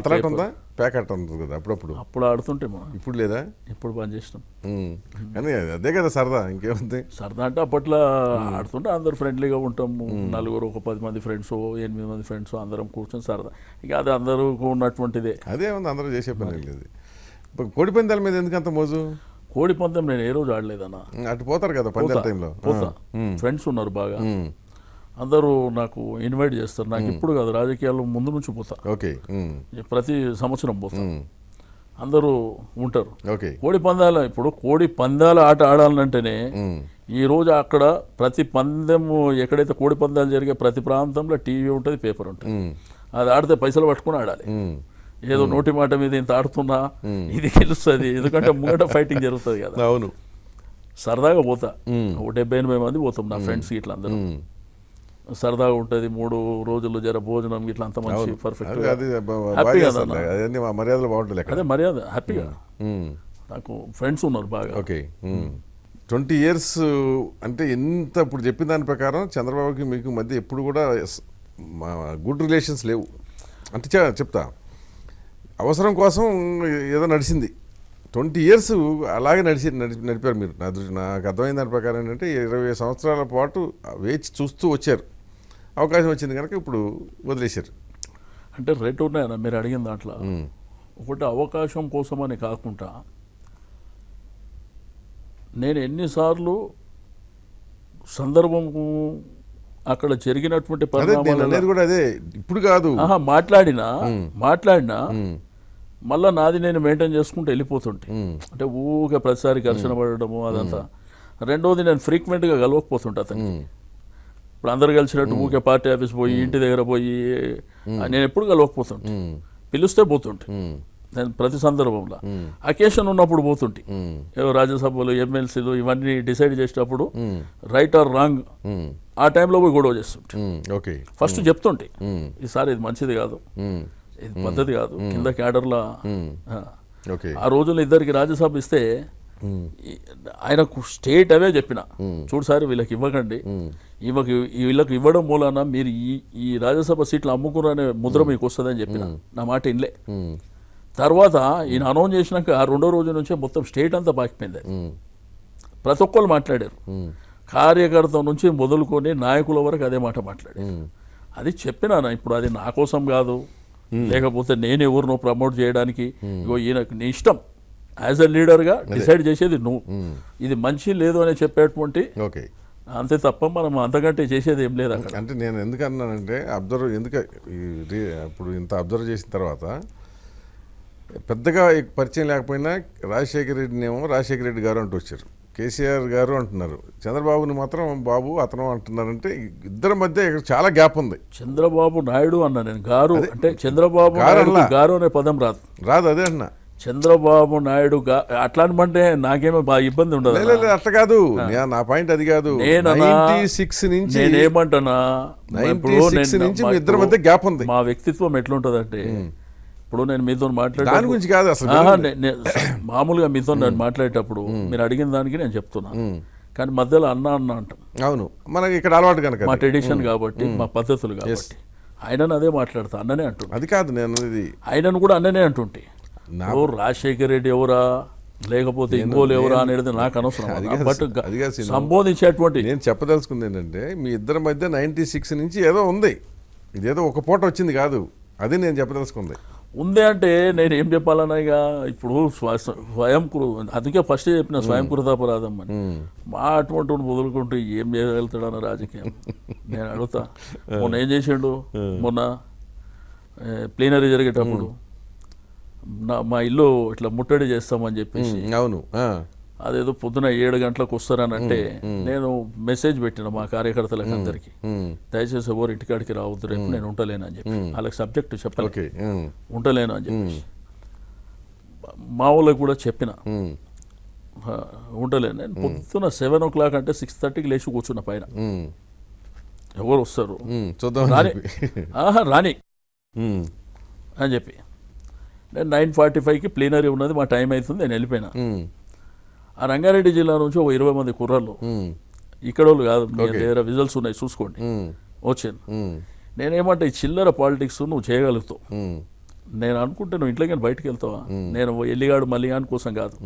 ప్యాకెట్ ఉంటుంది కదా అప్పుడప్పుడు అప్పుడు ఆడుతుంటే మనం ఇప్పుడు లేదా ఇప్పుడు పని చేస్తాం కానీ అదే కదా సరదా ఇంకేముంది సరదా అంటే అప్పట్లో ఆడుతుంటే అందరు ఫ్రెండ్లీగా ఉంటాము నలుగురు ఒక పది మంది ఫ్రెండ్స్ ఎనిమిది మంది ఫ్రెండ్స్ అందరం కూర్చొని సరదా ఇక అది అందరూ ఉన్నటువంటిదే అదే ఉంది అందరూ చేసే పని లేదు ఇప్పుడు కోడి పందాల మీద ఎందుకు అంత మోజు కోడి పందెం నేను ఏ రోజు ఆడలేదన్నా అటు పోతారు కదా పందాల టైంలో పోతా ఫ్రెండ్స్ ఉన్నారు బాగా అందరూ నాకు ఇన్వైట్ చేస్తారు నాకు ఇప్పుడు కాదు రాజకీయాల్లో ముందు నుంచి పోతా ఓకే ప్రతి సంవత్సరం పోతా అందరూ ఉంటారు కోడి పందాలు ఇప్పుడు కోడి పందాల ఆట ఆడాలంటేనే ఈ రోజు అక్కడ ప్రతి పందెము ఎక్కడైతే కోడి పందాలు జరిగే ప్రతి ప్రాంతంలో టీవీ ఉంటుంది పేపర్ ఉంటుంది అది ఆడితే పైసలు పట్టుకుని ఆడాలి ఏదో నోటి మాట మీద ఇంత ఆడుతున్నా ఇది గెలుస్తుంది ఎందుకంటే ముంగట ఫైటింగ్ జరుగుతుంది కదా అవును సరదాగా పోతా ఒక డెబ్బై ఎనభై మంది పోతాం నా ఫ్రెండ్స్ ఇట్లా అందరూ సరదాగా ఉంటుంది మూడు రోజులు జర భోజనం ఇట్లా అంత మంచి పర్ఫెక్ట్ మర్యాదలు బాగుంటుంది అదే మర్యాద హ్యాపీగా నాకు ఫ్రెండ్స్ ఉన్నారు బాగా ఓకే ట్వంటీ ఇయర్స్ అంటే ఎంత ఇప్పుడు చెప్పిన దాని ప్రకారం చంద్రబాబుకి మీకు మధ్య ఎప్పుడు కూడా గుడ్ రిలేషన్స్ లేవు అంటే చెప్తా అవసరం కోసం ఏదో నడిచింది ట్వంటీ ఇయర్స్ అలాగే నడిచి నడిపారు మీరు నా దృష్టి నాకు అర్థమైన దాని ప్రకారం ఏంటంటే ఇరవై సంవత్సరాల పాటు వేచి చూస్తూ వచ్చారు అవకాశం వచ్చింది కనుక ఇప్పుడు వదిలేశారు అంటే రేట్ ఉన్నాయన్నా మీరు అడిగిన దాంట్లో ఒకటి అవకాశం కోసమని కాకుండా నేను ఎన్నిసార్లు సందర్భం అక్కడ జరిగినటువంటి పరిణామాలు కూడా అదే ఇప్పుడు కాదు మాట్లాడినా మాట్లాడినా మళ్ళా నాది నేను మెయింటైన్ చేసుకుంటూ వెళ్ళిపోతుంటే అంటే ఊరికే ప్రతిసారి ఘర్షణ పడటము అదంతా రెండోది నేను ఫ్రీక్వెంట్గా కలవకపోతుంటే అతనికి ఇప్పుడు అందరు కలిసినట్టు ఊకే పార్టీ ఆఫీస్ పోయి ఇంటి దగ్గర పోయి నేను ఎప్పుడు కలవకపోతుంటే పిలిస్తే పోతుంటే నేను ప్రతి సందర్భంలో అకేషన్ ఉన్నప్పుడు పోతుంటే ఏవో రాజ్యసభలు ఎమ్మెల్సీలు ఇవన్నీ డిసైడ్ చేసేటప్పుడు రైట్ ఆర్ రాంగ్ ఆ టైంలో పోయి గొడవ చేస్తుంటే ఫస్ట్ చెప్తుంటే ఈసారి ఇది మంచిది కాదు ఇది పద్ధతి కాదు కింద క్యాడర్లా ఆ రోజుల్లో ఇద్దరికి రాజ్యసభ ఇస్తే ఆయనకు స్టేట్ అనే చెప్పిన చూడు సార్ వీళ్ళకి ఇవ్వకండి ఈమెకి వీళ్ళకి ఇవ్వడం మూలాన మీరు ఈ ఈ రాజ్యసభ సీట్లు అమ్ముకున్నారనే ముద్ర మీకు వస్తుందని చెప్పిన నా మాట ఇన్లే తర్వాత ఈయన అనౌన్స్ చేసినాక ఆ రెండో రోజు నుంచే మొత్తం స్టేట్ అంతా బాకిపోయింది ప్రతి ఒక్కరు మాట్లాడారు కార్యకర్త నుంచి మొదలుకొని నాయకుల వరకు అదే మాట మాట్లాడారు అది చెప్పినా ఇప్పుడు అది నా కోసం కాదు లేకపోతే నేను ఎవరినో ప్రమోట్ చేయడానికి ఇగో ఈయన నీ ఇష్టం యాజ్ అ లీడర్గా డిసైడ్ చేసేది నువ్వు ఇది మంచి లేదు అని చెప్పేటువంటి ఓకే అంతే తప్ప మనం అంతకంటే చేసేది ఏం లేదు అంటే నేను ఎందుకు అన్నానంటే అబ్జర్వ్ ఎందుకు ఇప్పుడు ఇంత అబ్జర్వ్ చేసిన తర్వాత పెద్దగా పరిచయం లేకపోయినా రాజశేఖర రెడ్డినేమో రాజశేఖర రెడ్డి గారు అంటూ వచ్చారు కేసీఆర్ గారు అంటున్నారు చంద్రబాబుని మాత్రం బాబు అతను అంటున్నారంటే ఇద్దరి మధ్య చాలా గ్యాప్ ఉంది చంద్రబాబు నాయుడు అన్నా నేను గారు అంటే చంద్రబాబు గారు అనే పదం రాదు రాదు అదే అన్నా చంద్రబాబు నాయుడు అట్లా అంటే నాకేమో బాగా ఇబ్బంది ఉండదు అట్లా కాదు నా పాయింట్ అది కాదు సిక్స్ నుంచి నేనేమంటానా ఇద్దరు మధ్య గ్యాప్ ఉంది మా వ్యక్తిత్వం ఎట్లుంటదంటే ఇప్పుడు నేను మీతో మాట్లాడే గురించి కాదు అసలు మామూలుగా మీతో నేను మాట్లాడేటప్పుడు మీరు అడిగిన దానికి నేను చెప్తున్నాను కానీ మధ్యలో అన్న అన్న అంటాం అవును మనకి ఇక్కడ అలవాటు కనుక మా ట్రెడిషన్ కాబట్టి మా పద్ధతులు కాబట్టి ఆయనను అదే మాట్లాడతా అన్ననే అంటుంది అది కాదు నేను ఇది ఆయనను కూడా అన్ననే అంటుంటే ఇప్పుడు రాజశేఖర్ రెడ్డి ఎవరా లేకపోతే ఇంకోలు ఎవరా అనేది నాకు అనవసరం సంబోధించేటువంటి నేను చెప్పదలుచుకుంది ఏంటంటే మీ ఇద్దరి మధ్య నైంటీ సిక్స్ నుంచి ఏదో ఉంది ఇదేదో ఒక పూట వచ్చింది కాదు అది నేను చెప్పదలుచుకుంది ఉంది అంటే నేను ఏం చెప్పాలన్నా ఇక ఇప్పుడు స్వయం అందుకే ఫస్ట్ చెప్పిన స్వయం కృతాపరాధం అని మా అటువంటి వదులుకుంటూ ఏం చేయగలుగుతాడన్న రాజకీయం నేను అడుగుతా మొన్న ఏం చేసిండు మొన్న ప్లీనరీ జరిగేటప్పుడు మా ఇల్లు ఇట్లా ముట్టడి చేస్తామని చెప్పేసి అవును అదేదో పొద్దున ఏడు గంటలకు వస్తారనంటే నేను మెసేజ్ పెట్టిన మా కార్యకర్తలకు అందరికి దయచేసి ఎవరు ఇంటికాడికి రావద్దు రేపు నేను ఉండలేను అని చెప్పి వాళ్ళకి సబ్జెక్ట్ చెప్పాలి ఉండలేను అని చెప్పి మా వాళ్ళకి కూడా చెప్పిన ఉండలేను నేను పొద్దున సెవెన్ ఓ క్లాక్ అంటే సిక్స్ థర్టీకి లేచి కూర్చున్న పైన ఎవరు వస్తారు రాని రాని అని చెప్పి నేను నైన్ ఫార్టీ ఫైవ్కి ప్లీనరీ ఉన్నది మా టైం అవుతుంది నేను వెళ్ళిపోయినా ఆ రంగారెడ్డి జిల్లా నుంచి ఒక ఇరవై మంది కుర్రలు ఇక్కడ వాళ్ళు కాదు వేరే విజల్స్ రిజల్ట్స్ ఉన్నాయి చూసుకోండి వచ్చాను నేనేమంటే ఈ చిల్లర పాలిటిక్స్ నువ్వు చేయగలుగుతావు నేను అనుకుంటే ఇంట్లో ఇంట్లోకి బయటకు వెళ్తావా నేను ఎల్లిగాడు మల్లిగాని కోసం కాదు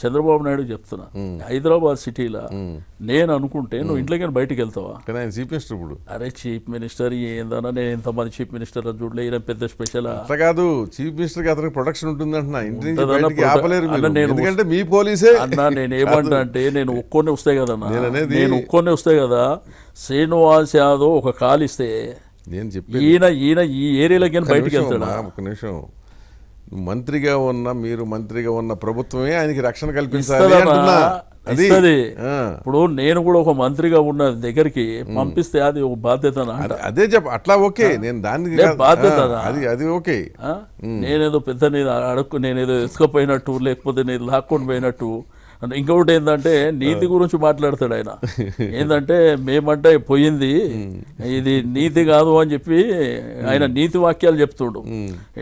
చంద్రబాబు నాయుడు చెప్తున్నా హైదరాబాద్ సిటీలో నేను అనుకుంటే నువ్వు కానీ బయటకు వెళ్తావా చీఫ్ మినిస్టర్ ఇప్పుడు అరే చీఫ్ మినిస్టర్ ఏందన్నా నేను ఎంతమంది చీఫ్ మినిస్టర్ చూడలే ఈయన పెద్ద స్పెషల్ కాదు చీఫ్ మినిస్టర్ అతనికి ప్రొడక్షన్ ఉంటుంది అంటున్నా మీ పోలీసే అన్నా నేను ఏమంటా అంటే నేను ఒక్కోనే వస్తాయి కదా నేను ఒక్కోనే వస్తాయి కదా శ్రీనివాస్ యాదవ్ ఒక కాల్ ఇస్తే నేను చెప్పి ఈయన ఈయన ఈ ఏరియాలోకి బయటకు వెళ్తాడు ఒక నిమిషం మంత్రిగా ఉన్న మీరు మంత్రిగా ఉన్న ప్రభుత్వమే ఆయనకి రక్షణ కల్పిస్తారు అది ఇప్పుడు నేను కూడా ఒక మంత్రిగా ఉన్న దగ్గరికి పంపిస్తే అది ఒక బాధ్యత అదే చెప్ప అట్లా ఓకే నేను దాని బాధ్యత అది అది ఓకే నేనేదో పెద్ద నేను అడుక్కు నేనేదో ఇసుకపోయినట్టు లేకపోతే నేను లాక్కొని పోయినట్టు అంటే ఇంకొకటి ఏంటంటే నీతి గురించి మాట్లాడతాడు ఆయన ఏంటంటే మేమంటే పోయింది ఇది నీతి కాదు అని చెప్పి ఆయన నీతి వాక్యాలు చెప్తుడు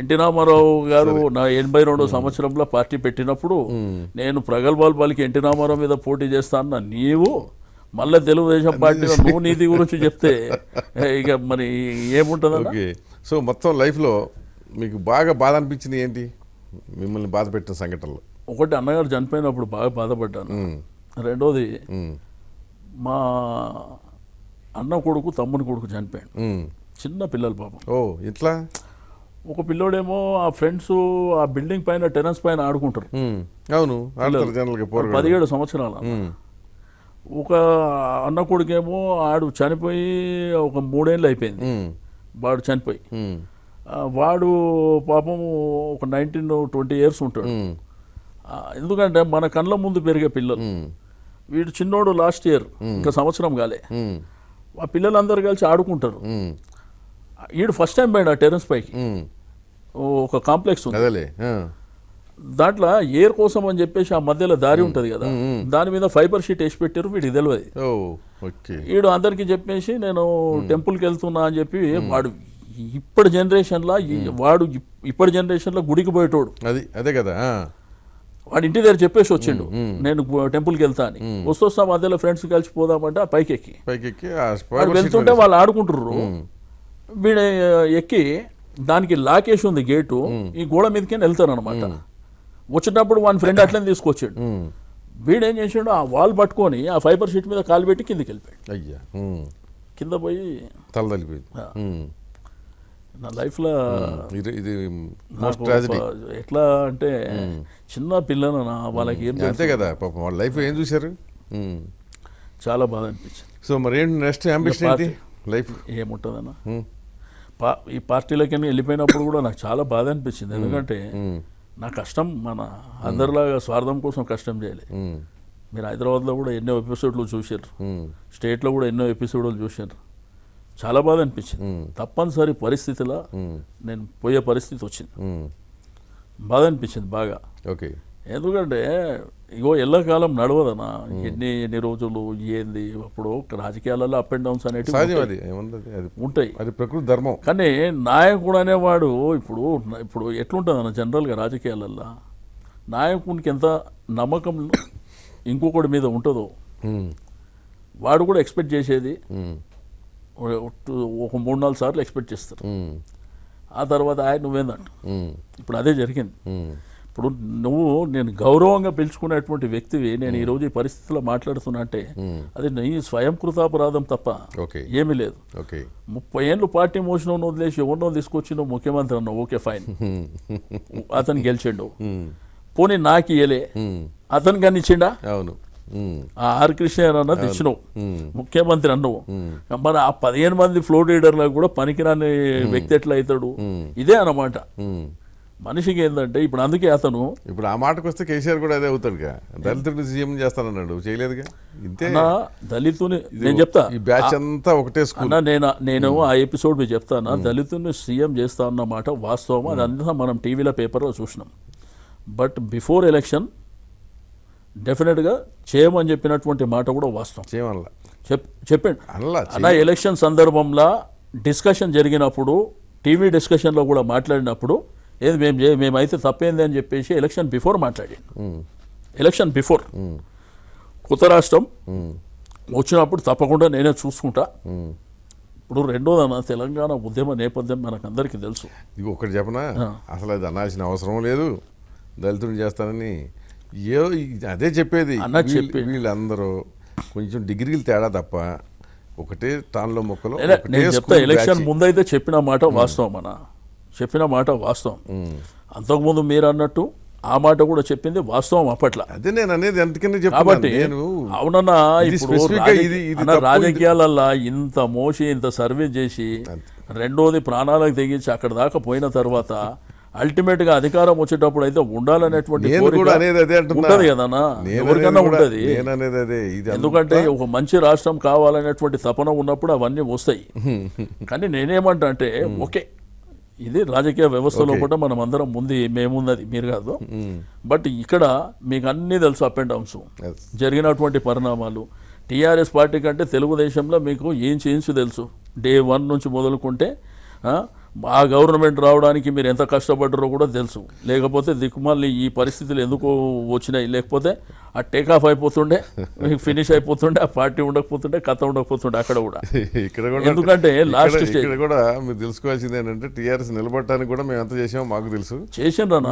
ఎన్టీ రామారావు గారు నా ఎనభై సంవత్సరంలో పార్టీ పెట్టినప్పుడు నేను ప్రగల్భాలు పలికి ఎన్టీ రామారావు మీద పోటీ చేస్తాను నీవు మళ్ళీ తెలుగుదేశం పార్టీ నువ్వు నీతి గురించి చెప్తే ఇక మరి ఏముంటుంది సో మొత్తం లైఫ్లో మీకు బాగా బాధ అనిపించింది ఏంటి మిమ్మల్ని బాధ పెట్టిన సంఘటనలు ఒకటి అన్నగారు చనిపోయినప్పుడు బాగా బాధపడ్డాను రెండోది మా అన్న కొడుకు తమ్ముని కొడుకు చనిపోయాడు చిన్న పిల్లలు పాపం ఓ ఇట్లా ఒక పిల్లోడేమో ఆ ఫ్రెండ్స్ ఆ బిల్డింగ్ పైన టెరెన్స్ పైన ఆడుకుంటారు అవును పదిహేడు సంవత్సరాల ఒక అన్న కొడుకేమో ఆడు చనిపోయి ఒక మూడేళ్ళు అయిపోయింది వాడు చనిపోయి వాడు పాపం ఒక నైన్టీన్ ట్వంటీ ఇయర్స్ ఉంటాడు ఎందుకంటే మన కళ్ళ ముందు పెరిగే పిల్లలు వీడు చిన్నోడు లాస్ట్ ఇయర్ ఇంకా సంవత్సరం కాలే ఆ పిల్లలందరూ కలిసి ఆడుకుంటారు వీడు ఫస్ట్ టైం పోయాడు ఆ టెరెన్స్ పైకి ఒక కాంప్లెక్స్ ఉంది దాంట్లో ఎయిర్ కోసం అని చెప్పేసి ఆ మధ్యలో దారి ఉంటుంది కదా దాని మీద ఫైబర్ షీట్ వేసి పెట్టారు వీడికి తెలియదు వీడు అందరికీ చెప్పేసి నేను టెంపుల్కి వెళ్తున్నా అని చెప్పి వాడు ఇప్పటి జనరేషన్లో వాడు ఇప్పటి జనరేషన్లో గుడికి పోయేటోడు అది అదే కదా వాడు ఇంటి దగ్గర చెప్పేసి వచ్చిండు నేను టెంపుల్కి వెళ్తా అని వస్తొస్తా మధ్యలో ఫ్రెండ్స్ కలిసి పోదామంటే పైకెక్కి పైకెక్కి వాడు వెళ్తుంటే వాళ్ళు ఆడుకుంటుర్రు వీడు ఎక్కి దానికి లాకేసి ఉంది గేటు ఈ గోడ మీదకి వెళ్తాను అనమాట వచ్చేటప్పుడు వాని ఫ్రెండ్ అట్లనే తీసుకొచ్చాడు వీడేం చేసాడు ఆ వాల్ పట్టుకొని ఆ ఫైబర్ షీట్ మీద కాలు పెట్టి కిందకి వెళ్ళిపోయాడు అయ్యా కింద పోయి తలదలిపోయింది నా లైఫ్లో ఇది ఎట్లా అంటే చిన్న పిల్లలు నా వాళ్ళకి ఏం అంతే కదా పాపం వాళ్ళ లైఫ్ ఏం చూశారు చాలా బాధ అనిపించింది సో మరి ఏంటి నెక్స్ట్ అంబిషన్ ఏంటి లైఫ్ ఏముంటుందన్నా పా ఈ పార్టీలోకి వెళ్ళిపోయినప్పుడు కూడా నాకు చాలా బాధ అనిపించింది ఎందుకంటే నా కష్టం మన అందరిలాగా స్వార్థం కోసం కష్టం చేయాలి మీరు హైదరాబాద్లో కూడా ఎన్నో ఎపిసోడ్లు చూశారు స్టేట్లో కూడా ఎన్నో ఎపిసోడ్లు చూశారు చాలా బాధ అనిపించింది తప్పనిసరి పరిస్థితిలో నేను పోయే పరిస్థితి వచ్చింది బాధ అనిపించింది బాగా ఓకే ఎందుకంటే ఇగో ఎల్లకాలం నడవదనా ఎన్ని ఎన్ని రోజులు ఏంది అప్పుడు రాజకీయాలలో అప్ అండ్ డౌన్స్ అనేటివి ఉంటాయి అది ప్రకృతి ధర్మం కానీ నాయకుడు అనేవాడు ఇప్పుడు ఇప్పుడు ఎట్లుంటుంది అన్న జనరల్గా రాజకీయాలల్లో నాయకునికి ఎంత నమ్మకం ఇంకొకటి మీద ఉంటుందో వాడు కూడా ఎక్స్పెక్ట్ చేసేది ఒక మూడు నాలుగు సార్లు ఎక్స్పెక్ట్ చేస్తారు ఆ తర్వాత ఆయన నువ్వేందంట ఇప్పుడు అదే జరిగింది ఇప్పుడు నువ్వు నేను గౌరవంగా పిలుచుకునేటువంటి వ్యక్తివి నేను ఈరోజు ఈ పరిస్థితిలో మాట్లాడుతున్నా అంటే అది నీ స్వయం కృతాపరాధం తప్ప ఏమీ లేదు ముప్పై ఏళ్ళు పార్టీ మోసినో వదిలేసి ఎవరినో తీసుకొచ్చినో ముఖ్యమంత్రి అన్నావు ఓకే ఫైన్ అతను గెలిచిండు పోనీ నాకు ఇయలే అతను కానీ అవును ఆ కృష్ణ అన్న తెచ్చినావు ముఖ్యమంత్రి అన్నవు మన ఆ పదిహేను మంది ఫ్లో లీడర్లకు కూడా పనికిరాని వ్యక్తి ఎట్లా అవుతాడు ఇదే అన్నమాట మనిషికి ఏంటంటే ఇప్పుడు అందుకే అతను ఇప్పుడు ఆ మాటకు వస్తే కేసీఆర్ కూడా అదే అవుతాడు దళితుడిని సీఎం చేస్తానన్నాడు చేయలేదుగా ఇంతే దళితుని నేను చెప్తా ఈ బ్యాచ్ అంతా ఒకటే స్కూల్ నేను నేను ఆ ఎపిసోడ్ మీకు చెప్తాను దళితుని సీఎం చేస్తా అన్నమాట వాస్తవం అదంతా మనం టీవీలో పేపర్లో చూసినాం బట్ బిఫోర్ ఎలక్షన్ డెఫినెట్గా చేయమని చెప్పినటువంటి మాట కూడా వాస్తవం చేయమల్లా చెప్ చెప్పండి అలా ఎలక్షన్ సందర్భంలో డిస్కషన్ జరిగినప్పుడు టీవీ డిస్కషన్లో కూడా మాట్లాడినప్పుడు ఏది మేము మేమైతే తప్పేంది అని చెప్పేసి ఎలక్షన్ బిఫోర్ మాట్లాడాను ఎలక్షన్ బిఫోర్ కొత్త రాష్ట్రం వచ్చినప్పుడు తప్పకుండా నేనే చూసుకుంటా ఇప్పుడు రెండోది అన్న తెలంగాణ ఉద్యమ నేపథ్యం మనకు అందరికీ తెలుసు ఇది ఒకటి చెప్పనా అసలు అది అనాల్సిన అవసరం లేదు దళితుడు చేస్తానని ఏ అదే చెప్పేది అన్న చెప్పి వీళ్ళందరూ కొంచెం డిగ్రీలు తేడా తప్ప ఒకటే తాన్లో మొక్కలు నేను చెప్తా ఎలక్షన్ ముందైతే చెప్పిన మాట వాస్తవం అన్న చెప్పిన మాట వాస్తవం అంతకుముందు మీరు అన్నట్టు ఆ మాట కూడా చెప్పింది వాస్తవం అప్పట్లో అదే నేను అనేది అందుకనే కాబట్టి అవునన్నా ఇప్పుడు రాజకీయాలల్లా ఇంత మోసి ఇంత సర్వే చేసి రెండోది ప్రాణాలకు తెగించి అక్కడ దాకా పోయిన తర్వాత అల్టిమేట్ గా అధికారం వచ్చేటప్పుడు అయితే ఉండాలనేటువంటి ఎందుకంటే ఒక మంచి రాష్ట్రం కావాలనేటువంటి తపన ఉన్నప్పుడు అవన్నీ వస్తాయి కానీ నేనేమంటా అంటే ఓకే ఇది రాజకీయ వ్యవస్థలో కూడా మనం అందరం ముందు మేమున్నది మీరు కాదు బట్ ఇక్కడ మీకు అన్ని తెలుసు అప్ అండ్ డౌన్స్ జరిగినటువంటి పరిణామాలు టీఆర్ఎస్ పార్టీ కంటే తెలుగుదేశంలో మీకు ఏం చేయించు తెలుసు డే వన్ నుంచి మొదలుకుంటే మా గవర్నమెంట్ రావడానికి మీరు ఎంత కష్టపడ్డారో కూడా తెలుసు లేకపోతే దిక్కుమాలని ఈ పరిస్థితులు ఎందుకు వచ్చినాయి లేకపోతే ఆ టేక్ ఆఫ్ అయిపోతుండే మీకు ఫినిష్ అయిపోతుండే ఆ పార్టీ ఉండకపోతుండే కథ ఉండకపోతుండే అక్కడ కూడా ఇక్కడ కూడా ఎందుకంటే లాస్ట్ ఇక్కడ కూడా మీరు తెలుసుకోవాల్సింది ఏంటంటే టీఆర్ఎస్ నిలబడటానికి కూడా మేము ఎంత చేసామో మాకు తెలుసు చేసాను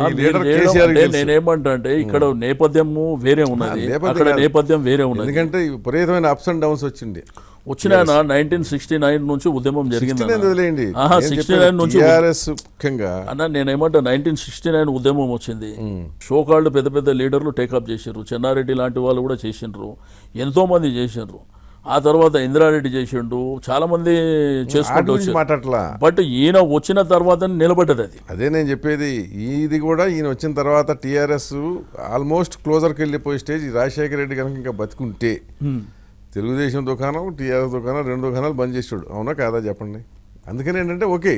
నేనేమంటా అంటే ఇక్కడ నేపథ్యము వేరే ఉన్నది అక్కడ నేపథ్యం వేరే ఉన్నది ఎందుకంటే విపరీతమైన అప్స్ అండ్ డౌన్స్ వచ్చింది వచ్చిన నైన్టీన్ సిక్స్టీ నైన్ నుంచి ఉద్యమం జరిగింది సిక్స్టీ నైన్ నుంచి ముఖ్యంగా అన్న నేనేమంటే నైన్టీన్ సిక్స్టీ నైన్ ఉద్యమం వచ్చింది షోకాళ్ళు పెద్ద పెద్ద లీడర్లు టేకప్ చేసారు చెన్నారెడ్డి లాంటి వాళ్ళు కూడా చేసినారు ఎంతో మంది చేసినారు ఆ తర్వాత ఇందిరారెడ్డి చేసిండు చాలా మంది చేసుకుంటూ మాట్లాడలా బట్ ఈయన వచ్చిన తర్వాత నిలబడ్డది అది అదే నేను చెప్పేది ఇది కూడా ఈయన వచ్చిన తర్వాత టీఆర్ఎస్ ఆల్మోస్ట్ క్లోజర్కి వెళ్ళిపోయే స్టేజ్ రాజశేఖర రెడ్డి కనుక ఇంకా బతికుంటే తెలుగుదేశం దుకాణం టీఆర్ఎస్ దుకాణం రెండు దుకాణాలు బంద్ చేసాడు అవునా కాదా చెప్పండి అందుకని ఏంటంటే okay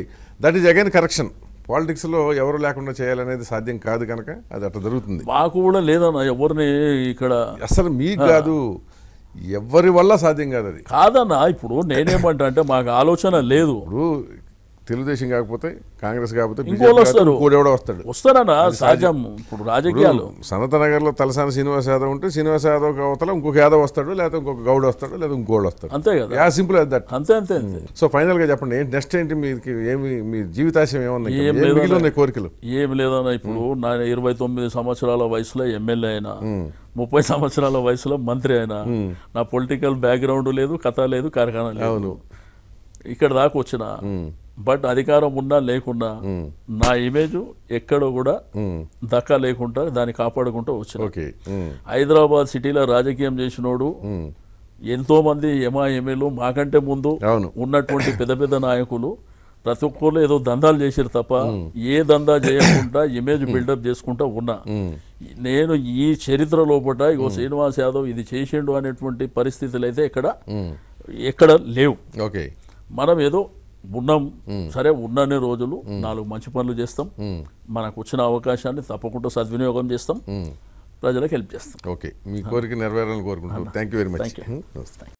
that is again correction పాలిటిక్స్లో ఎవరు లేకుండా చేయాలనేది సాధ్యం కాదు కనుక అది అట్లా జరుగుతుంది మాకు కూడా లేదన్న ఎవరిని ఇక్కడ అసలు మీకు కాదు ఎవరి వల్ల సాధ్యం కాదు అది కాదన్న ఇప్పుడు నేనేమంటా అంటే మాకు ఆలోచన లేదు ఇప్పుడు తెలుగుదేశం కాకపోతే కాంగ్రెస్ కాకపోతే కూడెవడో వస్తాడు వస్తారన్నా సహజం ఇప్పుడు రాజకీయాలు సనత నగర్లో తలసాని శ్రీనివాస్ యాదవ్ ఉంటే శ్రీనివాస్ యాదవ్ అవతల ఇంకొక యాదవ్ వస్తాడు లేకపోతే ఇంకొక గౌడ్ వస్తాడు లేదా ఇంకోళ్ళు వస్తాడు అంతే కదా యా సింపుల్ అంతే అంతే సో ఫైనల్ hmm. గా చెప్పండి నెక్స్ట్ ఏంటి మీకు ఏమి మీ జీవితాశయం ఏమన్నా కోరికలు ఏమి లేదన్నా ఇప్పుడు hmm. నా ఇరవై తొమ్మిది సంవత్సరాల వయసులో ఎమ్మెల్యే అయినా hmm. ముప్పై సంవత్సరాల వయసులో మంత్రి అయినా నా పొలిటికల్ బ్యాక్గ్రౌండ్ లేదు కథ లేదు కార్ఖానా లేదు ఇక్కడ దాకా వచ్చిన బట్ అధికారం ఉన్నా లేకున్నా నా ఇమేజ్ ఎక్కడ కూడా దక్క లేకుండా దాన్ని కాపాడుకుంటూ వచ్చిన హైదరాబాద్ సిటీలో రాజకీయం చేసినోడు ఎంతో మంది ఎమా ఎమ్మెల్యేలు మాకంటే ముందు ఉన్నటువంటి పెద్ద పెద్ద నాయకులు ప్రతి ఒక్కరు ఏదో దందాలు చేశారు తప్ప ఏ దందా చేయకుండా ఇమేజ్ బిల్డప్ చేసుకుంటా ఉన్నా నేను ఈ చరిత్ర లోపల ఇగో శ్రీనివాస్ యాదవ్ ఇది చేసిండు అనేటువంటి పరిస్థితులు అయితే ఇక్కడ ఎక్కడ లేవు మనం ఏదో ఉన్నాం సరే ఉన్ననే రోజులు నాలుగు మంచి పనులు చేస్తాం మనకు వచ్చిన అవకాశాన్ని తప్పకుండా సద్వినియోగం చేస్తాం ప్రజలకు హెల్ప్ చేస్తాం ఓకే మీ కోరిక నెరవేరాలని కోరుకుంటున్నాను థ్యాంక్ యూ వెరీ మచ్